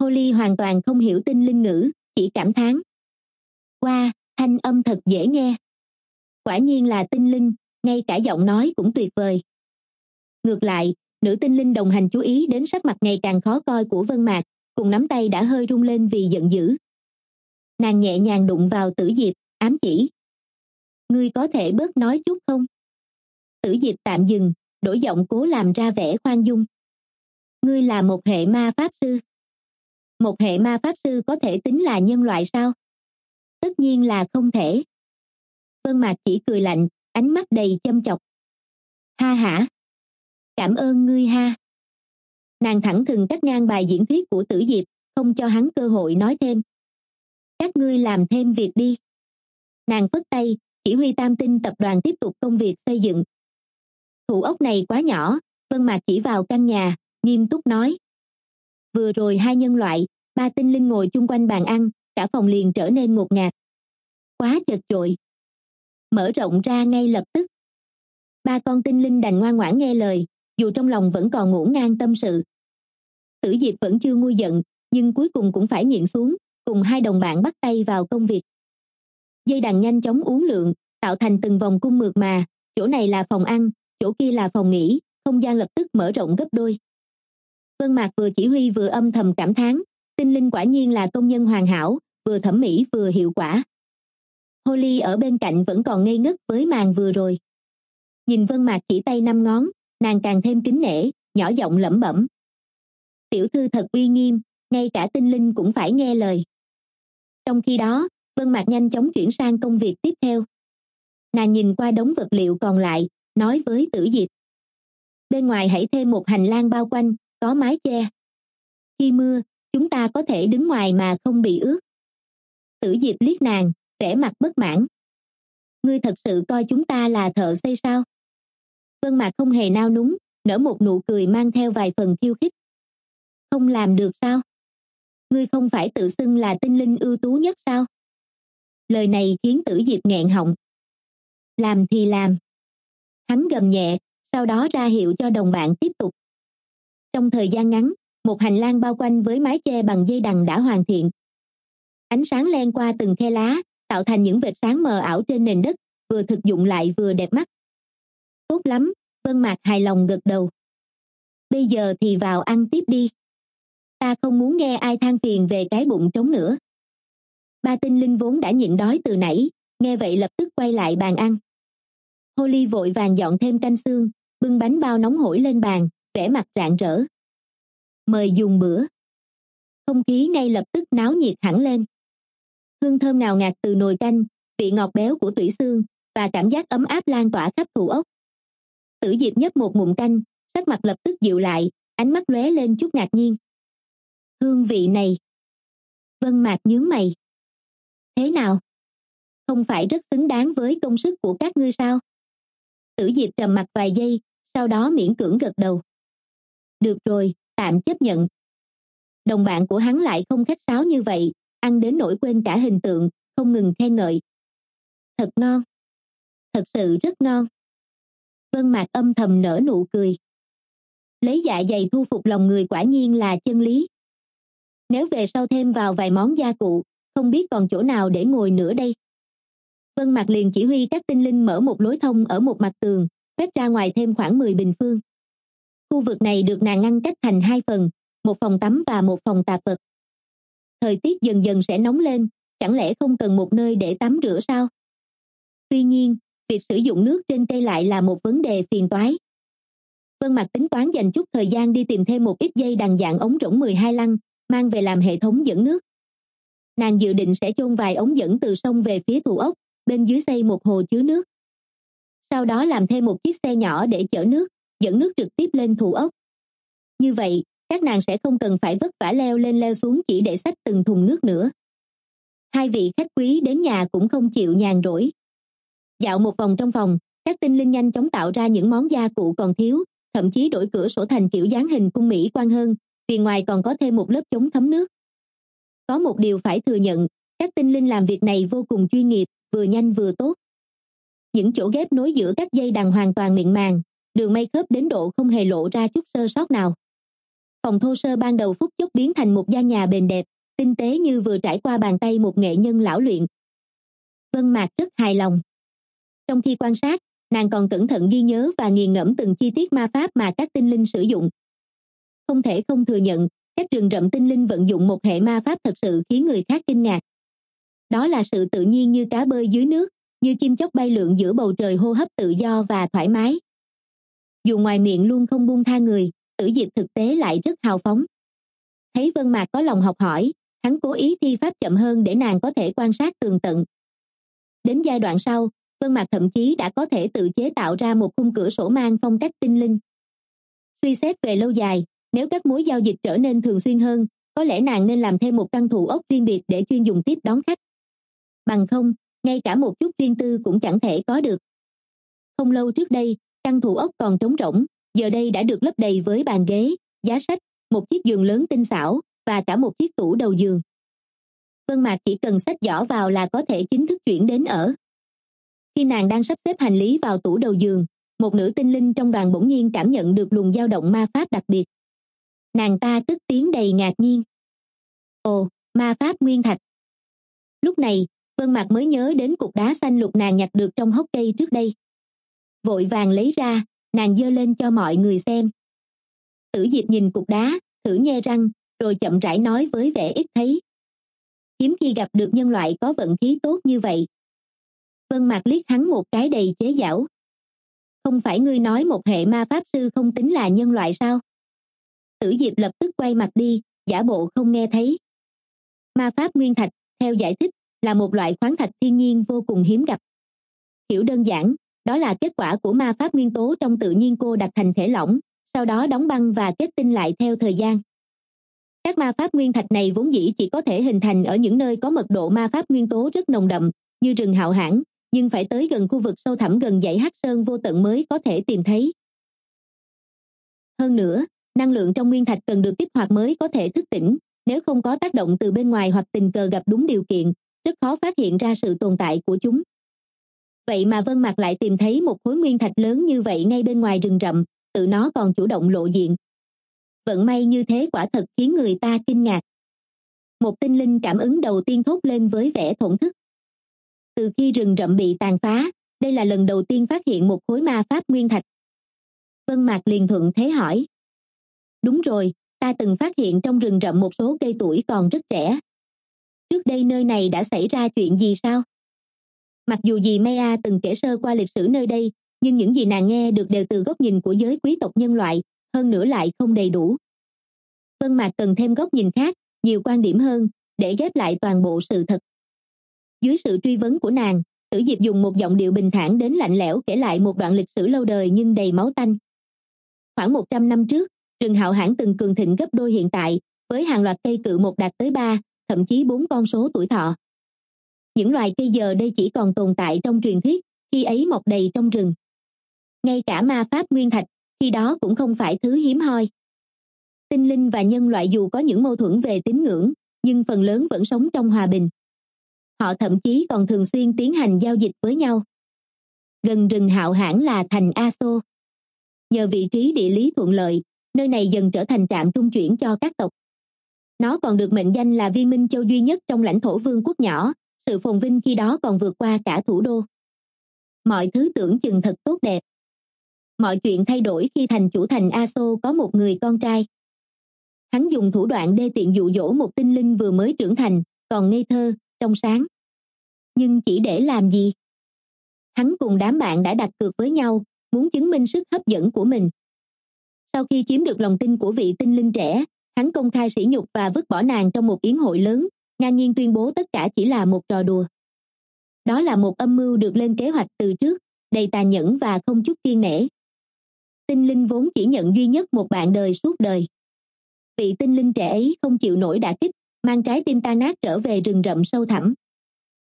holly hoàn toàn không hiểu tinh linh ngữ chỉ cảm thán qua wow, thanh âm thật dễ nghe quả nhiên là tinh linh ngay cả giọng nói cũng tuyệt vời ngược lại nữ tinh linh đồng hành chú ý đến sắc mặt ngày càng khó coi của vân mạc cùng nắm tay đã hơi rung lên vì giận dữ nàng nhẹ nhàng đụng vào tử diệp ám chỉ ngươi có thể bớt nói chút không tử diệp tạm dừng đổi giọng cố làm ra vẻ khoan dung ngươi là một hệ ma pháp sư một hệ ma pháp sư có thể tính là nhân loại sao tất nhiên là không thể vân mạc chỉ cười lạnh ánh mắt đầy châm chọc ha hả cảm ơn ngươi ha nàng thẳng thừng cắt ngang bài diễn thuyết của tử diệp không cho hắn cơ hội nói thêm các ngươi làm thêm việc đi nàng phất tay chỉ huy tam tinh tập đoàn tiếp tục công việc xây dựng thủ ốc này quá nhỏ vân mạc chỉ vào căn nhà nghiêm túc nói vừa rồi hai nhân loại ba tinh linh ngồi chung quanh bàn ăn cả phòng liền trở nên ngột ngạt quá chật chội mở rộng ra ngay lập tức ba con tinh linh đành ngoan ngoãn nghe lời dù trong lòng vẫn còn ngủ ngang tâm sự tử diệp vẫn chưa nguôi giận nhưng cuối cùng cũng phải nhịn xuống cùng hai đồng bạn bắt tay vào công việc dây đàn nhanh chóng uốn lượn tạo thành từng vòng cung mượt mà chỗ này là phòng ăn chỗ kia là phòng nghỉ không gian lập tức mở rộng gấp đôi vân mạc vừa chỉ huy vừa âm thầm cảm thán tinh linh quả nhiên là công nhân hoàn hảo vừa thẩm mỹ vừa hiệu quả holly ở bên cạnh vẫn còn ngây ngất với màn vừa rồi nhìn vân mạc chỉ tay năm ngón nàng càng thêm kính nể nhỏ giọng lẩm bẩm tiểu thư thật uy nghiêm ngay cả tinh linh cũng phải nghe lời trong khi đó vân mạc nhanh chóng chuyển sang công việc tiếp theo nàng nhìn qua đống vật liệu còn lại nói với tử diệp bên ngoài hãy thêm một hành lang bao quanh có mái che khi mưa chúng ta có thể đứng ngoài mà không bị ướt tử diệp liếc nàng vẻ mặt bất mãn ngươi thật sự coi chúng ta là thợ xây sao vân mạc không hề nao núng nở một nụ cười mang theo vài phần khiêu khích không làm được sao ngươi không phải tự xưng là tinh linh ưu tú nhất sao lời này khiến tử diệp nghẹn họng làm thì làm hắn gầm nhẹ sau đó ra hiệu cho đồng bạn tiếp tục trong thời gian ngắn một hành lang bao quanh với mái che bằng dây đằng đã hoàn thiện ánh sáng len qua từng khe lá tạo thành những vệt sáng mờ ảo trên nền đất vừa thực dụng lại vừa đẹp mắt tốt lắm vân mạc hài lòng gật đầu bây giờ thì vào ăn tiếp đi ta không muốn nghe ai than phiền về cái bụng trống nữa ba tinh linh vốn đã nhịn đói từ nãy nghe vậy lập tức quay lại bàn ăn holly vội vàng dọn thêm canh xương bưng bánh bao nóng hổi lên bàn vẻ mặt rạng rỡ mời dùng bữa không khí ngay lập tức náo nhiệt hẳn lên hương thơm nào ngạt từ nồi canh vị ngọt béo của tủy xương và cảm giác ấm áp lan tỏa khắp thủ ốc tử diệp nhấp một ngụm canh sắc mặt lập tức dịu lại ánh mắt lóe lên chút ngạc nhiên hương vị này vân mạc nhướng mày thế nào không phải rất xứng đáng với công sức của các ngươi sao tử diệp trầm mặt vài giây sau đó miễn cưỡng gật đầu được rồi tạm chấp nhận đồng bạn của hắn lại không khách sáo như vậy ăn đến nỗi quên cả hình tượng không ngừng khen ngợi thật ngon thật sự rất ngon vân mạc âm thầm nở nụ cười lấy dạ dày thu phục lòng người quả nhiên là chân lý nếu về sau thêm vào vài món gia cụ không biết còn chỗ nào để ngồi nữa đây vân mạc liền chỉ huy các tinh linh mở một lối thông ở một mặt tường quét ra ngoài thêm khoảng mười bình phương khu vực này được nàng ngăn cách thành hai phần một phòng tắm và một phòng tạp vật thời tiết dần dần sẽ nóng lên chẳng lẽ không cần một nơi để tắm rửa sao tuy nhiên việc sử dụng nước trên cây lại là một vấn đề phiền toái vân mặc tính toán dành chút thời gian đi tìm thêm một ít dây đằng dạng ống rỗng 12 lăng mang về làm hệ thống dẫn nước nàng dự định sẽ chôn vài ống dẫn từ sông về phía thủ ốc bên dưới xây một hồ chứa nước sau đó làm thêm một chiếc xe nhỏ để chở nước dẫn nước trực tiếp lên thủ ốc như vậy các nàng sẽ không cần phải vất vả leo lên leo xuống chỉ để xách từng thùng nước nữa hai vị khách quý đến nhà cũng không chịu nhàn rỗi dạo một vòng trong phòng các tinh linh nhanh chóng tạo ra những món gia cụ còn thiếu thậm chí đổi cửa sổ thành kiểu dáng hình cung mỹ quan hơn vì ngoài còn có thêm một lớp chống thấm nước có một điều phải thừa nhận các tinh linh làm việc này vô cùng chuyên nghiệp vừa nhanh vừa tốt những chỗ ghép nối giữa các dây đằng hoàn toàn miệng màng đường may khớp đến độ không hề lộ ra chút sơ sót nào phòng thô sơ ban đầu phút chốc biến thành một gia nhà bền đẹp tinh tế như vừa trải qua bàn tay một nghệ nhân lão luyện vân mạc rất hài lòng trong khi quan sát nàng còn cẩn thận ghi nhớ và nghiền ngẫm từng chi tiết ma pháp mà các tinh linh sử dụng không thể không thừa nhận các trường rậm tinh linh vận dụng một hệ ma pháp thật sự khiến người khác kinh ngạc đó là sự tự nhiên như cá bơi dưới nước như chim chóc bay lượn giữa bầu trời hô hấp tự do và thoải mái dù ngoài miệng luôn không buông tha người tử diệp thực tế lại rất hào phóng thấy vân mạc có lòng học hỏi hắn cố ý thi pháp chậm hơn để nàng có thể quan sát tường tận đến giai đoạn sau vân mạc thậm chí đã có thể tự chế tạo ra một khung cửa sổ mang phong cách tinh linh suy xét về lâu dài nếu các mối giao dịch trở nên thường xuyên hơn có lẽ nàng nên làm thêm một căn thủ ốc riêng biệt để chuyên dùng tiếp đón khách bằng không ngay cả một chút riêng tư cũng chẳng thể có được không lâu trước đây căn thủ ốc còn trống rỗng giờ đây đã được lấp đầy với bàn ghế giá sách một chiếc giường lớn tinh xảo và cả một chiếc tủ đầu giường vân mạc chỉ cần sách giỏ vào là có thể chính thức chuyển đến ở khi nàng đang sắp xếp hành lý vào tủ đầu giường một nữ tinh linh trong đoàn bỗng nhiên cảm nhận được luồng dao động ma pháp đặc biệt nàng ta tức tiếng đầy ngạc nhiên ồ ma pháp nguyên thạch lúc này vân mạc mới nhớ đến cục đá xanh lục nàng nhặt được trong hốc cây trước đây vội vàng lấy ra nàng dơ lên cho mọi người xem tử diệp nhìn cục đá thử nhe răng rồi chậm rãi nói với vẻ ít thấy hiếm khi gặp được nhân loại có vận khí tốt như vậy vân mạc liếc hắn một cái đầy chế giảo không phải ngươi nói một hệ ma pháp sư không tính là nhân loại sao tử diệp lập tức quay mặt đi giả bộ không nghe thấy ma pháp nguyên thạch theo giải thích là một loại khoáng thạch thiên nhiên vô cùng hiếm gặp hiểu đơn giản đó là kết quả của ma pháp nguyên tố trong tự nhiên cô đặt thành thể lỏng sau đó đóng băng và kết tinh lại theo thời gian các ma pháp nguyên thạch này vốn dĩ chỉ có thể hình thành ở những nơi có mật độ ma pháp nguyên tố rất nồng đậm như rừng hạo hãn nhưng phải tới gần khu vực sâu thẳm gần dãy hắc sơn vô tận mới có thể tìm thấy hơn nữa năng lượng trong nguyên thạch cần được kích hoạt mới có thể thức tỉnh nếu không có tác động từ bên ngoài hoặc tình cờ gặp đúng điều kiện rất khó phát hiện ra sự tồn tại của chúng vậy mà vân mạc lại tìm thấy một khối nguyên thạch lớn như vậy ngay bên ngoài rừng rậm tự nó còn chủ động lộ diện vận may như thế quả thật khiến người ta kinh ngạc một tinh linh cảm ứng đầu tiên thốt lên với vẻ thổn thức từ khi rừng rậm bị tàn phá đây là lần đầu tiên phát hiện một khối ma pháp nguyên thạch vân mạc liền thuận thế hỏi đúng rồi ta từng phát hiện trong rừng rậm một số cây tuổi còn rất trẻ trước đây nơi này đã xảy ra chuyện gì sao mặc dù dì maya từng kể sơ qua lịch sử nơi đây nhưng những gì nàng nghe được đều từ góc nhìn của giới quý tộc nhân loại hơn nữa lại không đầy đủ vân mạc cần thêm góc nhìn khác nhiều quan điểm hơn để ghép lại toàn bộ sự thật dưới sự truy vấn của nàng tử diệp dùng một giọng điệu bình thản đến lạnh lẽo kể lại một đoạn lịch sử lâu đời nhưng đầy máu tanh khoảng một trăm năm trước rừng hạo hãn từng cường thịnh gấp đôi hiện tại với hàng loạt cây cự một đạt tới ba thậm chí bốn con số tuổi thọ những loài cây giờ đây chỉ còn tồn tại trong truyền thuyết khi ấy mọc đầy trong rừng ngay cả ma pháp nguyên thạch khi đó cũng không phải thứ hiếm hoi tinh linh và nhân loại dù có những mâu thuẫn về tín ngưỡng nhưng phần lớn vẫn sống trong hòa bình họ thậm chí còn thường xuyên tiến hành giao dịch với nhau gần rừng hạo hãn là thành aso nhờ vị trí địa lý thuận lợi nơi này dần trở thành trạm trung chuyển cho các tộc nó còn được mệnh danh là viên minh châu duy nhất trong lãnh thổ vương quốc nhỏ sự phồn vinh khi đó còn vượt qua cả thủ đô mọi thứ tưởng chừng thật tốt đẹp mọi chuyện thay đổi khi thành chủ thành aso có một người con trai hắn dùng thủ đoạn đê tiện dụ dỗ một tinh linh vừa mới trưởng thành còn ngây thơ trong sáng nhưng chỉ để làm gì hắn cùng đám bạn đã đặt cược với nhau muốn chứng minh sức hấp dẫn của mình sau khi chiếm được lòng tin của vị tinh linh trẻ hắn công khai sỉ nhục và vứt bỏ nàng trong một yến hội lớn ngang nhiên tuyên bố tất cả chỉ là một trò đùa đó là một âm mưu được lên kế hoạch từ trước đầy tà nhẫn và không chút kiên nể tinh linh vốn chỉ nhận duy nhất một bạn đời suốt đời vị tinh linh trẻ ấy không chịu nổi đả kích mang trái tim tan nát trở về rừng rậm sâu thẳm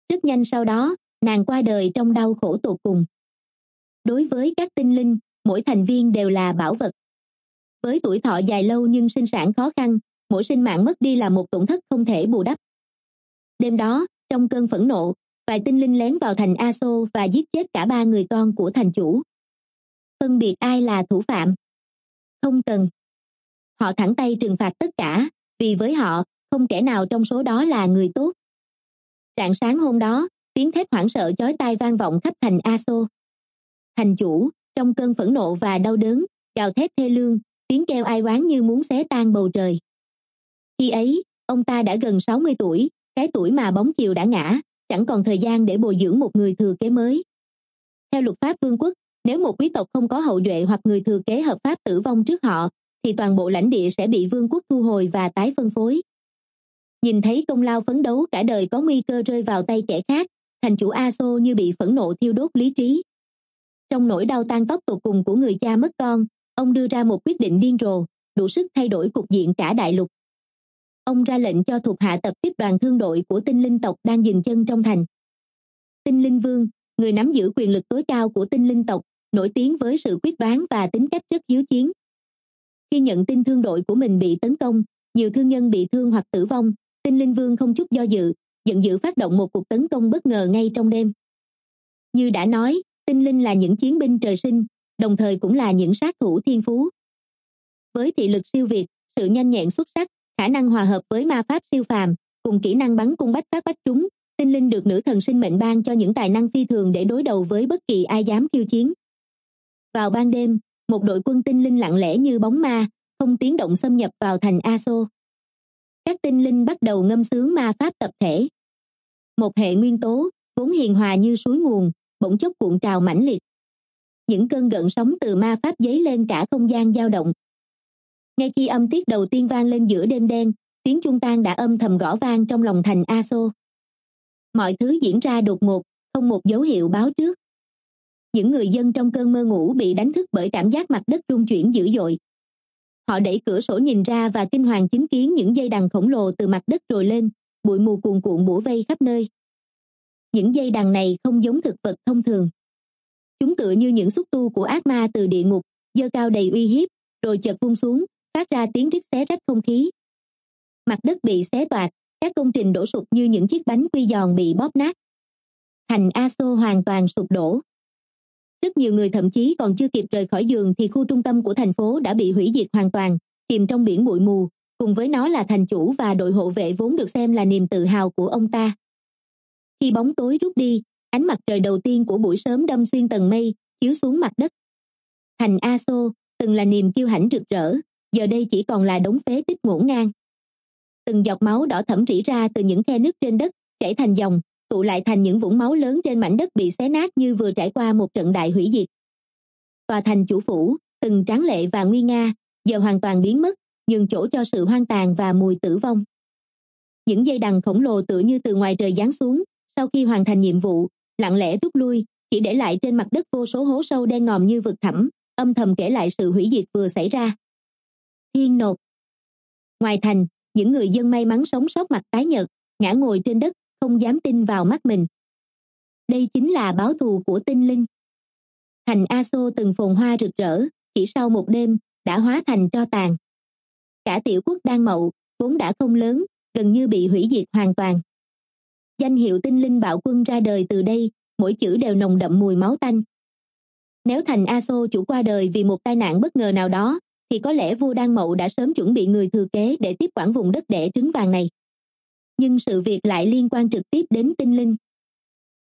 rất nhanh sau đó nàng qua đời trong đau khổ tột cùng đối với các tinh linh mỗi thành viên đều là bảo vật với tuổi thọ dài lâu nhưng sinh sản khó khăn mỗi sinh mạng mất đi là một tổn thất không thể bù đắp đêm đó trong cơn phẫn nộ vài tinh linh lén vào thành Aso và giết chết cả ba người con của thành chủ phân biệt ai là thủ phạm không cần họ thẳng tay trừng phạt tất cả vì với họ không kẻ nào trong số đó là người tốt rạng sáng hôm đó tiếng thét hoảng sợ chói tai vang vọng khắp thành Aso thành chủ trong cơn phẫn nộ và đau đớn gào thét thê lương tiếng kêu ai oán như muốn xé tan bầu trời khi ấy ông ta đã gần sáu mươi tuổi cái tuổi mà bóng chiều đã ngã chẳng còn thời gian để bồi dưỡng một người thừa kế mới theo luật pháp vương quốc nếu một quý tộc không có hậu duệ hoặc người thừa kế hợp pháp tử vong trước họ thì toàn bộ lãnh địa sẽ bị vương quốc thu hồi và tái phân phối nhìn thấy công lao phấn đấu cả đời có nguy cơ rơi vào tay kẻ khác thành chủ a xô như bị phẫn nộ thiêu đốt lý trí trong nỗi đau tan tóc tột cùng của người cha mất con ông đưa ra một quyết định điên rồ đủ sức thay đổi cục diện cả đại lục ông ra lệnh cho thuộc hạ tập tiếp đoàn thương đội của tinh linh tộc đang dừng chân trong thành tinh linh vương người nắm giữ quyền lực tối cao của tinh linh tộc nổi tiếng với sự quyết đoán và tính cách rất hiếu chiến khi nhận tin thương đội của mình bị tấn công nhiều thương nhân bị thương hoặc tử vong tinh linh vương không chút do dự giận dữ phát động một cuộc tấn công bất ngờ ngay trong đêm như đã nói tinh linh là những chiến binh trời sinh đồng thời cũng là những sát thủ thiên phú với thị lực siêu việt sự nhanh nhẹn xuất sắc khả năng hòa hợp với ma pháp siêu phàm cùng kỹ năng bắn cung bách phát bách trúng tinh linh được nữ thần sinh mệnh ban cho những tài năng phi thường để đối đầu với bất kỳ ai dám khiêu chiến vào ban đêm một đội quân tinh linh lặng lẽ như bóng ma không tiếng động xâm nhập vào thành aso các tinh linh bắt đầu ngâm sướng ma pháp tập thể một hệ nguyên tố vốn hiền hòa như suối nguồn bỗng chốc cuộn trào mãnh liệt những cơn gợn sóng từ ma pháp dấy lên cả không gian dao động ngay khi âm tiết đầu tiên vang lên giữa đêm đen tiếng trung tan đã âm thầm gõ vang trong lòng thành a xô mọi thứ diễn ra đột ngột không một dấu hiệu báo trước những người dân trong cơn mơ ngủ bị đánh thức bởi cảm giác mặt đất rung chuyển dữ dội họ đẩy cửa sổ nhìn ra và kinh hoàng chứng kiến những dây đằng khổng lồ từ mặt đất trồi lên bụi mù cuồn cuộn bủa vây khắp nơi những dây đằng này không giống thực vật thông thường chúng tựa như những xúc tu của ác ma từ địa ngục dơ cao đầy uy hiếp rồi chợt vung xuống phát ra tiếng rít xé rách không khí mặt đất bị xé toạc các công trình đổ sụp như những chiếc bánh quy giòn bị bóp nát thành aso hoàn toàn sụp đổ rất nhiều người thậm chí còn chưa kịp rời khỏi giường thì khu trung tâm của thành phố đã bị hủy diệt hoàn toàn chìm trong biển bụi mù cùng với nó là thành chủ và đội hộ vệ vốn được xem là niềm tự hào của ông ta khi bóng tối rút đi ánh mặt trời đầu tiên của buổi sớm đâm xuyên tầng mây chiếu xuống mặt đất thành Aso từng là niềm kiêu hãnh rực rỡ giờ đây chỉ còn là đống phế tích ngổn ngang từng giọt máu đỏ thẫm rỉ ra từ những khe nứt trên đất chảy thành dòng tụ lại thành những vũng máu lớn trên mảnh đất bị xé nát như vừa trải qua một trận đại hủy diệt tòa thành chủ phủ từng tráng lệ và nguy nga giờ hoàn toàn biến mất nhường chỗ cho sự hoang tàn và mùi tử vong những dây đằng khổng lồ tựa như từ ngoài trời giáng xuống sau khi hoàn thành nhiệm vụ lặng lẽ rút lui chỉ để lại trên mặt đất vô số hố sâu đen ngòm như vực thẳm âm thầm kể lại sự hủy diệt vừa xảy ra thiên nột ngoài thành những người dân may mắn sống sót mặt tái nhợt ngã ngồi trên đất không dám tin vào mắt mình đây chính là báo thù của tinh linh thành a xô từng phồn hoa rực rỡ chỉ sau một đêm đã hóa thành tro tàn cả tiểu quốc đan mậu vốn đã không lớn gần như bị hủy diệt hoàn toàn danh hiệu tinh linh bạo quân ra đời từ đây mỗi chữ đều nồng đậm mùi máu tanh nếu thành a xô chủ qua đời vì một tai nạn bất ngờ nào đó thì có lẽ vua đan mậu đã sớm chuẩn bị người thừa kế để tiếp quản vùng đất đẻ trứng vàng này nhưng sự việc lại liên quan trực tiếp đến tinh linh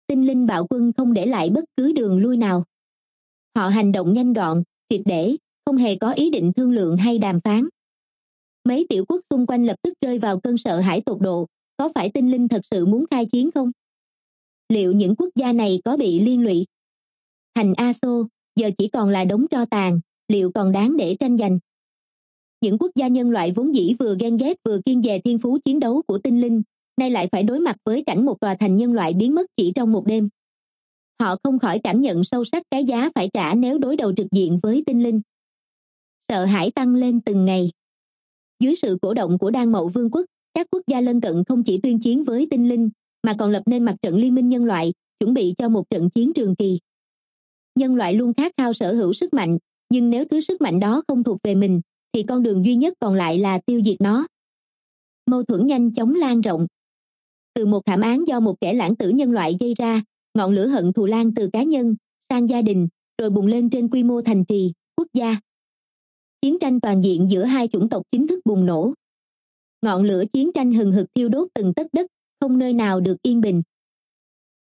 tinh linh bạo quân không để lại bất cứ đường lui nào họ hành động nhanh gọn triệt để không hề có ý định thương lượng hay đàm phán mấy tiểu quốc xung quanh lập tức rơi vào cơn sợ hãi tột độ có phải tinh linh thật sự muốn khai chiến không liệu những quốc gia này có bị liên lụy thành a xô giờ chỉ còn là đống tro tàn liệu còn đáng để tranh giành những quốc gia nhân loại vốn dĩ vừa ghen ghét vừa kiên dè thiên phú chiến đấu của tinh linh nay lại phải đối mặt với cảnh một tòa thành nhân loại biến mất chỉ trong một đêm họ không khỏi cảm nhận sâu sắc cái giá phải trả nếu đối đầu trực diện với tinh linh sợ hãi tăng lên từng ngày dưới sự cổ động của đan mậu vương quốc các quốc gia lân cận không chỉ tuyên chiến với tinh linh mà còn lập nên mặt trận liên minh nhân loại chuẩn bị cho một trận chiến trường kỳ nhân loại luôn khát khao sở hữu sức mạnh nhưng nếu thứ sức mạnh đó không thuộc về mình thì con đường duy nhất còn lại là tiêu diệt nó mâu thuẫn nhanh chóng lan rộng từ một thảm án do một kẻ lãng tử nhân loại gây ra ngọn lửa hận thù lan từ cá nhân sang gia đình rồi bùng lên trên quy mô thành trì quốc gia chiến tranh toàn diện giữa hai chủng tộc chính thức bùng nổ ngọn lửa chiến tranh hừng hực thiêu đốt từng tất đất không nơi nào được yên bình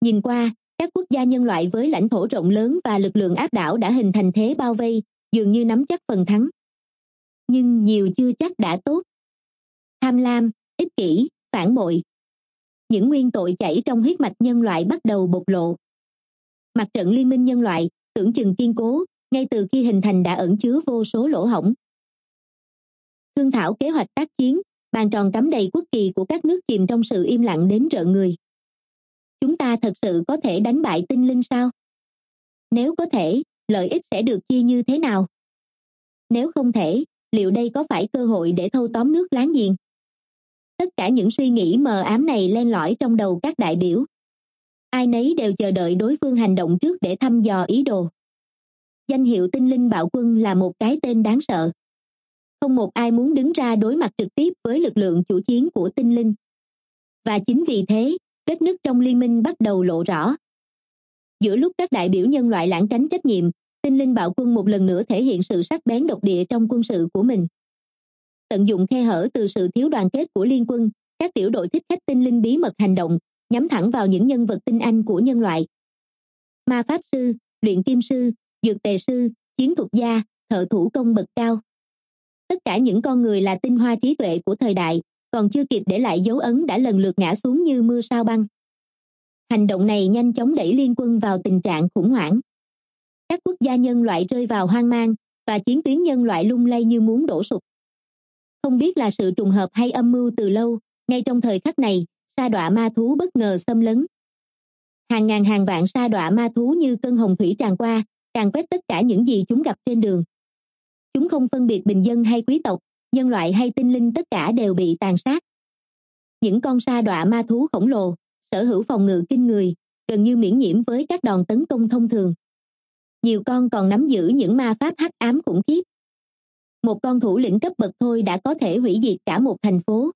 nhìn qua các quốc gia nhân loại với lãnh thổ rộng lớn và lực lượng áp đảo đã hình thành thế bao vây dường như nắm chắc phần thắng nhưng nhiều chưa chắc đã tốt tham lam ích kỷ phản bội những nguyên tội chảy trong huyết mạch nhân loại bắt đầu bộc lộ mặt trận liên minh nhân loại tưởng chừng kiên cố ngay từ khi hình thành đã ẩn chứa vô số lỗ hổng thương thảo kế hoạch tác chiến bàn tròn cắm đầy quốc kỳ của các nước chìm trong sự im lặng đến rợ người chúng ta thật sự có thể đánh bại tinh linh sao nếu có thể lợi ích sẽ được chia như thế nào nếu không thể liệu đây có phải cơ hội để thâu tóm nước láng giềng tất cả những suy nghĩ mờ ám này len lỏi trong đầu các đại biểu ai nấy đều chờ đợi đối phương hành động trước để thăm dò ý đồ danh hiệu tinh linh bạo quân là một cái tên đáng sợ không một ai muốn đứng ra đối mặt trực tiếp với lực lượng chủ chiến của tinh linh và chính vì thế kết nứt trong liên minh bắt đầu lộ rõ giữa lúc các đại biểu nhân loại lãng tránh trách nhiệm tinh linh bạo quân một lần nữa thể hiện sự sắc bén độc địa trong quân sự của mình tận dụng khe hở từ sự thiếu đoàn kết của liên quân các tiểu đội thích khách tinh linh bí mật hành động nhắm thẳng vào những nhân vật tinh anh của nhân loại ma pháp sư luyện kim sư dược tề sư chiến thuật gia thợ thủ công bậc cao tất cả những con người là tinh hoa trí tuệ của thời đại còn chưa kịp để lại dấu ấn đã lần lượt ngã xuống như mưa sao băng hành động này nhanh chóng đẩy liên quân vào tình trạng khủng hoảng các quốc gia nhân loại rơi vào hoang mang và chiến tuyến nhân loại lung lay như muốn đổ sụp không biết là sự trùng hợp hay âm mưu từ lâu ngay trong thời khắc này sa đọa ma thú bất ngờ xâm lấn hàng ngàn hàng vạn sa đọa ma thú như cơn hồng thủy tràn qua càng quét tất cả những gì chúng gặp trên đường chúng không phân biệt bình dân hay quý tộc nhân loại hay tinh linh tất cả đều bị tàn sát những con sa đọa ma thú khổng lồ sở hữu phòng ngự kinh người gần như miễn nhiễm với các đòn tấn công thông thường nhiều con còn nắm giữ những ma pháp hắc ám khủng khiếp một con thủ lĩnh cấp bậc thôi đã có thể hủy diệt cả một thành phố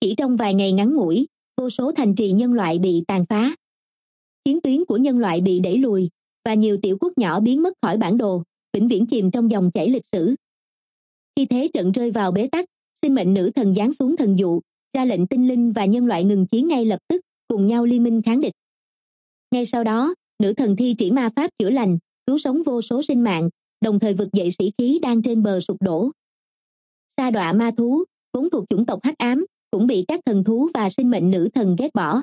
chỉ trong vài ngày ngắn ngủi vô số thành trì nhân loại bị tàn phá chiến tuyến của nhân loại bị đẩy lùi và nhiều tiểu quốc nhỏ biến mất khỏi bản đồ vĩnh viễn chìm trong dòng chảy lịch sử khi thế trận rơi vào bế tắc sinh mệnh nữ thần giáng xuống thần dụ ra lệnh tinh linh và nhân loại ngừng chiến ngay lập tức cùng nhau liên minh kháng địch ngay sau đó nữ thần thi triển ma pháp chữa lành cứu sống vô số sinh mạng đồng thời vực dậy sĩ khí đang trên bờ sụp đổ sa đọa ma thú vốn thuộc chủng tộc hắc ám cũng bị các thần thú và sinh mệnh nữ thần ghét bỏ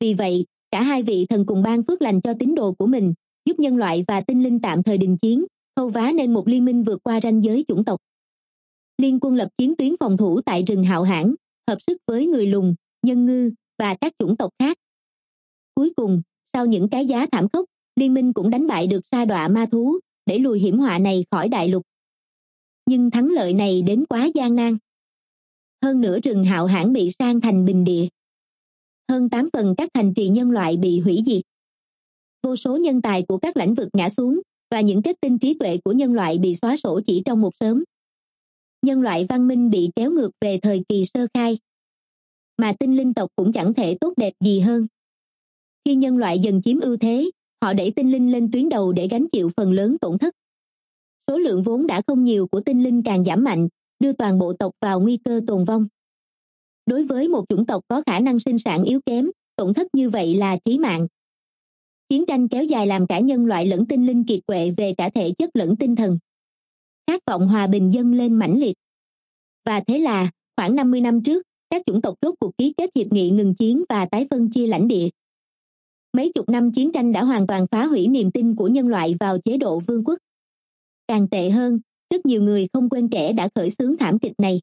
vì vậy cả hai vị thần cùng ban phước lành cho tín đồ của mình giúp nhân loại và tinh linh tạm thời đình chiến khâu vá nên một liên minh vượt qua ranh giới chủng tộc liên quân lập chiến tuyến phòng thủ tại rừng hạo hãn hợp sức với người lùng nhân ngư và các chủng tộc khác cuối cùng sau những cái giá thảm khốc liên minh cũng đánh bại được sa đọa ma thú để lùi hiểm họa này khỏi đại lục nhưng thắng lợi này đến quá gian nan hơn nửa rừng hạo hãn bị sang thành bình địa hơn tám phần các thành trì nhân loại bị hủy diệt vô số nhân tài của các lĩnh vực ngã xuống và những kết tinh trí tuệ của nhân loại bị xóa sổ chỉ trong một sớm nhân loại văn minh bị kéo ngược về thời kỳ sơ khai mà tinh linh tộc cũng chẳng thể tốt đẹp gì hơn khi nhân loại dần chiếm ưu thế họ đẩy tinh linh lên tuyến đầu để gánh chịu phần lớn tổn thất số lượng vốn đã không nhiều của tinh linh càng giảm mạnh đưa toàn bộ tộc vào nguy cơ tồn vong đối với một chủng tộc có khả năng sinh sản yếu kém tổn thất như vậy là trí mạng chiến tranh kéo dài làm cả nhân loại lẫn tinh linh kiệt quệ về cả thể chất lẫn tinh thần khát vọng hòa bình dâng lên mãnh liệt và thế là khoảng 50 năm trước các chủng tộc rốt cuộc ký kết hiệp nghị ngừng chiến và tái phân chia lãnh địa mấy chục năm chiến tranh đã hoàn toàn phá hủy niềm tin của nhân loại vào chế độ vương quốc càng tệ hơn rất nhiều người không quên trẻ đã khởi xướng thảm kịch này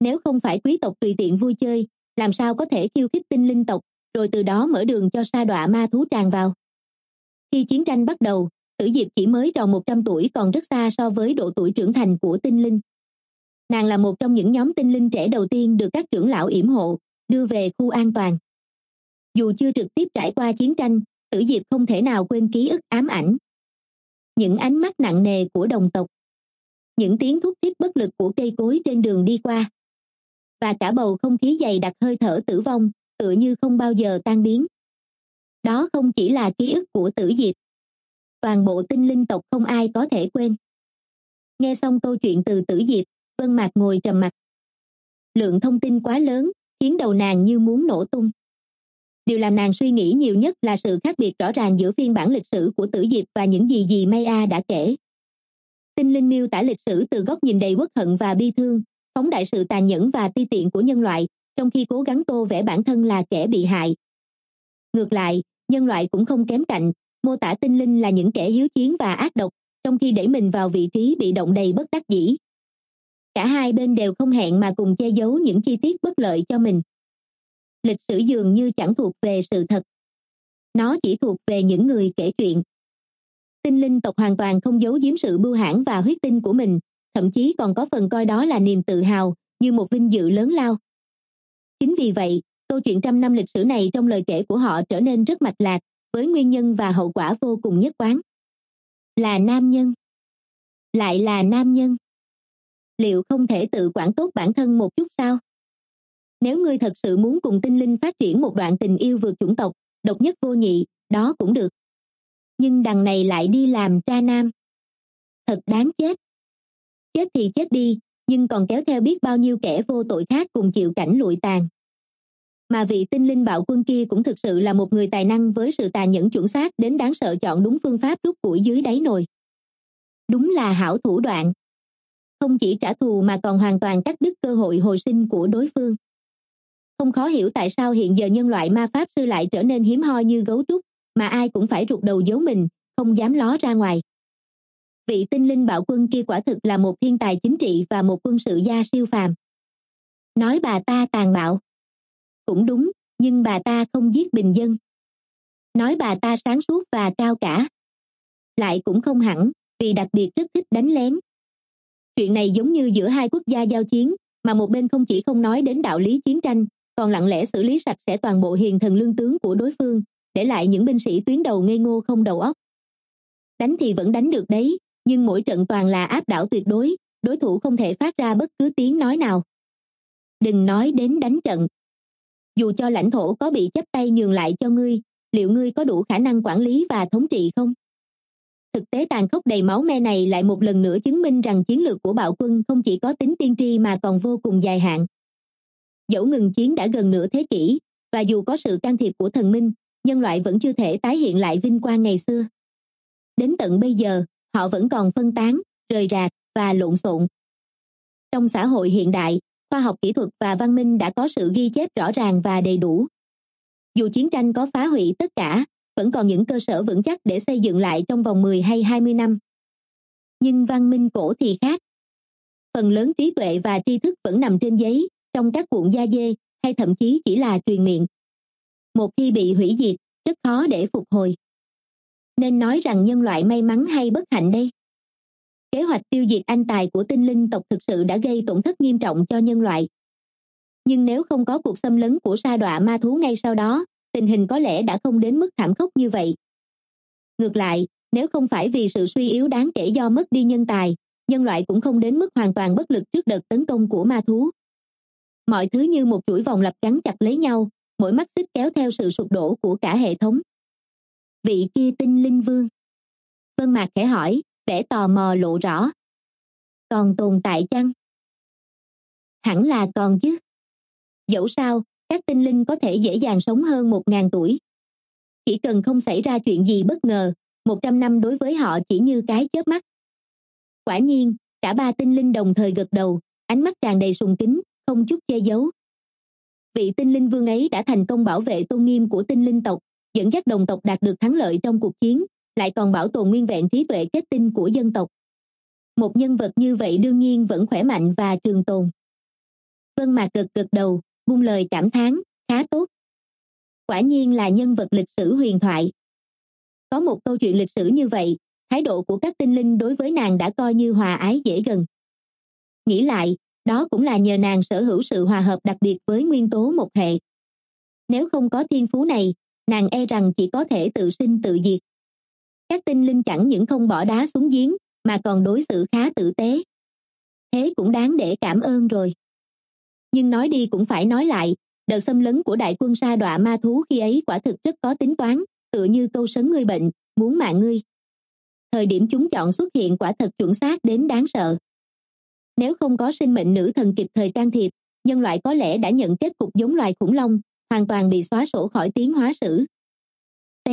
nếu không phải quý tộc tùy tiện vui chơi làm sao có thể khiêu khích tinh linh tộc rồi từ đó mở đường cho sa đọa ma thú tràn vào khi chiến tranh bắt đầu tử diệp chỉ mới tròn một trăm tuổi còn rất xa so với độ tuổi trưởng thành của tinh linh nàng là một trong những nhóm tinh linh trẻ đầu tiên được các trưởng lão yểm hộ đưa về khu an toàn dù chưa trực tiếp trải qua chiến tranh tử diệp không thể nào quên ký ức ám ảnh những ánh mắt nặng nề của đồng tộc những tiếng thúc thiết bất lực của cây cối trên đường đi qua và cả bầu không khí dày đặc hơi thở tử vong tựa như không bao giờ tan biến đó không chỉ là ký ức của tử diệp toàn bộ tinh linh tộc không ai có thể quên nghe xong câu chuyện từ tử diệp vân mạc ngồi trầm mặc lượng thông tin quá lớn khiến đầu nàng như muốn nổ tung điều làm nàng suy nghĩ nhiều nhất là sự khác biệt rõ ràng giữa phiên bản lịch sử của tử diệp và những gì dì may a đã kể tinh linh miêu tả lịch sử từ góc nhìn đầy quốc hận và bi thương phóng đại sự tàn nhẫn và ti tiện của nhân loại trong khi cố gắng tô vẽ bản thân là kẻ bị hại ngược lại nhân loại cũng không kém cạnh mô tả tinh linh là những kẻ hiếu chiến và ác độc trong khi đẩy mình vào vị trí bị động đầy bất đắc dĩ cả hai bên đều không hẹn mà cùng che giấu những chi tiết bất lợi cho mình lịch sử dường như chẳng thuộc về sự thật nó chỉ thuộc về những người kể chuyện tinh linh tộc hoàn toàn không giấu giếm sự bưu hãn và huyết tinh của mình thậm chí còn có phần coi đó là niềm tự hào như một vinh dự lớn lao chính vì vậy câu chuyện trăm năm lịch sử này trong lời kể của họ trở nên rất mạch lạc với nguyên nhân và hậu quả vô cùng nhất quán là nam nhân lại là nam nhân liệu không thể tự quản tốt bản thân một chút sao nếu ngươi thật sự muốn cùng tinh linh phát triển một đoạn tình yêu vượt chủng tộc độc nhất vô nhị đó cũng được nhưng đằng này lại đi làm tra nam thật đáng chết chết thì chết đi nhưng còn kéo theo biết bao nhiêu kẻ vô tội khác cùng chịu cảnh lụi tàn mà vị tinh linh bạo quân kia cũng thực sự là một người tài năng với sự tà nhẫn chuẩn xác đến đáng sợ chọn đúng phương pháp rút củi dưới đáy nồi đúng là hảo thủ đoạn không chỉ trả thù mà còn hoàn toàn cắt đứt cơ hội hồi sinh của đối phương không khó hiểu tại sao hiện giờ nhân loại ma pháp sư lại trở nên hiếm hoi như gấu trúc mà ai cũng phải rụt đầu giấu mình không dám ló ra ngoài vị tinh linh bạo quân kia quả thực là một thiên tài chính trị và một quân sự gia siêu phàm nói bà ta tàn bạo cũng đúng nhưng bà ta không giết bình dân nói bà ta sáng suốt và cao cả lại cũng không hẳn vì đặc biệt rất thích đánh lén chuyện này giống như giữa hai quốc gia giao chiến mà một bên không chỉ không nói đến đạo lý chiến tranh còn lặng lẽ xử lý sạch sẽ toàn bộ hiền thần lương tướng của đối phương để lại những binh sĩ tuyến đầu ngây ngô không đầu óc đánh thì vẫn đánh được đấy nhưng mỗi trận toàn là áp đảo tuyệt đối đối thủ không thể phát ra bất cứ tiếng nói nào đừng nói đến đánh trận dù cho lãnh thổ có bị chấp tay nhường lại cho ngươi liệu ngươi có đủ khả năng quản lý và thống trị không thực tế tàn khốc đầy máu me này lại một lần nữa chứng minh rằng chiến lược của bạo quân không chỉ có tính tiên tri mà còn vô cùng dài hạn dẫu ngừng chiến đã gần nửa thế kỷ và dù có sự can thiệp của thần minh nhân loại vẫn chưa thể tái hiện lại vinh quang ngày xưa đến tận bây giờ họ vẫn còn phân tán rời rạc và lộn xộn trong xã hội hiện đại khoa học kỹ thuật và văn minh đã có sự ghi chép rõ ràng và đầy đủ dù chiến tranh có phá hủy tất cả vẫn còn những cơ sở vững chắc để xây dựng lại trong vòng 10 hay 20 năm nhưng văn minh cổ thì khác phần lớn trí tuệ và tri thức vẫn nằm trên giấy trong các cuộn da dê hay thậm chí chỉ là truyền miệng một khi bị hủy diệt rất khó để phục hồi nên nói rằng nhân loại may mắn hay bất hạnh đây kế hoạch tiêu diệt anh tài của tinh linh tộc thực sự đã gây tổn thất nghiêm trọng cho nhân loại nhưng nếu không có cuộc xâm lấn của sa đọa ma thú ngay sau đó tình hình có lẽ đã không đến mức thảm khốc như vậy ngược lại nếu không phải vì sự suy yếu đáng kể do mất đi nhân tài nhân loại cũng không đến mức hoàn toàn bất lực trước đợt tấn công của ma thú mọi thứ như một chuỗi vòng lặp gắn chặt lấy nhau mỗi mắt xích kéo theo sự sụp đổ của cả hệ thống vị kia tinh linh vương vân mạc khẽ hỏi để tò mò lộ rõ còn tồn tại chăng hẳn là còn chứ dẫu sao các tinh linh có thể dễ dàng sống hơn một ngàn tuổi chỉ cần không xảy ra chuyện gì bất ngờ một trăm năm đối với họ chỉ như cái chớp mắt quả nhiên cả ba tinh linh đồng thời gật đầu ánh mắt tràn đầy sùng kính không chút che giấu vị tinh linh vương ấy đã thành công bảo vệ tôn nghiêm của tinh linh tộc dẫn dắt đồng tộc đạt được thắng lợi trong cuộc chiến lại còn bảo tồn nguyên vẹn trí tuệ kết tinh của dân tộc một nhân vật như vậy đương nhiên vẫn khỏe mạnh và trường tồn vân mạc cực cực đầu buông lời cảm thán khá tốt quả nhiên là nhân vật lịch sử huyền thoại có một câu chuyện lịch sử như vậy thái độ của các tinh linh đối với nàng đã coi như hòa ái dễ gần nghĩ lại đó cũng là nhờ nàng sở hữu sự hòa hợp đặc biệt với nguyên tố một hệ nếu không có thiên phú này nàng e rằng chỉ có thể tự sinh tự diệt các tinh linh chẳng những không bỏ đá xuống giếng mà còn đối xử khá tử tế thế cũng đáng để cảm ơn rồi nhưng nói đi cũng phải nói lại đợt xâm lấn của đại quân sa đọa ma thú khi ấy quả thực rất có tính toán tựa như câu sấn người bệnh muốn mạng ngươi thời điểm chúng chọn xuất hiện quả thật chuẩn xác đến đáng sợ nếu không có sinh mệnh nữ thần kịp thời can thiệp nhân loại có lẽ đã nhận kết cục giống loài khủng long hoàn toàn bị xóa sổ khỏi tiến hóa sử t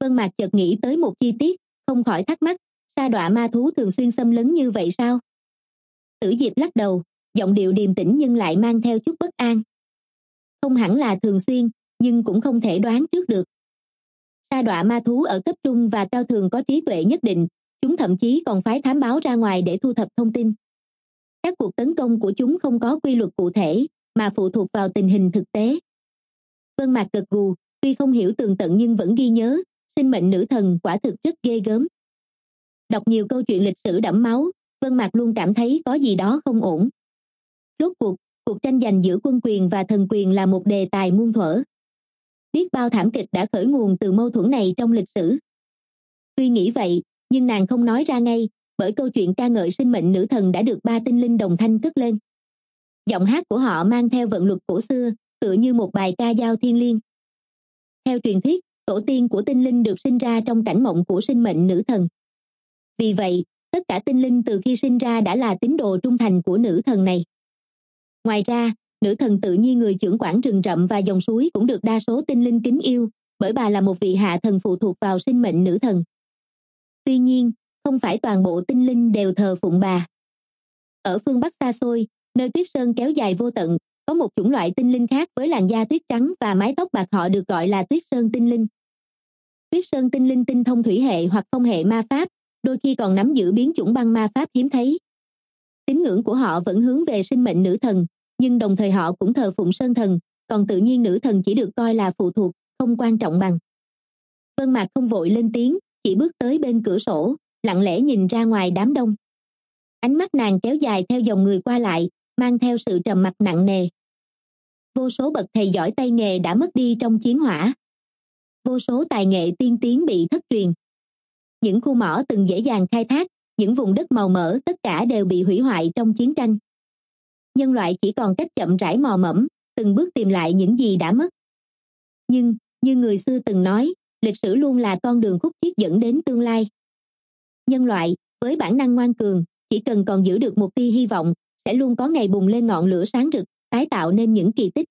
vân mạc chợt nghĩ tới một chi tiết không khỏi thắc mắc sa đọa ma thú thường xuyên xâm lấn như vậy sao tử diệp lắc đầu giọng điệu điềm tĩnh nhưng lại mang theo chút bất an không hẳn là thường xuyên nhưng cũng không thể đoán trước được sa đọa ma thú ở cấp trung và cao thường có trí tuệ nhất định chúng thậm chí còn phái thám báo ra ngoài để thu thập thông tin các cuộc tấn công của chúng không có quy luật cụ thể mà phụ thuộc vào tình hình thực tế vân mạc gật gù tuy không hiểu tường tận nhưng vẫn ghi nhớ sinh mệnh nữ thần quả thực rất ghê gớm đọc nhiều câu chuyện lịch sử đẫm máu vân mạc luôn cảm thấy có gì đó không ổn rốt cuộc cuộc tranh giành giữa quân quyền và thần quyền là một đề tài muôn thuở biết bao thảm kịch đã khởi nguồn từ mâu thuẫn này trong lịch sử tuy nghĩ vậy nhưng nàng không nói ra ngay bởi câu chuyện ca ngợi sinh mệnh nữ thần đã được ba tinh linh đồng thanh cất lên giọng hát của họ mang theo vận luật cổ xưa tựa như một bài ca giao thiên liêng theo truyền thuyết tổ tiên của tinh linh được sinh ra trong cảnh mộng của sinh mệnh nữ thần vì vậy tất cả tinh linh từ khi sinh ra đã là tín đồ trung thành của nữ thần này ngoài ra nữ thần tự nhiên người trưởng quản rừng rậm và dòng suối cũng được đa số tinh linh kính yêu bởi bà là một vị hạ thần phụ thuộc vào sinh mệnh nữ thần tuy nhiên không phải toàn bộ tinh linh đều thờ phụng bà ở phương bắc xa xôi nơi tuyết sơn kéo dài vô tận có một chủng loại tinh linh khác với làn da tuyết trắng và mái tóc bạc họ được gọi là tuyết sơn tinh linh tuyết sơn tinh linh tinh thông thủy hệ hoặc phong hệ ma pháp đôi khi còn nắm giữ biến chủng băng ma pháp hiếm thấy tín ngưỡng của họ vẫn hướng về sinh mệnh nữ thần nhưng đồng thời họ cũng thờ phụng sơn thần còn tự nhiên nữ thần chỉ được coi là phụ thuộc không quan trọng bằng vân mạc không vội lên tiếng chỉ bước tới bên cửa sổ lặng lẽ nhìn ra ngoài đám đông ánh mắt nàng kéo dài theo dòng người qua lại mang theo sự trầm mặc nặng nề vô số bậc thầy giỏi tay nghề đã mất đi trong chiến hỏa vô số tài nghệ tiên tiến bị thất truyền những khu mỏ từng dễ dàng khai thác những vùng đất màu mỡ tất cả đều bị hủy hoại trong chiến tranh nhân loại chỉ còn cách chậm rãi mò mẫm từng bước tìm lại những gì đã mất nhưng như người xưa từng nói lịch sử luôn là con đường khúc chiết dẫn đến tương lai nhân loại với bản năng ngoan cường chỉ cần còn giữ được một tia hy vọng sẽ luôn có ngày bùng lên ngọn lửa sáng rực tái tạo nên những kỳ tích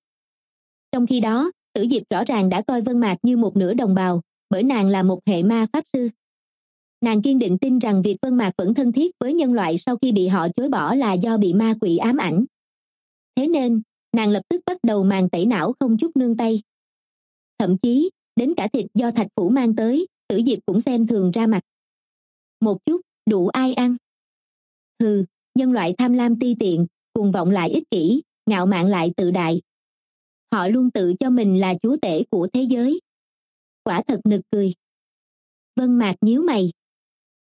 trong khi đó tử diệp rõ ràng đã coi vân mạc như một nửa đồng bào bởi nàng là một hệ ma pháp sư nàng kiên định tin rằng việc vân mạc vẫn thân thiết với nhân loại sau khi bị họ chối bỏ là do bị ma quỷ ám ảnh thế nên nàng lập tức bắt đầu màn tẩy não không chút nương tay thậm chí đến cả thịt do thạch phủ mang tới tử diệp cũng xem thường ra mặt một chút đủ ai ăn hừ nhân loại tham lam ti tiện cuồng vọng lại ích kỷ ngạo mạn lại tự đại họ luôn tự cho mình là chúa tể của thế giới quả thật nực cười vân mạc nhíu mày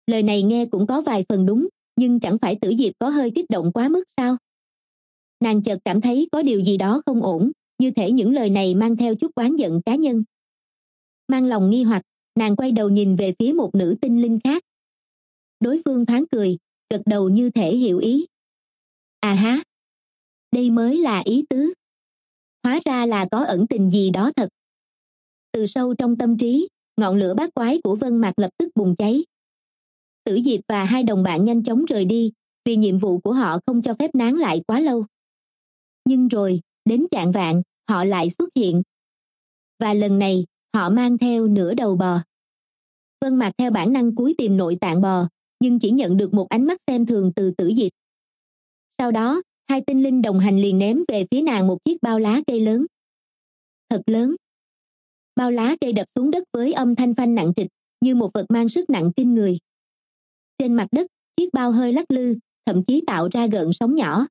lời này nghe cũng có vài phần đúng nhưng chẳng phải tử diệp có hơi kích động quá mức sao nàng chợt cảm thấy có điều gì đó không ổn như thể những lời này mang theo chút oán giận cá nhân mang lòng nghi hoặc nàng quay đầu nhìn về phía một nữ tinh linh khác đối phương thoáng cười gật đầu như thể hiểu ý à ha đây mới là ý tứ hóa ra là có ẩn tình gì đó thật từ sâu trong tâm trí ngọn lửa bát quái của vân mạc lập tức bùng cháy tử diệp và hai đồng bạn nhanh chóng rời đi vì nhiệm vụ của họ không cho phép nán lại quá lâu nhưng rồi đến trạng vạn họ lại xuất hiện và lần này họ mang theo nửa đầu bò vân mạc theo bản năng cúi tìm nội tạng bò nhưng chỉ nhận được một ánh mắt xem thường từ tử diệp sau đó hai tinh linh đồng hành liền ném về phía nàng một chiếc bao lá cây lớn thật lớn bao lá cây đập xuống đất với âm thanh phanh nặng trịch như một vật mang sức nặng kinh người trên mặt đất chiếc bao hơi lắc lư thậm chí tạo ra gợn sóng nhỏ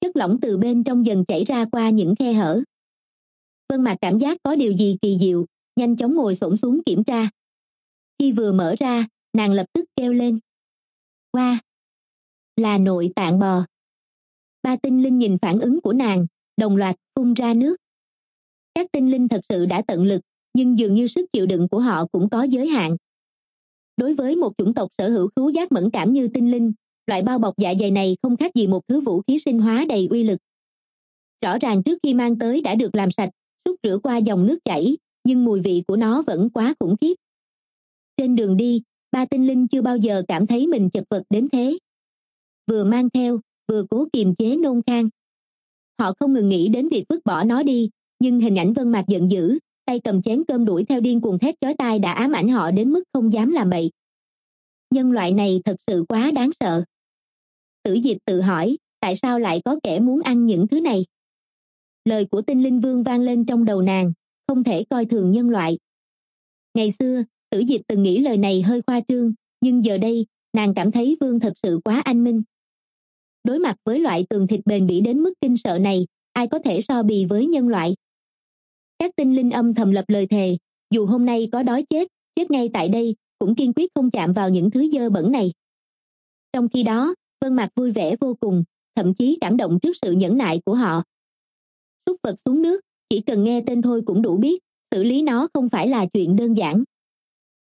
chất lỏng từ bên trong dần chảy ra qua những khe hở vân mạc cảm giác có điều gì kỳ diệu nhanh chóng ngồi xổm xuống kiểm tra khi vừa mở ra nàng lập tức kêu lên qua wow, là nội tạng bò ba tinh linh nhìn phản ứng của nàng đồng loạt phun ra nước các tinh linh thật sự đã tận lực nhưng dường như sức chịu đựng của họ cũng có giới hạn đối với một chủng tộc sở hữu khứu giác mẫn cảm như tinh linh loại bao bọc dạ dày này không khác gì một thứ vũ khí sinh hóa đầy uy lực rõ ràng trước khi mang tới đã được làm sạch xúc rửa qua dòng nước chảy nhưng mùi vị của nó vẫn quá khủng khiếp trên đường đi ba tinh linh chưa bao giờ cảm thấy mình chật vật đến thế vừa mang theo vừa cố kiềm chế nôn khan họ không ngừng nghĩ đến việc vứt bỏ nó đi nhưng hình ảnh vân mạc giận dữ tay cầm chén cơm đuổi theo điên cuồng thét chói tai đã ám ảnh họ đến mức không dám làm bậy nhân loại này thật sự quá đáng sợ tử diệp tự hỏi tại sao lại có kẻ muốn ăn những thứ này lời của tinh linh vương vang lên trong đầu nàng không thể coi thường nhân loại ngày xưa tử diệp từng nghĩ lời này hơi khoa trương nhưng giờ đây nàng cảm thấy vương thật sự quá anh minh đối mặt với loại tường thịt bền bỉ đến mức kinh sợ này ai có thể so bì với nhân loại các tinh linh âm thầm lập lời thề dù hôm nay có đói chết chết ngay tại đây cũng kiên quyết không chạm vào những thứ dơ bẩn này trong khi đó vân mạc vui vẻ vô cùng thậm chí cảm động trước sự nhẫn nại của họ súc vật xuống nước chỉ cần nghe tên thôi cũng đủ biết xử lý nó không phải là chuyện đơn giản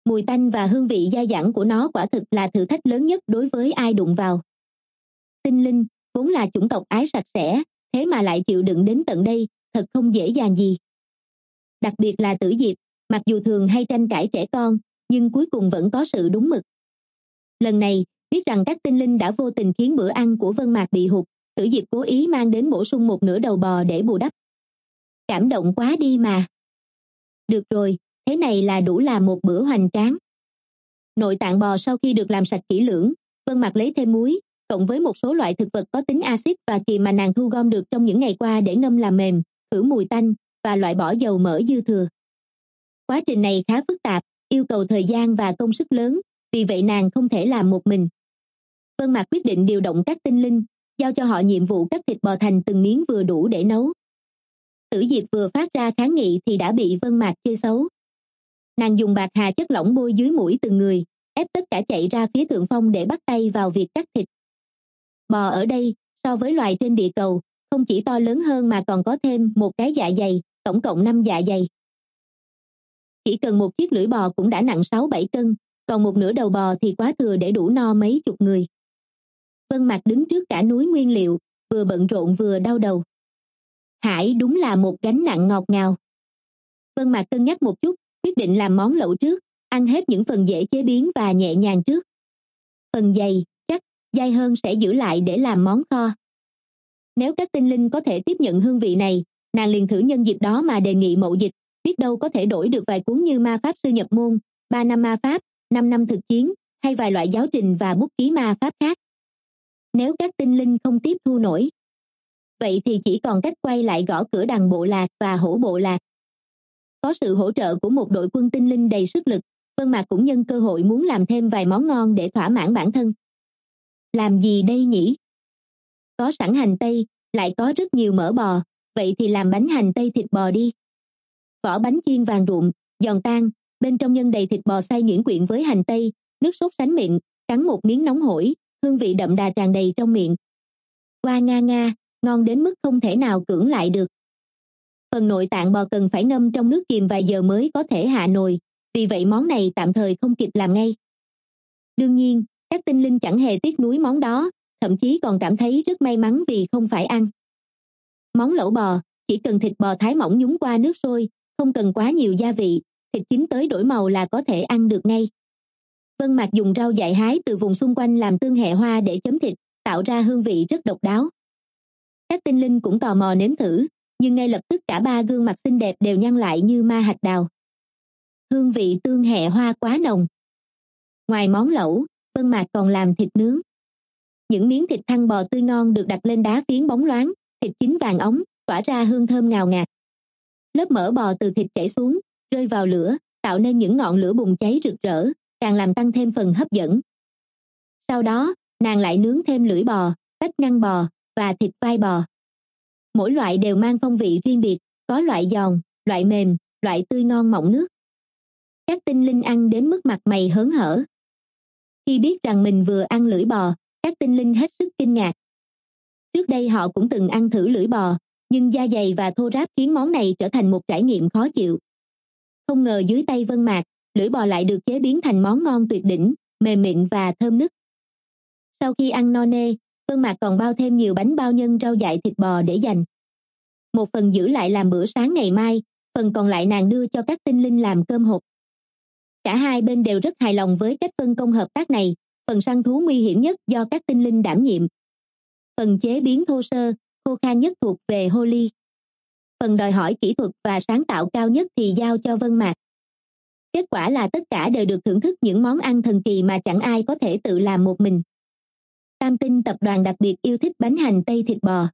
mùi tanh và hương vị dai dẳng của nó quả thực là thử thách lớn nhất đối với ai đụng vào tinh linh vốn là chủng tộc ái sạch sẽ thế mà lại chịu đựng đến tận đây thật không dễ dàng gì đặc biệt là tử diệp mặc dù thường hay tranh cãi trẻ con nhưng cuối cùng vẫn có sự đúng mực lần này biết rằng các tinh linh đã vô tình khiến bữa ăn của vân mạc bị hụt tử diệp cố ý mang đến bổ sung một nửa đầu bò để bù đắp cảm động quá đi mà được rồi thế này là đủ là một bữa hoành tráng nội tạng bò sau khi được làm sạch kỹ lưỡng vân mạc lấy thêm muối cộng với một số loại thực vật có tính axit và kỳ mà nàng thu gom được trong những ngày qua để ngâm làm mềm khử mùi tanh và loại bỏ dầu mỡ dư thừa quá trình này khá phức tạp yêu cầu thời gian và công sức lớn vì vậy nàng không thể làm một mình vân mạc quyết định điều động các tinh linh giao cho họ nhiệm vụ cắt thịt bò thành từng miếng vừa đủ để nấu tử diệp vừa phát ra kháng nghị thì đã bị vân mạc chơi xấu nàng dùng bạc hà chất lỏng bôi dưới mũi từng người ép tất cả chạy ra phía thượng phong để bắt tay vào việc cắt thịt bò ở đây so với loài trên địa cầu không chỉ to lớn hơn mà còn có thêm một cái dạ dày tổng cộng năm dạ dày chỉ cần một chiếc lưỡi bò cũng đã nặng sáu bảy cân còn một nửa đầu bò thì quá thừa để đủ no mấy chục người vân mạc đứng trước cả núi nguyên liệu vừa bận rộn vừa đau đầu hải đúng là một gánh nặng ngọt ngào vân mạc cân nhắc một chút quyết định làm món lẩu trước ăn hết những phần dễ chế biến và nhẹ nhàng trước phần dày dai hơn sẽ giữ lại để làm món kho nếu các tinh linh có thể tiếp nhận hương vị này nàng liền thử nhân dịp đó mà đề nghị mậu dịch biết đâu có thể đổi được vài cuốn như ma pháp sư nhập môn ba năm ma pháp năm năm thực chiến hay vài loại giáo trình và bút ký ma pháp khác nếu các tinh linh không tiếp thu nổi vậy thì chỉ còn cách quay lại gõ cửa đằng bộ lạc và hổ bộ lạc có sự hỗ trợ của một đội quân tinh linh đầy sức lực vân mạc cũng nhân cơ hội muốn làm thêm vài món ngon để thỏa mãn bản thân làm gì đây nhỉ có sẵn hành tây lại có rất nhiều mỡ bò vậy thì làm bánh hành tây thịt bò đi vỏ bánh chiên vàng ruộm giòn tan bên trong nhân đầy thịt bò xay nhuyễn quyện với hành tây nước sốt sánh miệng, cắn một miếng nóng hổi hương vị đậm đà tràn đầy trong miệng qua nga nga ngon đến mức không thể nào cưỡng lại được phần nội tạng bò cần phải ngâm trong nước kìm vài giờ mới có thể hạ nồi vì vậy món này tạm thời không kịp làm ngay đương nhiên các tinh linh chẳng hề tiếc nuối món đó thậm chí còn cảm thấy rất may mắn vì không phải ăn món lẩu bò chỉ cần thịt bò thái mỏng nhúng qua nước sôi không cần quá nhiều gia vị thịt chín tới đổi màu là có thể ăn được ngay vân mạc dùng rau dại hái từ vùng xung quanh làm tương hệ hoa để chấm thịt tạo ra hương vị rất độc đáo các tinh linh cũng tò mò nếm thử nhưng ngay lập tức cả ba gương mặt xinh đẹp đều nhăn lại như ma hạch đào hương vị tương hệ hoa quá nồng ngoài món lẩu vân mạc còn làm thịt nướng những miếng thịt thăn bò tươi ngon được đặt lên đá phiến bóng loáng thịt chín vàng óng tỏa ra hương thơm ngào ngạt lớp mỡ bò từ thịt chảy xuống rơi vào lửa tạo nên những ngọn lửa bùng cháy rực rỡ càng làm tăng thêm phần hấp dẫn sau đó nàng lại nướng thêm lưỡi bò tách ngăn bò và thịt vai bò mỗi loại đều mang phong vị riêng biệt có loại giòn loại mềm loại tươi ngon mọng nước các tinh linh ăn đến mức mặt mày hớn hở khi biết rằng mình vừa ăn lưỡi bò các tinh linh hết sức kinh ngạc trước đây họ cũng từng ăn thử lưỡi bò nhưng da dày và thô ráp khiến món này trở thành một trải nghiệm khó chịu không ngờ dưới tay vân mạc lưỡi bò lại được chế biến thành món ngon tuyệt đỉnh mềm mịn và thơm nức sau khi ăn no nê vân mạc còn bao thêm nhiều bánh bao nhân rau dại thịt bò để dành một phần giữ lại làm bữa sáng ngày mai phần còn lại nàng đưa cho các tinh linh làm cơm hộp cả hai bên đều rất hài lòng với cách phân công hợp tác này phần săn thú nguy hiểm nhất do các tinh linh đảm nhiệm phần chế biến thô sơ khô khan nhất thuộc về holy phần đòi hỏi kỹ thuật và sáng tạo cao nhất thì giao cho vân mạc kết quả là tất cả đều được thưởng thức những món ăn thần kỳ mà chẳng ai có thể tự làm một mình tam tinh tập đoàn đặc biệt yêu thích bánh hành tây thịt bò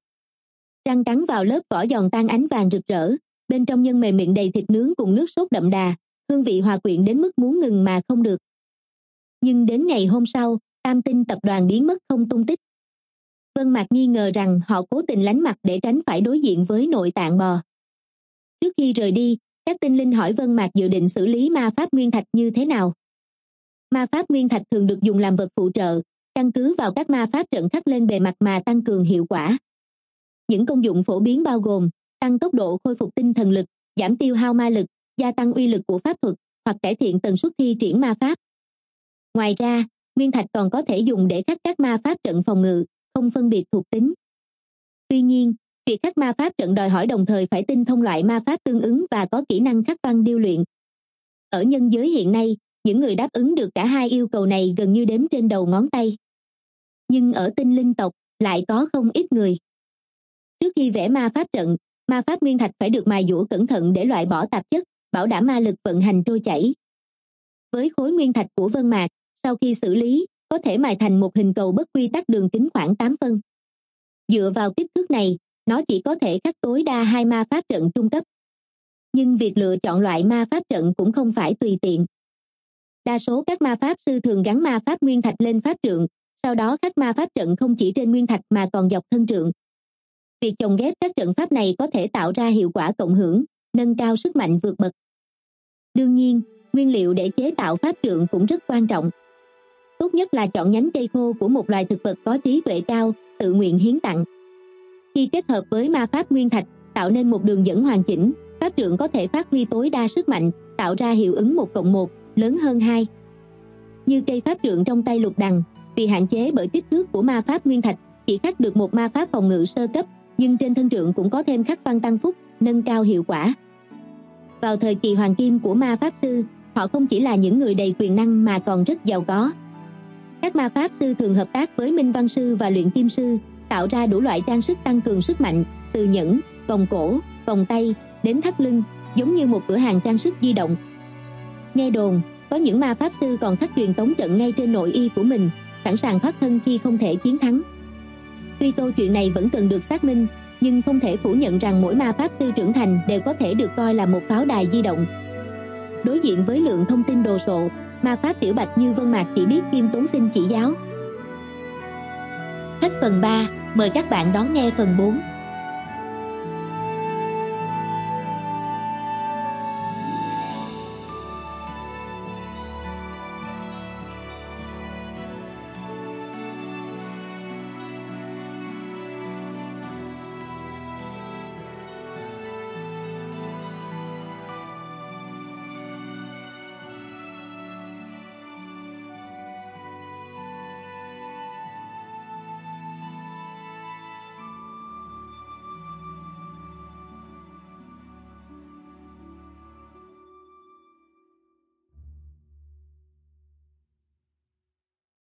răng cắn vào lớp vỏ giòn tan ánh vàng rực rỡ bên trong nhân mềm miệng đầy thịt nướng cùng nước sốt đậm đà hương vị hòa quyện đến mức muốn ngừng mà không được nhưng đến ngày hôm sau tam tinh tập đoàn biến mất không tung tích vân mạc nghi ngờ rằng họ cố tình lánh mặt để tránh phải đối diện với nội tạng bò trước khi rời đi các tinh linh hỏi vân mạc dự định xử lý ma pháp nguyên thạch như thế nào ma pháp nguyên thạch thường được dùng làm vật phụ trợ căn cứ vào các ma pháp trận khắc lên bề mặt mà tăng cường hiệu quả những công dụng phổ biến bao gồm tăng tốc độ khôi phục tinh thần lực giảm tiêu hao ma lực gia tăng uy lực của pháp thuật hoặc cải thiện tần suất thi triển ma pháp ngoài ra nguyên thạch còn có thể dùng để khắc các ma pháp trận phòng ngự không phân biệt thuộc tính tuy nhiên việc khắc ma pháp trận đòi hỏi đồng thời phải tinh thông loại ma pháp tương ứng và có kỹ năng khắc văn điêu luyện ở nhân giới hiện nay những người đáp ứng được cả hai yêu cầu này gần như đếm trên đầu ngón tay nhưng ở tinh linh tộc lại có không ít người trước khi vẽ ma pháp trận ma pháp nguyên thạch phải được mài dũa cẩn thận để loại bỏ tạp chất bảo đảm ma lực vận hành trôi chảy với khối nguyên thạch của vân mạc sau khi xử lý có thể mài thành một hình cầu bất quy tắc đường kính khoảng tám phân dựa vào kích thước này nó chỉ có thể khắc tối đa hai ma pháp trận trung cấp nhưng việc lựa chọn loại ma pháp trận cũng không phải tùy tiện đa số các ma pháp sư thường gắn ma pháp nguyên thạch lên pháp trượng sau đó khắc ma pháp trận không chỉ trên nguyên thạch mà còn dọc thân trượng việc chồng ghép các trận pháp này có thể tạo ra hiệu quả cộng hưởng nâng cao sức mạnh vượt bậc Đương nhiên, nguyên liệu để chế tạo pháp trượng cũng rất quan trọng. Tốt nhất là chọn nhánh cây khô của một loài thực vật có trí tuệ cao, tự nguyện hiến tặng. Khi kết hợp với ma pháp nguyên thạch, tạo nên một đường dẫn hoàn chỉnh, pháp trượng có thể phát huy tối đa sức mạnh, tạo ra hiệu ứng một cộng một lớn hơn hai. Như cây pháp trượng trong tay lục đằng, vì hạn chế bởi kích thước của ma pháp nguyên thạch, chỉ khắc được một ma pháp phòng ngự sơ cấp, nhưng trên thân trượng cũng có thêm khắc văn tăng phúc, nâng cao hiệu quả vào thời kỳ hoàng kim của ma pháp sư họ không chỉ là những người đầy quyền năng mà còn rất giàu có các ma pháp sư thường hợp tác với minh văn sư và luyện kim sư tạo ra đủ loại trang sức tăng cường sức mạnh từ nhẫn vòng cổ vòng tay đến thắt lưng giống như một cửa hàng trang sức di động nghe đồn có những ma pháp sư còn khắc truyền tống trận ngay trên nội y của mình sẵn sàng thoát thân khi không thể chiến thắng tuy câu chuyện này vẫn cần được xác minh nhưng không thể phủ nhận rằng mỗi ma pháp sư trưởng thành đều có thể được coi là một pháo đài di động đối diện với lượng thông tin đồ sộ ma pháp tiểu bạch như vân mạc chỉ biết kim tốn xin chỉ giáo hết phần ba mời các bạn đón nghe phần bốn